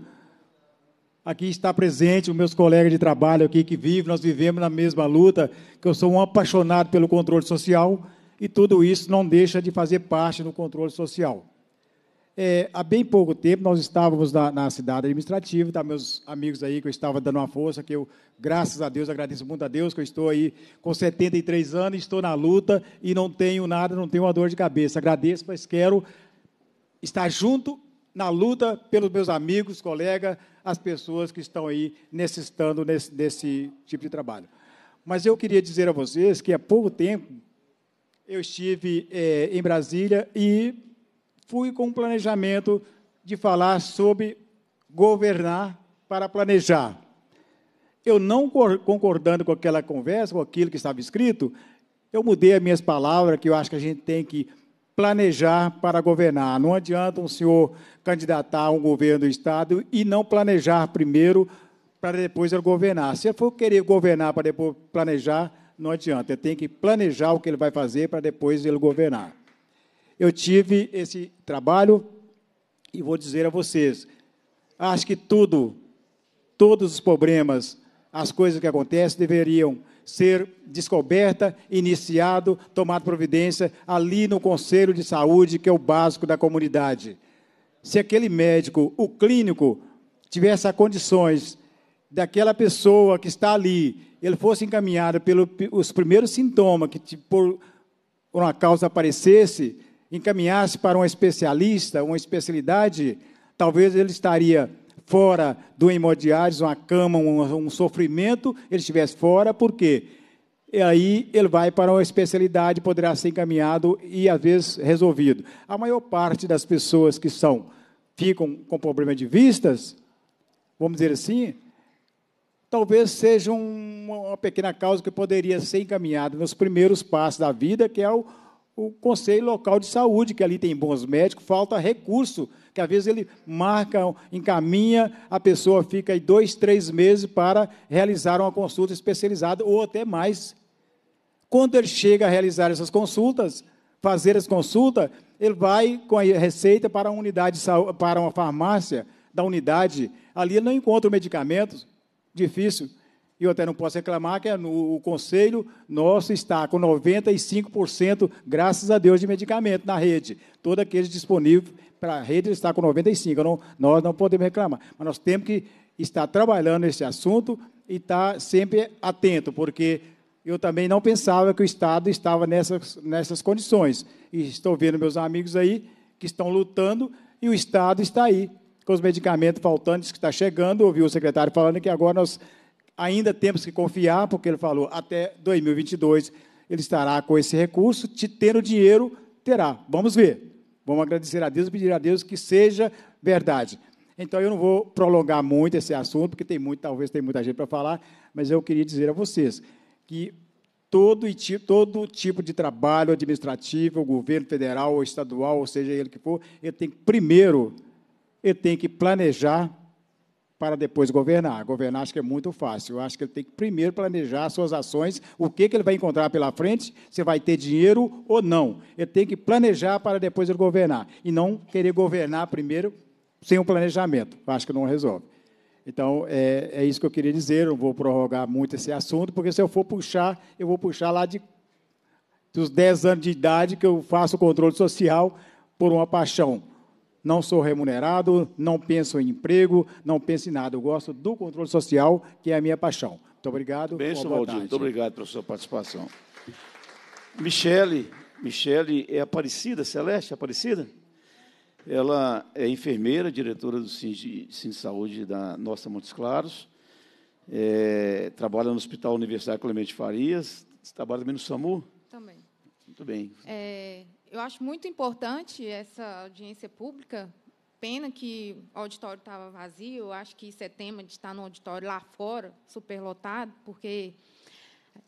Aqui está presente os meus colegas de trabalho aqui que vivem, nós vivemos na mesma luta, que eu sou um apaixonado pelo controle social e tudo isso não deixa de fazer parte do controle social. É, há bem pouco tempo, nós estávamos na, na cidade administrativa, tá, meus amigos aí que eu estava dando uma força, que eu, graças a Deus, agradeço muito a Deus, que eu estou aí com 73 anos, estou na luta e não tenho nada, não tenho uma dor de cabeça. Agradeço, mas quero estar junto na luta pelos meus amigos, colegas, as pessoas que estão aí necessitando nesse, nesse tipo de trabalho. Mas eu queria dizer a vocês que há pouco tempo, eu estive é, em Brasília e fui com um planejamento de falar sobre governar para planejar. Eu não concordando com aquela conversa, com aquilo que estava escrito, eu mudei as minhas palavras, que eu acho que a gente tem que planejar para governar. Não adianta um senhor candidatar a um governo do Estado e não planejar primeiro para depois ele governar. Se ele for querer governar para depois planejar, não adianta. Ele tem que planejar o que ele vai fazer para depois ele governar. Eu tive esse trabalho e vou dizer a vocês: acho que tudo, todos os problemas, as coisas que acontecem deveriam ser descoberta, iniciado, tomado providência ali no Conselho de Saúde, que é o básico da comunidade. Se aquele médico, o clínico, tivesse as condições daquela pessoa que está ali, ele fosse encaminhado pelos primeiros sintomas que por uma causa aparecesse, encaminhasse para um especialista, uma especialidade, talvez ele estaria fora do hemodiálise, uma cama, um, um sofrimento, ele estivesse fora, por quê? E aí ele vai para uma especialidade, poderá ser encaminhado e às vezes resolvido. A maior parte das pessoas que são ficam com problema de vistas, vamos dizer assim, talvez seja uma pequena causa que poderia ser encaminhada nos primeiros passos da vida, que é o, o Conselho Local de Saúde, que ali tem bons médicos, falta recurso, que às vezes ele marca, encaminha, a pessoa fica aí dois, três meses para realizar uma consulta especializada ou até mais. Quando ele chega a realizar essas consultas, fazer as consultas, ele vai com a receita para uma unidade para uma farmácia da unidade. Ali ele não encontra medicamentos, difícil. E eu até não posso reclamar que é o conselho nosso está com 95%, graças a Deus, de medicamento na rede. Todo aquele disponível para a rede está com 95%. Não, nós não podemos reclamar. Mas nós temos que estar trabalhando nesse assunto e estar sempre atento, porque eu também não pensava que o Estado estava nessas, nessas condições. E estou vendo meus amigos aí que estão lutando e o Estado está aí com os medicamentos faltantes que está chegando. Ouvi o secretário falando que agora nós ainda temos que confiar, porque ele falou até 2022 ele estará com esse recurso, te tendo dinheiro, terá. Vamos ver. Vamos agradecer a Deus e pedir a Deus que seja verdade. Então eu não vou prolongar muito esse assunto, porque tem muito, talvez tem muita gente para falar, mas eu queria dizer a vocês que todo, todo tipo de trabalho administrativo, governo federal ou estadual, ou seja ele que for, ele tem que primeiro ele tem que planejar para depois governar. Governar acho que é muito fácil. Eu acho que ele tem que primeiro planejar suas ações, o que, que ele vai encontrar pela frente, se vai ter dinheiro ou não. Ele tem que planejar para depois ele governar. E não querer governar primeiro sem o um planejamento. Eu acho que não resolve. Então, é, é isso que eu queria dizer. Eu não vou prorrogar muito esse assunto, porque se eu for puxar, eu vou puxar lá de, dos 10 anos de idade que eu faço o controle social por uma paixão não sou remunerado, não penso em emprego, não penso em nada. Eu gosto do controle social, que é a minha paixão. Muito obrigado. Benção, Valdir. Muito obrigado pela sua participação. Michele, Michele é Aparecida, Celeste Aparecida? Ela é enfermeira, diretora do de Saúde da nossa Montes Claros. É, trabalha no Hospital Universitário Clemente Farias. Você trabalha também no SAMU? Também. Muito bem. É, eu acho muito importante essa audiência pública. Pena que o auditório estava vazio. Eu acho que isso é tema de estar no auditório lá fora, superlotado, porque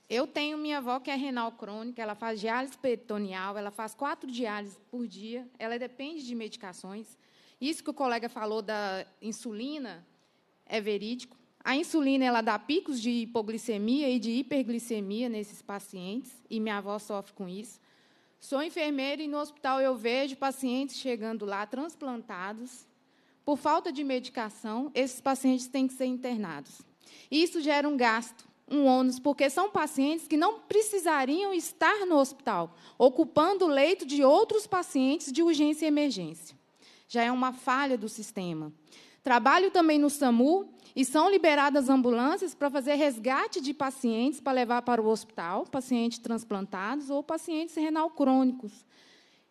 eu tenho minha avó que é renal crônica, ela faz diálise peritoneal, ela faz quatro diálises por dia, ela depende de medicações. Isso que o colega falou da insulina é verídico. A insulina ela dá picos de hipoglicemia e de hiperglicemia nesses pacientes, e minha avó sofre com isso. Sou enfermeira e no hospital eu vejo pacientes chegando lá transplantados. Por falta de medicação, esses pacientes têm que ser internados. Isso gera um gasto, um ônus, porque são pacientes que não precisariam estar no hospital, ocupando o leito de outros pacientes de urgência e emergência. Já é uma falha do sistema. Trabalho também no SAMU e são liberadas ambulâncias para fazer resgate de pacientes para levar para o hospital, pacientes transplantados ou pacientes renal crônicos.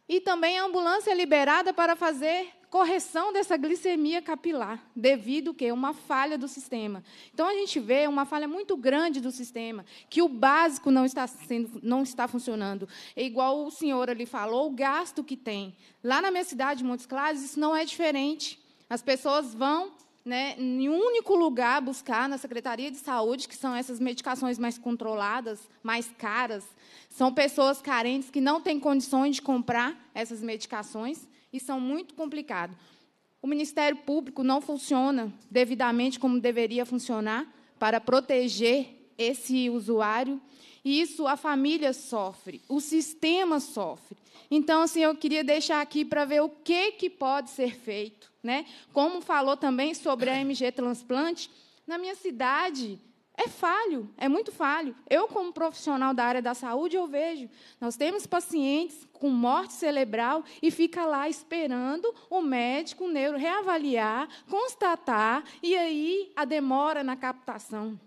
E também a ambulância é liberada para fazer correção dessa glicemia capilar, devido que uma falha do sistema. Então a gente vê uma falha muito grande do sistema, que o básico não está sendo, não está funcionando. É igual o senhor ali falou, o gasto que tem. Lá na minha cidade, Montes Claros, isso não é diferente. As pessoas vão né, em um único lugar buscar na Secretaria de Saúde, que são essas medicações mais controladas, mais caras. São pessoas carentes que não têm condições de comprar essas medicações e são muito complicado. O Ministério Público não funciona devidamente como deveria funcionar para proteger esse usuário. E isso a família sofre, o sistema sofre. Então, assim, eu queria deixar aqui para ver o que, que pode ser feito né? Como falou também sobre a MG Transplante, na minha cidade é falho, é muito falho. Eu, como profissional da área da saúde, eu vejo. Nós temos pacientes com morte cerebral e fica lá esperando o médico, o neuro, reavaliar, constatar, e aí a demora na captação.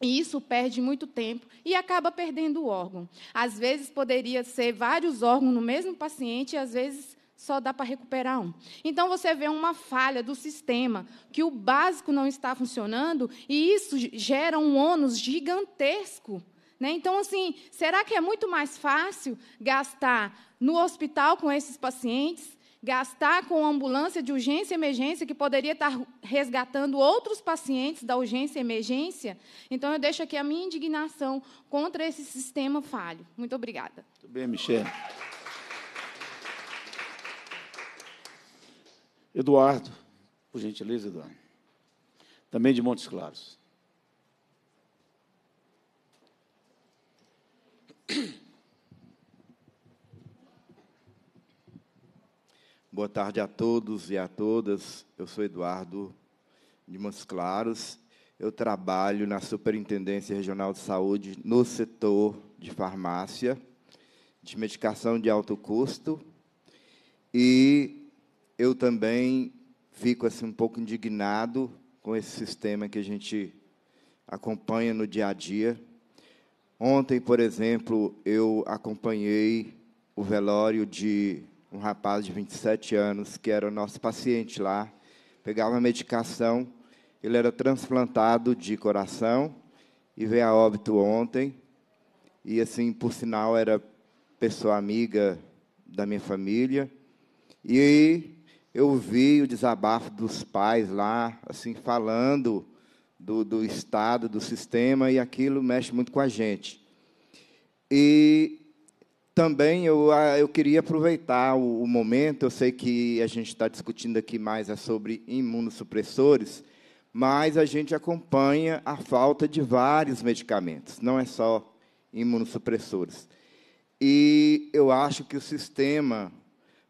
E isso perde muito tempo e acaba perdendo o órgão. Às vezes poderia ser vários órgãos no mesmo paciente, e às vezes só dá para recuperar um. Então você vê uma falha do sistema, que o básico não está funcionando, e isso gera um ônus gigantesco. Né? Então, assim, será que é muito mais fácil gastar no hospital com esses pacientes? Gastar com ambulância de urgência e emergência, que poderia estar resgatando outros pacientes da urgência e emergência. Então, eu deixo aqui a minha indignação contra esse sistema falho. Muito obrigada. Muito bem, Michelle. Eduardo, por gentileza, Eduardo. Também de Montes Claros. [COUGHS] Boa tarde a todos e a todas. Eu sou Eduardo de Montes Claros. Eu trabalho na Superintendência Regional de Saúde no setor de farmácia, de medicação de alto custo e eu também fico assim um pouco indignado com esse sistema que a gente acompanha no dia a dia. Ontem, por exemplo, eu acompanhei o velório de um rapaz de 27 anos que era o nosso paciente lá, pegava medicação, ele era transplantado de coração e veio a óbito ontem. E assim, por sinal, era pessoa amiga da minha família. E eu vi o desabafo dos pais lá, assim, falando do, do Estado, do sistema, e aquilo mexe muito com a gente. E também eu, ah, eu queria aproveitar o, o momento, eu sei que a gente está discutindo aqui mais é sobre imunossupressores, mas a gente acompanha a falta de vários medicamentos, não é só imunossupressores. E eu acho que o sistema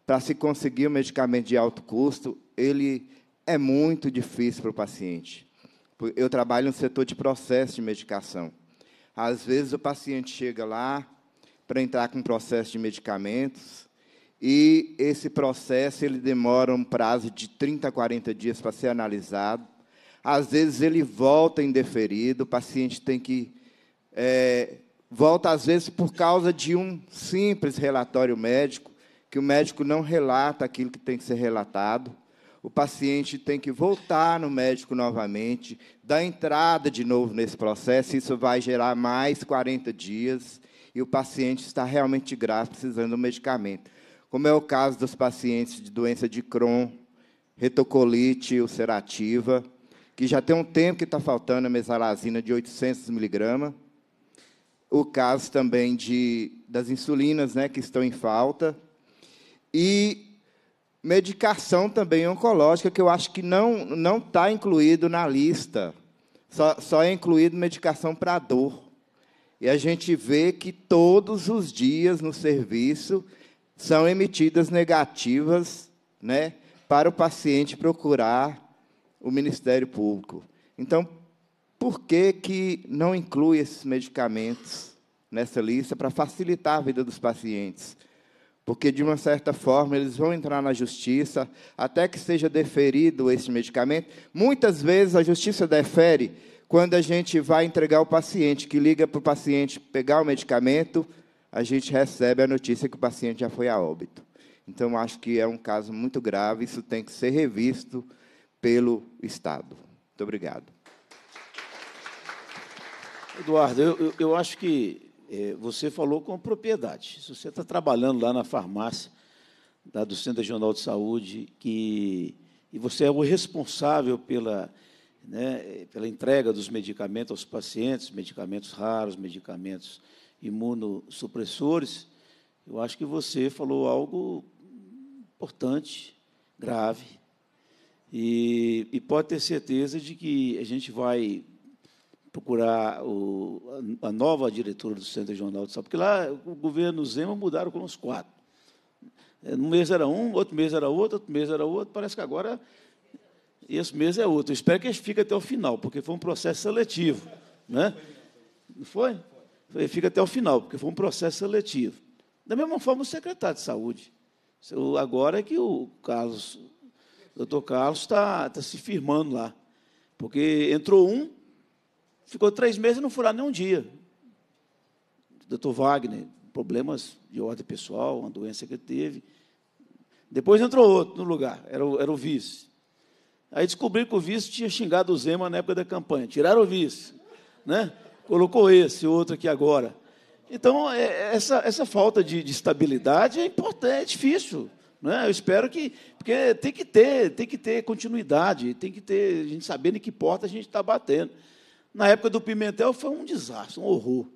para se conseguir um medicamento de alto custo, ele é muito difícil para o paciente. Eu trabalho no setor de processo de medicação. Às vezes o paciente chega lá para entrar com um processo de medicamentos e esse processo ele demora um prazo de 30 a 40 dias para ser analisado. Às vezes ele volta indeferido, o paciente tem que é, volta às vezes por causa de um simples relatório médico que o médico não relata aquilo que tem que ser relatado. O paciente tem que voltar no médico novamente, dar entrada de novo nesse processo. Isso vai gerar mais 40 dias e o paciente está realmente grave, precisando do medicamento. Como é o caso dos pacientes de doença de Crohn, retocolite ulcerativa, que já tem um tempo que está faltando a mesalazina de 800 miligramas. O caso também de, das insulinas né, que estão em falta e medicação também oncológica, que eu acho que não não está incluído na lista. Só, só é incluído medicação para dor. E a gente vê que todos os dias no serviço são emitidas negativas né, para o paciente procurar o Ministério Público. Então, por que, que não inclui esses medicamentos nessa lista para facilitar a vida dos pacientes? porque de uma certa forma eles vão entrar na justiça até que seja deferido esse medicamento. Muitas vezes a justiça defere quando a gente vai entregar o paciente, que liga para o paciente pegar o medicamento, a gente recebe a notícia que o paciente já foi a óbito. Então, acho que é um caso muito grave, isso tem que ser revisto pelo Estado. Muito obrigado. Eduardo, eu, eu, eu acho que é, você falou com propriedade. Se você está trabalhando lá na farmácia da, do Centro Regional de Saúde que, e você é o responsável pela, né, pela entrega dos medicamentos aos pacientes, medicamentos raros, medicamentos imunossupressores, eu acho que você falou algo importante, grave, e, e pode ter certeza de que a gente vai procurar o, a nova diretora do Centro Regional de Saúde, porque lá o governo Zema mudaram com uns quatro. É, um mês era um, outro mês era outro, outro mês era outro, parece que agora esse mês é outro. Eu espero que ele fique até o final, porque foi um processo seletivo. Né? Não foi? fique Fica até o final, porque foi um processo seletivo. Da mesma forma, o secretário de Saúde. Agora é que o Carlos, o doutor Carlos está, está se firmando lá, porque entrou um, Ficou três meses e não foi lá nem um dia. Doutor Wagner, problemas de ordem pessoal, uma doença que ele teve. Depois entrou outro no lugar, era o, era o vice. Aí descobri que o vice tinha xingado o Zema na época da campanha. Tiraram o vice. Né? Colocou esse, outro aqui agora. Então, é, essa, essa falta de, de estabilidade é importante, é difícil. Né? Eu espero que. Porque tem que ter, tem que ter continuidade, tem que ter. A gente sabendo em que porta a gente está batendo. Na época do Pimentel foi um desastre, um horror.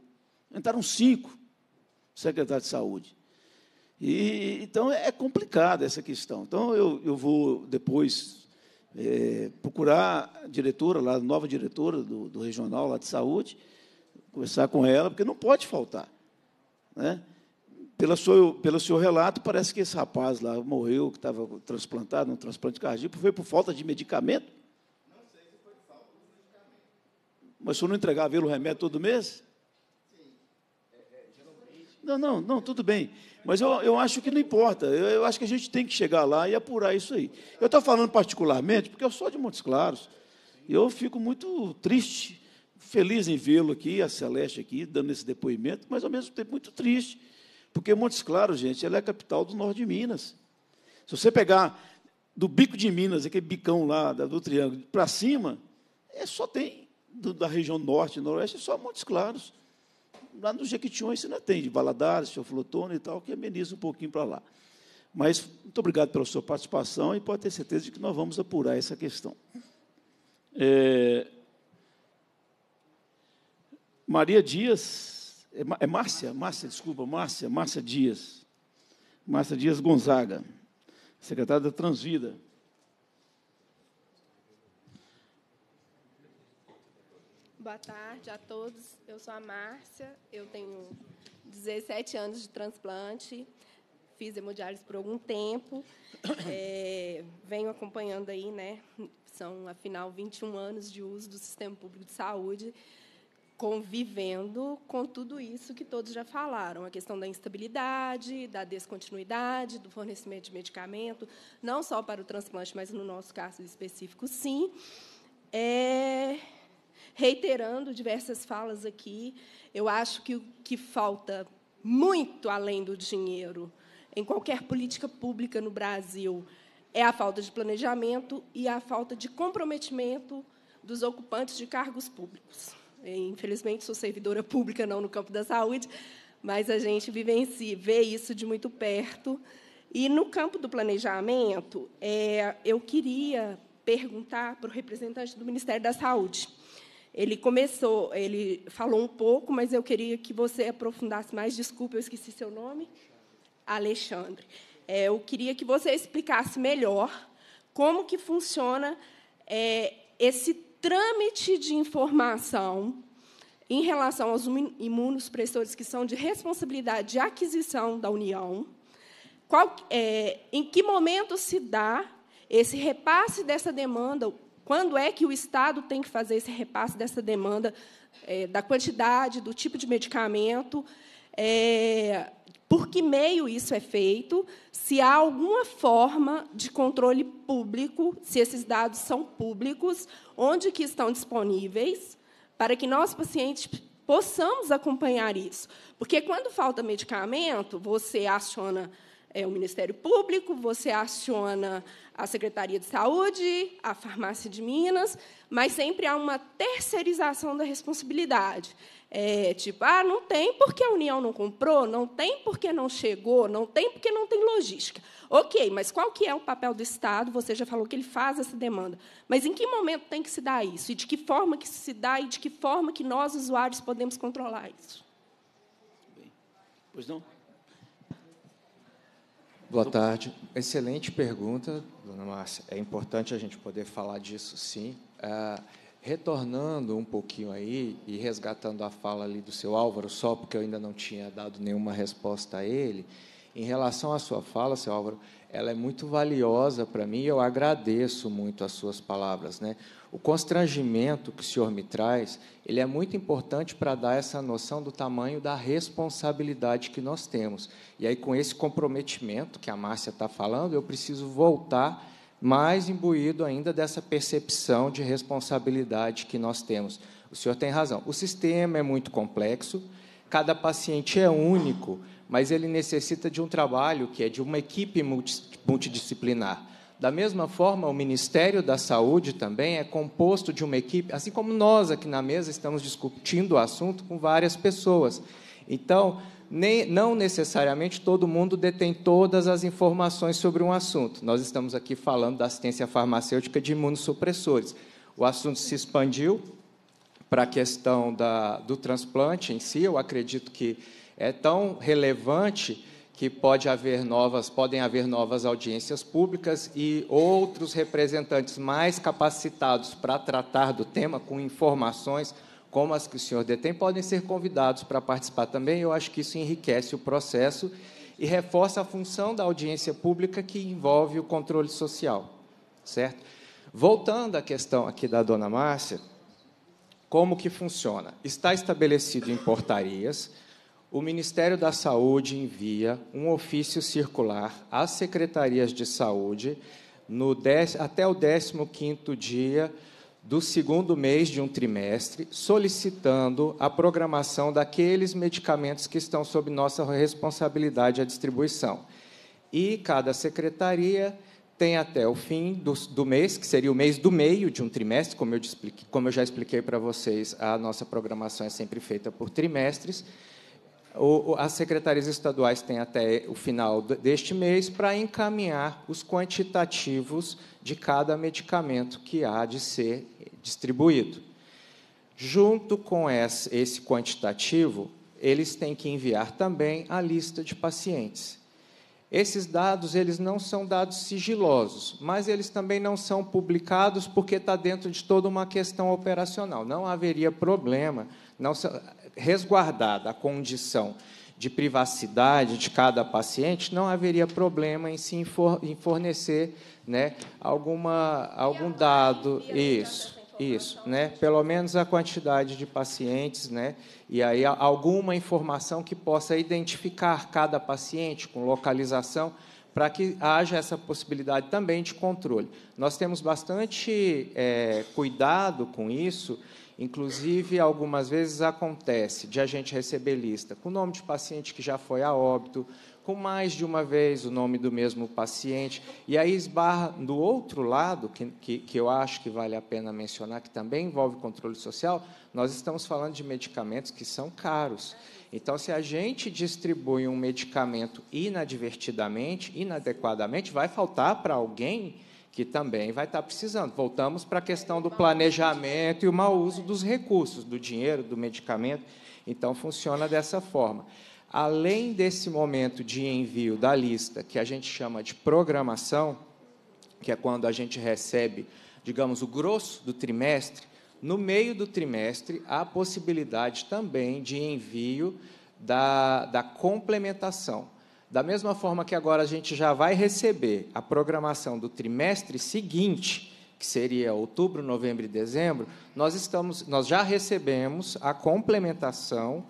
Entraram cinco secretários de saúde. E, então, é complicada essa questão. Então, eu, eu vou depois é, procurar a diretora, lá, a nova diretora do, do, regional lá de saúde, conversar com ela, porque não pode faltar. Né? Pelo, seu, pelo seu relato, parece que esse rapaz lá morreu, que estava transplantado, um transplante cardíaco, foi por falta de medicamento. Mas o senhor não entregava ele o remédio todo mês? Não, não, não, tudo bem. Mas eu, eu acho que não importa. Eu, eu acho que a gente tem que chegar lá e apurar isso aí. Eu estou falando particularmente porque eu sou de Montes Claros. eu fico muito triste, feliz em vê-lo aqui, a Celeste aqui, dando esse depoimento, mas ao mesmo tempo muito triste. Porque Montes Claros, gente, ela é a capital do norte de Minas. Se você pegar do bico de Minas, aquele bicão lá do Triângulo, para cima, é, só tem do, da região norte e noroeste só Montes Claros. Lá no Jequitinhonha você não tem, de Valadares, Flotona e tal, que ameniza um pouquinho para lá. Mas muito obrigado pela sua participação e pode ter certeza de que nós vamos apurar essa questão. É... Maria Dias, é, é Márcia, Márcia, desculpa, Márcia, Márcia Dias, Márcia Dias Gonzaga, secretária da Transvida. Boa tarde a todos. Eu sou a Márcia, eu tenho 17 anos de transplante, fiz hemodiálise por algum tempo, [COUGHS] é, venho acompanhando aí, né? São, afinal, 21 anos de uso do sistema público de saúde, convivendo com tudo isso que todos já falaram: a questão da instabilidade, da descontinuidade, do fornecimento de medicamento, não só para o transplante, mas no nosso caso específico, sim. É, reiterando diversas falas aqui, eu acho que o que falta muito além do dinheiro em qualquer política pública no Brasil é a falta de planejamento e a falta de comprometimento dos ocupantes de cargos públicos. Infelizmente, sou servidora pública, não no campo da saúde, mas a gente vivencia, vê isso de muito perto. E, no campo do planejamento, é, eu queria perguntar para o representante do Ministério da Saúde. Ele começou, ele falou um pouco, mas eu queria que você aprofundasse mais. Desculpa, eu esqueci seu nome. Alexandre. É, eu queria que você explicasse melhor como que funciona é, esse trâmite de informação em relação aos imunossupressores que são de responsabilidade de aquisição da União, qual, é, em que momento se dá esse repasse dessa demanda quando é que o Estado tem que fazer esse repasse dessa demanda, é, da quantidade, do tipo de medicamento? É, por que meio isso é feito? Se há alguma forma de controle público, se esses dados são públicos, onde que estão disponíveis, para que nós, pacientes, possamos acompanhar isso. Porque, quando falta medicamento, você aciona é, o Ministério Público, você aciona a Secretaria de Saúde, a Farmácia de Minas, mas sempre há uma terceirização da responsabilidade. É, tipo, ah, não tem porque a União não comprou, não tem porque não chegou, não tem porque não tem logística. Ok, mas qual que é o papel do Estado? Você já falou que ele faz essa demanda. Mas em que momento tem que se dar isso? E de que forma que se dá e de que forma que nós, usuários, podemos controlar isso? Pois não? Boa tarde. Excelente pergunta, dona Márcia. É importante a gente poder falar disso, sim. É, retornando um pouquinho aí e resgatando a fala ali do seu Álvaro, só porque eu ainda não tinha dado nenhuma resposta a ele, em relação à sua fala, seu Álvaro, ela é muito valiosa para mim e eu agradeço muito as suas palavras. Né? O constrangimento que o senhor me traz, ele é muito importante para dar essa noção do tamanho da responsabilidade que nós temos. E aí, com esse comprometimento que a Márcia está falando, eu preciso voltar mais imbuído ainda dessa percepção de responsabilidade que nós temos. O senhor tem razão. O sistema é muito complexo, cada paciente é único, mas ele necessita de um trabalho que é de uma equipe multidisciplinar. Da mesma forma, o Ministério da Saúde também é composto de uma equipe, assim como nós aqui na mesa estamos discutindo o assunto com várias pessoas. Então, nem, não necessariamente todo mundo detém todas as informações sobre um assunto. Nós estamos aqui falando da assistência farmacêutica de imunossupressores. O assunto se expandiu para a questão da, do transplante em si, eu acredito que é tão relevante que pode haver novas, podem haver novas audiências públicas e outros representantes mais capacitados para tratar do tema com informações como as que o senhor detém podem ser convidados para participar também. Eu acho que isso enriquece o processo e reforça a função da audiência pública que envolve o controle social, certo? Voltando à questão aqui da dona Márcia, como que funciona? Está estabelecido em portarias o Ministério da Saúde envia um ofício circular às secretarias de saúde no até o 15 dia do segundo mês de um trimestre, solicitando a programação daqueles medicamentos que estão sob nossa responsabilidade à distribuição. E cada secretaria tem até o fim do, do, mês, que seria o mês do meio de um trimestre, como eu, como eu já expliquei para vocês, a nossa programação é sempre feita por trimestres, as secretarias estaduais têm até o final deste mês para encaminhar os quantitativos de cada medicamento que há de ser distribuído. Junto com esse quantitativo, eles têm que enviar também a lista de pacientes. Esses dados eles não são dados sigilosos, mas eles também não são publicados porque está dentro de toda uma questão operacional. Não haveria problema. Não, resguardada a condição de privacidade de cada paciente, não haveria problema em se em fornecer né, alguma, algum dado. Isso, isso, né? Pelo menos a quantidade de pacientes, né? E aí alguma informação que possa identificar cada paciente com localização para que haja essa possibilidade também de controle. Nós temos bastante é, cuidado com isso, inclusive algumas vezes acontece de a gente receber lista com o nome de paciente que já foi a óbito, com mais de uma vez o nome do mesmo paciente. E aí esbarra do outro lado, que, que, que, eu acho que vale a pena mencionar, que também envolve controle social, nós estamos falando de medicamentos que são caros. Então, se a gente distribui um medicamento inadvertidamente, inadequadamente, vai faltar para alguém que também vai estar precisando. Voltamos para a questão do planejamento e o mau uso dos recursos, do dinheiro, do medicamento. Então, funciona dessa forma além desse momento de envio da lista, que a gente chama de programação, que é quando a gente recebe, digamos, o grosso do trimestre, no meio do trimestre há a possibilidade também de envio da, da complementação. Da mesma forma que agora a gente já vai receber a programação do trimestre seguinte, que seria outubro, novembro e dezembro, nós, estamos, nós já recebemos a complementação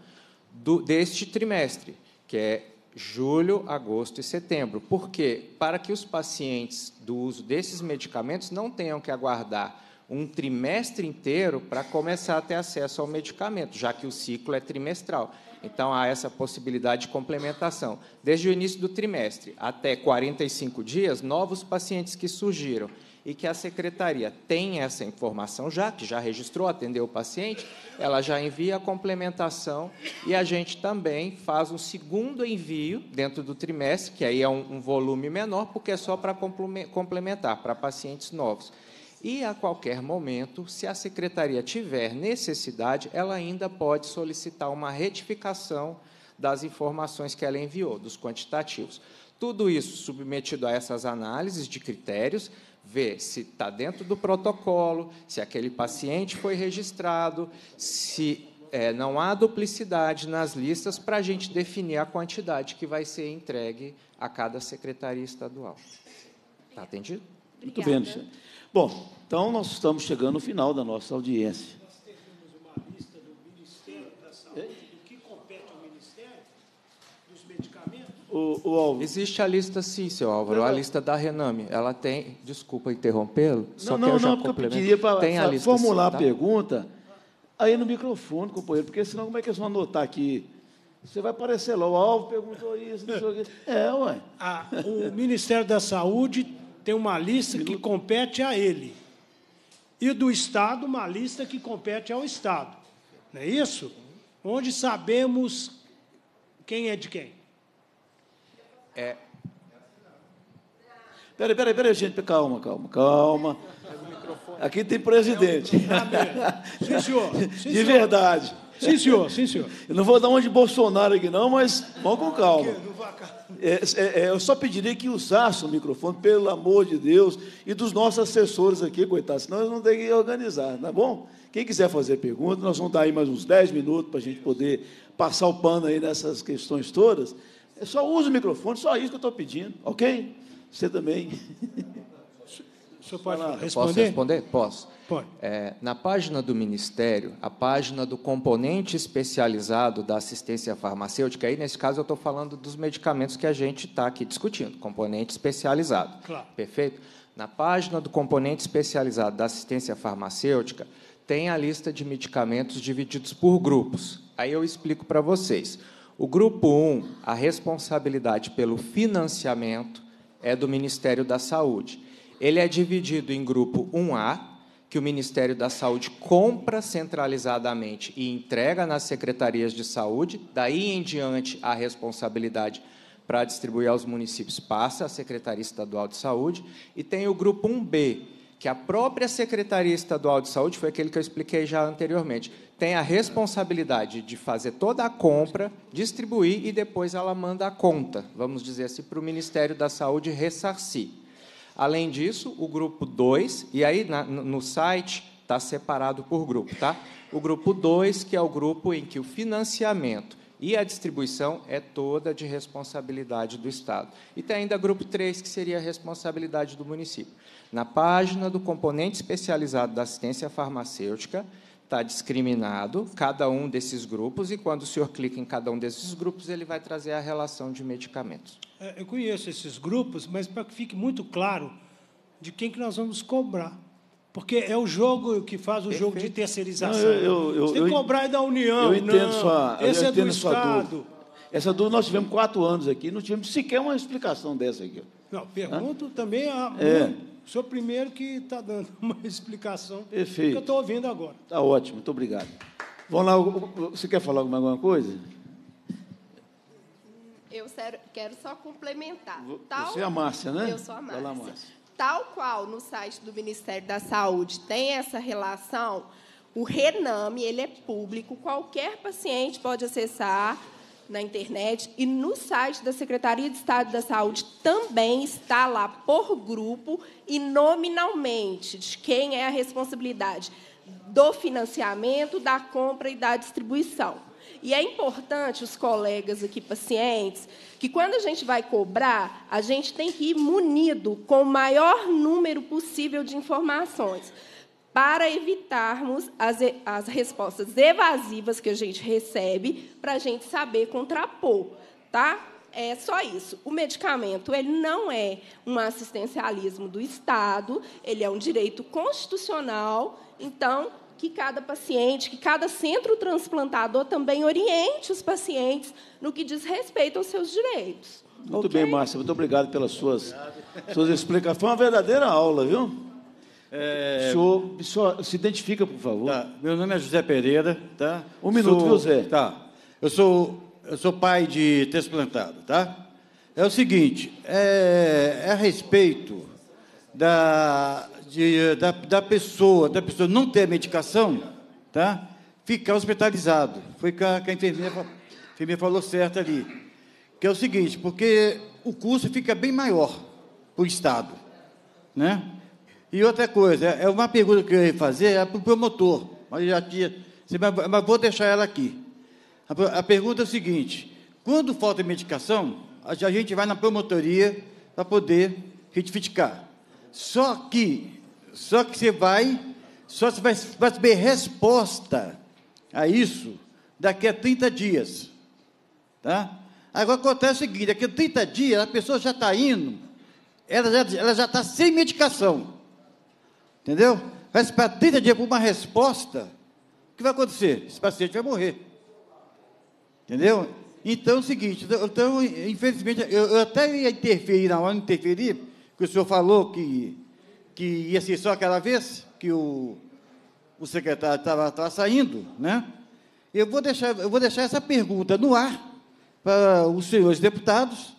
do, deste trimestre, que é julho, agosto e setembro. Por quê? Para que os pacientes do uso desses medicamentos não tenham que aguardar um trimestre inteiro para começar a ter acesso ao medicamento, já que o ciclo é trimestral. Então, há essa possibilidade de complementação. Desde o início do trimestre até 45 dias, novos pacientes que surgiram e que a secretaria tem essa informação já, que já registrou, atendeu o paciente, ela já envia a complementação e a gente também faz um segundo envio dentro do trimestre, que aí é um, um volume menor, porque é só para complementar, para pacientes novos. E a qualquer momento, se a secretaria tiver necessidade, ela ainda pode solicitar uma retificação das informações que ela enviou, dos quantitativos. Tudo isso submetido a essas análises de critérios, ver se está dentro do protocolo, se aquele paciente foi registrado, se é, não há duplicidade nas listas para a gente definir a quantidade que vai ser entregue a cada secretaria estadual. Está atendido? Muito bem, Alexandre. Bom, então nós estamos chegando ao final da nossa audiência. o, o Álvaro? Existe a lista, sim, seu Álvaro, não, a lista da Rename. Ela tem, desculpa interrompê-lo, só não, que eu não, já não, complemento. Eu pediria para formular sim, a tá? pergunta aí no microfone, companheiro, porque senão como é que eles vão anotar aqui? Você vai aparecer lá, o Álvaro perguntou isso, não sei o quê. É, ué. o Ministério da Saúde tem uma lista que compete a ele. E do Estado, uma lista que compete ao Estado. Não é isso? Onde sabemos quem é de quem é. Peraí, peraí, peraí, gente, calma, calma, calma. Aqui tem presidente. É sim, senhor. [LAUGHS] De verdade. Sim, senhor, sim, senhor. Eu não vou dar uma de Bolsonaro aqui, não, mas vamos com calma. É, é, é, eu só pediria que usasse o microfone, pelo amor de Deus, e dos nossos assessores aqui, coitados, senão eles não têm que organizar, tá bom? Quem quiser fazer pergunta, nós vamos dar aí mais uns 10 minutos para a gente poder passar o pano aí nessas questões todas. Eu só uso o microfone, só isso que eu estou pedindo, ok? Você também. O senhor pode responder? Posso responder? Posso. Pode. É, na página do Ministério, a página do componente especializado da assistência farmacêutica, aí nesse caso eu estou falando dos medicamentos que a gente está aqui discutindo, componente especializado. Claro. Perfeito? Na página do componente especializado da assistência farmacêutica, tem a lista de medicamentos divididos por grupos. Aí eu explico para vocês. O grupo 1, a responsabilidade pelo financiamento é do Ministério da Saúde. Ele é dividido em grupo 1A, que o Ministério da Saúde compra centralizadamente e entrega nas secretarias de saúde. Daí em diante, a responsabilidade para distribuir aos municípios passa à Secretaria Estadual de Saúde. E tem o grupo 1B, que a própria Secretaria Estadual de Saúde, foi aquele que eu expliquei já anteriormente, tem a responsabilidade de fazer toda a compra, distribuir e depois ela manda a conta, vamos dizer assim, para o Ministério da Saúde ressarcir. Além disso, o grupo 2, e aí na, no site está separado por grupo, tá? O grupo 2, que é o grupo em que o financiamento e a distribuição é toda de responsabilidade do Estado. E tem ainda o grupo 3, que seria a responsabilidade do município. Na página do componente especializado da assistência farmacêutica, está discriminado cada um desses grupos, e quando o senhor clica em cada um desses grupos, ele vai trazer a relação de medicamentos. É, eu conheço esses grupos, mas para que fique muito claro de quem que nós vamos cobrar. Porque é o jogo que faz o Perfeito. jogo de terceirização. Não, eu, eu, eu, tem que cobrar é da União. Eu entendo não. sua, Esse eu é do Estado. Dúvida. Essa dúvida nós tivemos quatro anos aqui, não tivemos sequer uma explicação dessa aqui. Não, pergunto Hã? também a. É. O senhor primeiro que está dando [LAUGHS] uma explicação Perfeito. que eu estou ouvindo agora. Está ótimo, muito obrigado. Vamos lá, você quer falar alguma coisa? Eu quero só complementar. Tal, você é a Márcia, né? Eu sou a Márcia. Lá, Márcia. Tal qual no site do Ministério da Saúde tem essa relação, o Rename ele é público, qualquer paciente pode acessar na internet e no site da Secretaria de Estado da Saúde também está lá por grupo e nominalmente de quem é a responsabilidade do financiamento, da compra e da distribuição. E é importante os colegas aqui pacientes que quando a gente vai cobrar, a gente tem que ir munido com o maior número possível de informações para evitarmos as, as respostas evasivas que a gente recebe, para a gente saber contrapor, tá? É só isso. O medicamento ele não é um assistencialismo do Estado, ele é um direito constitucional. Então, que cada paciente, que cada centro transplantador também oriente os pacientes no que diz respeito aos seus direitos. Muito okay? bem, Márcia. Muito obrigado pelas suas, obrigado. suas explicações. Foi uma verdadeira aula, viu? É... O, senhor, o senhor se identifica, por favor. Tá. Meu nome é José Pereira, tá? Um minuto, sou... viu, Zé? Tá. Eu sou, eu sou pai de transplantado, tá? É o seguinte, é, é a respeito da, de, da, da pessoa, da pessoa não ter medicação, tá? Ficar hospitalizado. Foi que a, que a enfermeira, a enfermeira falou certo ali. Que é o seguinte, porque o custo fica bem maior para o Estado, né? E outra coisa, é uma pergunta que eu ia fazer é para o promotor, mas já tinha. Assim, mas vou deixar ela aqui. A pergunta é a seguinte: quando falta medicação, a gente vai na promotoria para poder retificar. Só que, só que você vai, só você vai, vai saber resposta a isso daqui a 30 dias. Tá? Agora acontece o seguinte: daqui a 30 dias a pessoa já está indo, ela já está ela já tá sem medicação. Entendeu? Vai esperar 30 dias por uma resposta. O que vai acontecer? Esse paciente vai morrer. Entendeu? Então é o seguinte, então, infelizmente, eu, eu até ia interferir na hora, não interferir, porque o senhor falou que, que ia ser só aquela vez que o, o secretário estava saindo, né? Eu vou, deixar, eu vou deixar essa pergunta no ar para os senhores deputados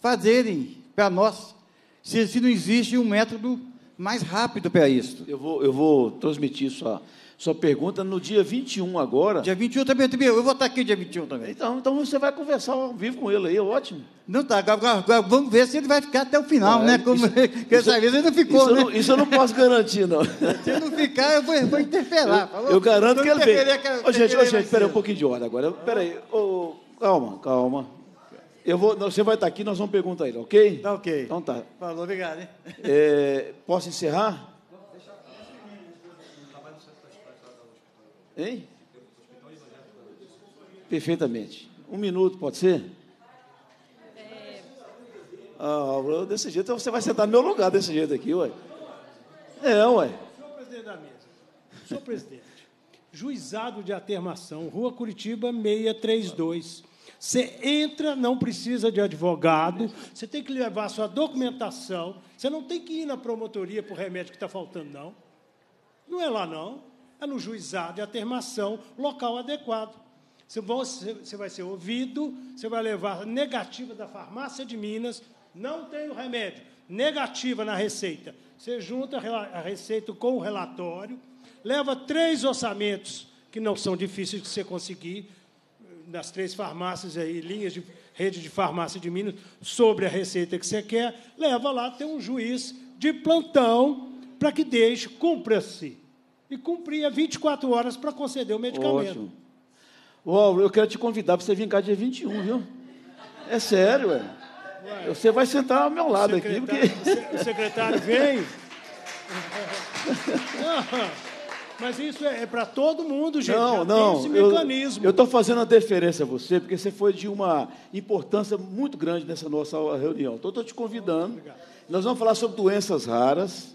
fazerem para nós se, se não existe um método mais rápido para isso. Eu vou, eu vou transmitir sua, sua pergunta no dia 21 agora. Dia 21 também, também eu vou estar aqui dia 21 também. Então, então você vai conversar ao vivo com ele aí, ótimo. Não tá, agora, agora vamos ver se ele vai ficar até o final, ah, né? Como, isso, porque [LAUGHS] isso, essa vez ele não ficou, isso, né? não, isso eu não posso garantir, não. [LAUGHS] se ele não ficar, eu vou, vou interferir Falou? Tá eu garanto eu que ele vem. Que, gente, gente, peraí, um pouquinho de hora agora. Peraí, oh, calma, calma. Eu vou, você vai estar aqui, nós vamos perguntar ele, ok? Tá ok. Então tá. Falou, obrigado. É, posso encerrar? Hein? Perfeitamente. Um minuto, pode ser? É. Ah, desse jeito você vai sentar no meu lugar desse jeito aqui, ué. É, ué. Senhor presidente da mesa. Senhor presidente. Juizado de Atermação, Rua Curitiba 632. Você entra, não precisa de advogado, você tem que levar a sua documentação, você não tem que ir na promotoria para o remédio que está faltando, não. Não é lá, não. É no juizado, é a termação, local adequado. Você vai ser ouvido, você vai levar negativa da farmácia de Minas, não tem o remédio, negativa na receita. Você junta a receita com o relatório, leva três orçamentos que não são difíceis de você conseguir, nas três farmácias aí, linhas de rede de farmácia de Minas, sobre a receita que você quer, leva lá, tem um juiz de plantão para que deixe, cumpra-se. E cumpria 24 horas para conceder o medicamento. Ótimo. Uau, eu quero te convidar para você vir cá dia 21, viu? É sério, ué. ué você vai sentar ao meu lado aqui. Porque... O secretário vem. Não. [LAUGHS] Mas isso é, é para todo mundo, gente. Não, Já não. esse mecanismo. Eu estou fazendo a deferência a você, porque você foi de uma importância muito grande nessa nossa reunião. Então, estou te convidando. Obrigado. Nós vamos falar sobre doenças raras,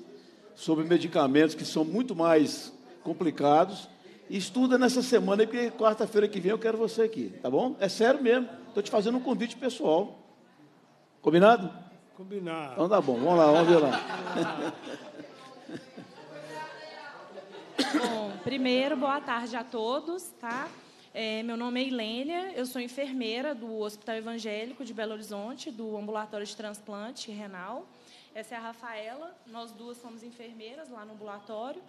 sobre medicamentos que são muito mais complicados. Estuda nessa semana, porque quarta-feira que vem eu quero você aqui, tá bom? É sério mesmo. Estou te fazendo um convite pessoal. Combinado? Combinado. Então tá bom, vamos lá, vamos ver lá. [LAUGHS] Bom, primeiro, boa tarde a todos, tá? É, meu nome é Ilênia, eu sou enfermeira do Hospital Evangélico de Belo Horizonte, do Ambulatório de Transplante Renal. Essa é a Rafaela, nós duas somos enfermeiras lá no ambulatório.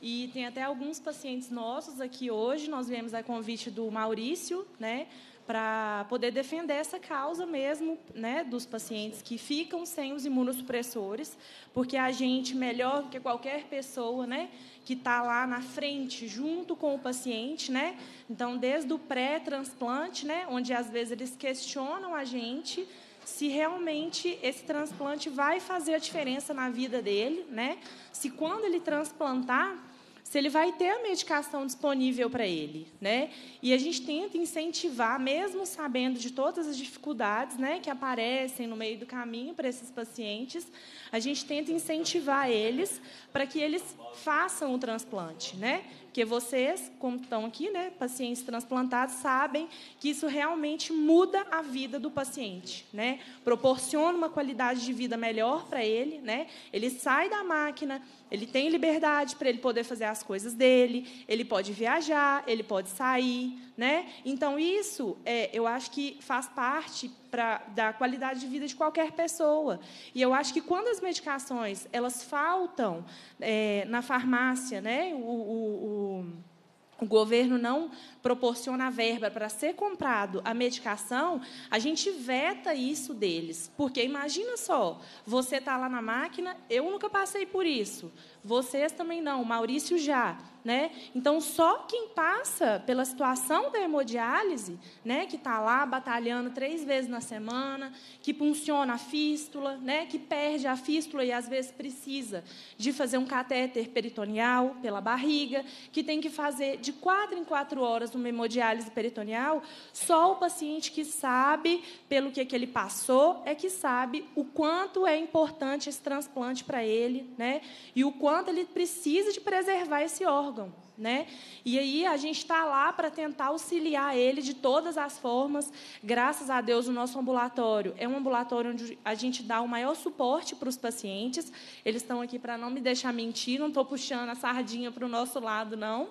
E tem até alguns pacientes nossos aqui hoje. Nós viemos a convite do Maurício, né, para poder defender essa causa mesmo, né, dos pacientes que ficam sem os imunossupressores, porque a gente melhor que qualquer pessoa, né, que está lá na frente, junto com o paciente, né? Então, desde o pré-transplante, né? Onde às vezes eles questionam a gente se realmente esse transplante vai fazer a diferença na vida dele, né? Se quando ele transplantar se ele vai ter a medicação disponível para ele, né? E a gente tenta incentivar, mesmo sabendo de todas as dificuldades, né, que aparecem no meio do caminho para esses pacientes, a gente tenta incentivar eles para que eles façam o transplante, né? Porque vocês, como estão aqui, né, pacientes transplantados, sabem que isso realmente muda a vida do paciente, né? Proporciona uma qualidade de vida melhor para ele, né? Ele sai da máquina ele tem liberdade para ele poder fazer as coisas dele, ele pode viajar, ele pode sair, né? Então isso, é, eu acho que faz parte pra, da qualidade de vida de qualquer pessoa. E eu acho que quando as medicações elas faltam é, na farmácia, né? o, o, o o governo não proporciona a verba para ser comprado a medicação, a gente veta isso deles. Porque imagina só, você está lá na máquina, eu nunca passei por isso. Vocês também não, Maurício já. Né? Então, só quem passa pela situação da hemodiálise, né, que está lá batalhando três vezes na semana, que funciona a fístula, né, que perde a fístula e às vezes precisa de fazer um catéter peritoneal pela barriga, que tem que fazer de quatro em quatro horas uma hemodiálise peritoneal, só o paciente que sabe pelo que, que ele passou é que sabe o quanto é importante esse transplante para ele, né, e o quanto planta ele precisa de preservar esse órgão, né? E aí a gente está lá para tentar auxiliar ele de todas as formas. Graças a Deus o nosso ambulatório é um ambulatório onde a gente dá o maior suporte para os pacientes. Eles estão aqui para não me deixar mentir, não estou puxando a sardinha para o nosso lado não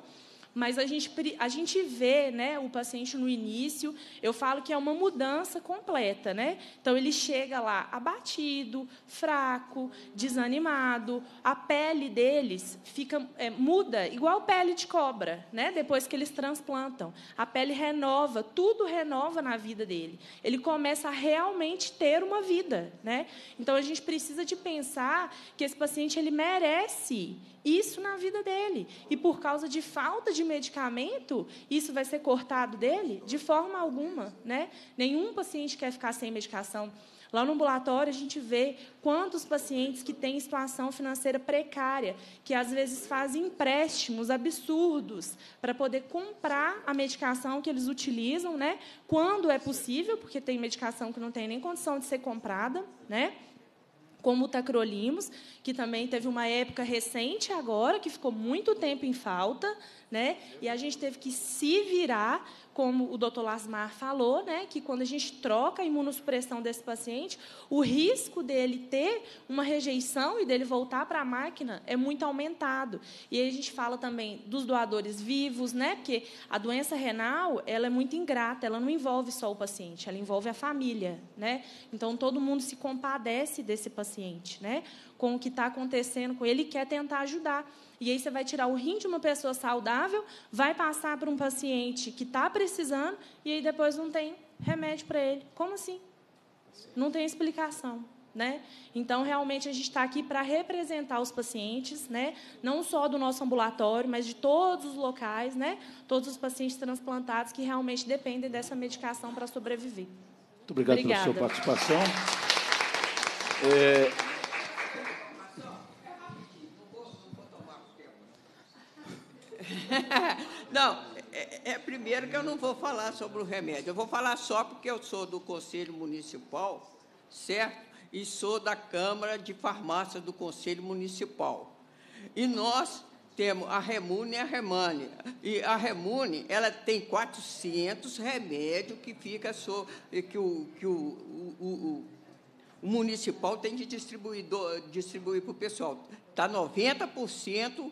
mas a gente, a gente vê né, o paciente no início, eu falo que é uma mudança completa. Né? Então, ele chega lá abatido, fraco, desanimado, a pele deles fica é, muda, igual pele de cobra, né? depois que eles transplantam. A pele renova, tudo renova na vida dele. Ele começa a realmente ter uma vida. Né? Então, a gente precisa de pensar que esse paciente ele merece isso na vida dele. E por causa de falta de medicamento, isso vai ser cortado dele? De forma alguma. Né? Nenhum paciente quer ficar sem medicação. Lá no ambulatório, a gente vê quantos pacientes que têm situação financeira precária, que às vezes fazem empréstimos absurdos para poder comprar a medicação que eles utilizam, né? quando é possível, porque tem medicação que não tem nem condição de ser comprada. Né? como o tacrolimus, que também teve uma época recente agora, que ficou muito tempo em falta, né? e a gente teve que se virar como o doutor Lasmar falou, né, que quando a gente troca a imunossupressão desse paciente, o risco dele ter uma rejeição e dele voltar para a máquina é muito aumentado. E aí a gente fala também dos doadores vivos, né, porque a doença renal ela é muito ingrata, ela não envolve só o paciente, ela envolve a família, né? Então todo mundo se compadece desse paciente, né? com o que está acontecendo com ele e quer tentar ajudar. E aí você vai tirar o rim de uma pessoa saudável, vai passar para um paciente que está precisando e aí depois não tem remédio para ele. Como assim? Não tem explicação. Né? Então, realmente, a gente está aqui para representar os pacientes, né? não só do nosso ambulatório, mas de todos os locais, né? todos os pacientes transplantados que realmente dependem dessa medicação para sobreviver. Muito obrigado Obrigada. pela sua participação. É... [LAUGHS] não, é, é, é, primeiro que eu não vou falar sobre o remédio. Eu vou falar só porque eu sou do Conselho Municipal, certo? E sou da Câmara de Farmácia do Conselho Municipal. E nós temos a Remune e a Remane. E a Remune, ela tem 400 remédios que fica so, que o, que o, o, o, o municipal tem de distribuir para o pessoal. Está 90%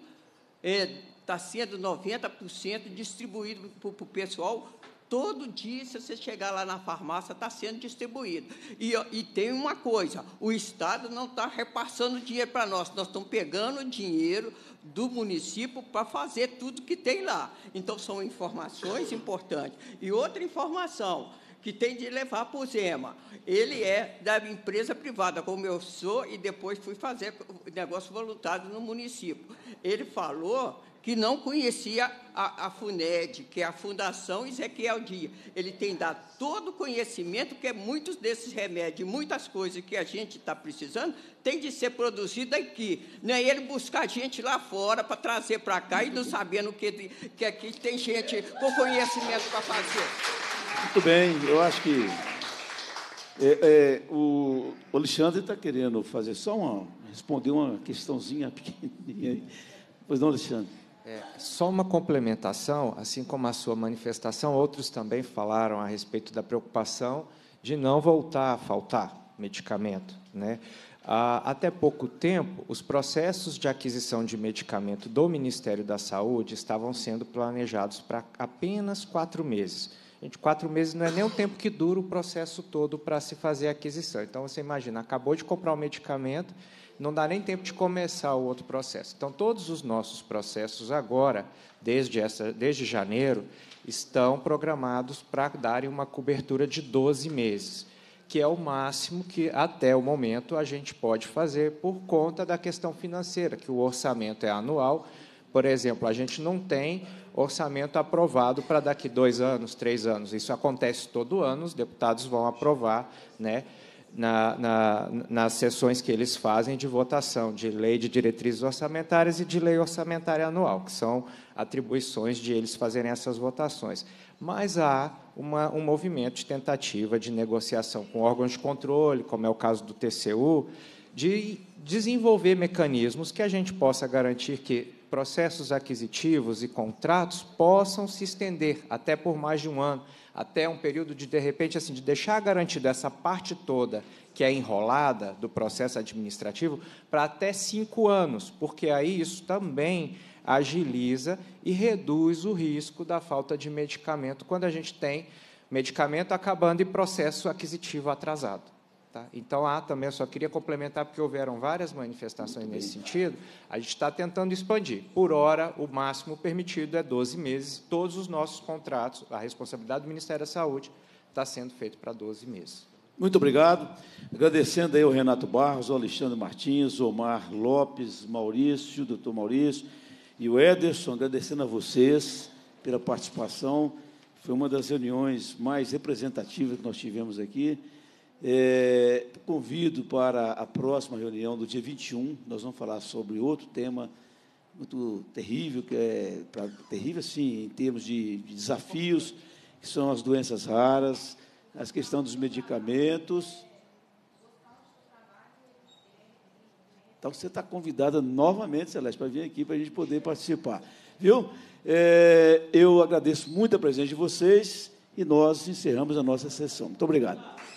é, está sendo 90% distribuído para o pessoal. Todo dia, se você chegar lá na farmácia, está sendo distribuído. E, e tem uma coisa: o Estado não está repassando dinheiro para nós, nós estamos pegando dinheiro do município para fazer tudo que tem lá. Então, são informações importantes. E outra informação: que tem de levar para o Zema. Ele é da empresa privada, como eu sou, e depois fui fazer negócio voluntário no município. Ele falou que não conhecia a, a, FUNED, que é a Fundação Ezequiel Dia. Ele tem dado todo o conhecimento que muitos desses remédios, muitas coisas que a gente está precisando, tem de ser produzida aqui. Não é ele buscar gente lá fora para trazer para cá e não sabendo que, que aqui tem gente com conhecimento para fazer. Muito bem, eu acho que é, é, o Alexandre está querendo fazer só uma. responder uma questãozinha pequenininha. Pois não, Alexandre? É, só uma complementação, assim como a sua manifestação, outros também falaram a respeito da preocupação de não voltar a faltar medicamento. Né? Ah, até pouco tempo, os processos de aquisição de medicamento do Ministério da Saúde estavam sendo planejados para apenas quatro meses. Gente, quatro meses não é nem o tempo que dura o processo todo para se fazer a aquisição. Então, você imagina, acabou de comprar o medicamento, não dá nem tempo de começar o outro processo. Então, todos os nossos processos agora, desde, essa, desde janeiro, estão programados para darem uma cobertura de 12 meses, que é o máximo que, até o momento, a gente pode fazer por conta da questão financeira, que o orçamento é anual. Por exemplo, a gente não tem orçamento aprovado para daqui dois anos, três anos. Isso acontece todo ano, os deputados vão aprovar, né? na, na, nas sessões que eles fazem de votação de lei de diretrizes orçamentárias e de lei orçamentária anual, que são atribuições de eles fazerem essas votações. Mas há uma, um movimento de tentativa de negociação com órgãos de controle, como é o caso do TCU, de desenvolver mecanismos que a gente possa garantir que processos aquisitivos e contratos possam se estender até por mais de um ano até um período de, de repente, assim, de deixar garantida essa parte toda que é enrolada do processo administrativo para até cinco anos, porque aí isso também agiliza e reduz o risco da falta de medicamento quando a gente tem medicamento acabando e processo aquisitivo atrasado. Tá? Então, há também, eu só queria complementar, porque houveram várias manifestações nesse sentido, a gente está tentando expandir. Por hora, o máximo permitido é 12 meses, todos os nossos contratos, a responsabilidade do Ministério da Saúde está sendo feito para 12 meses. Muito obrigado. Agradecendo aí o Renato Barros, o Alexandre Martins, o Omar Lopes, Maurício, o doutor Maurício e o Ederson, agradecendo a vocês pela participação. Foi uma das reuniões mais representativas que nós tivemos aqui. É, convido para a próxima reunião do dia 21, nós vamos falar sobre outro tema muito terrível, que é pra, terrível, sim, em termos de, de desafios, que são as doenças raras, as questões dos medicamentos. Então, você está convidada novamente, Celeste, para vir aqui para a gente poder participar. Viu? É, eu agradeço muito a presença de vocês e nós encerramos a nossa sessão. Muito obrigado.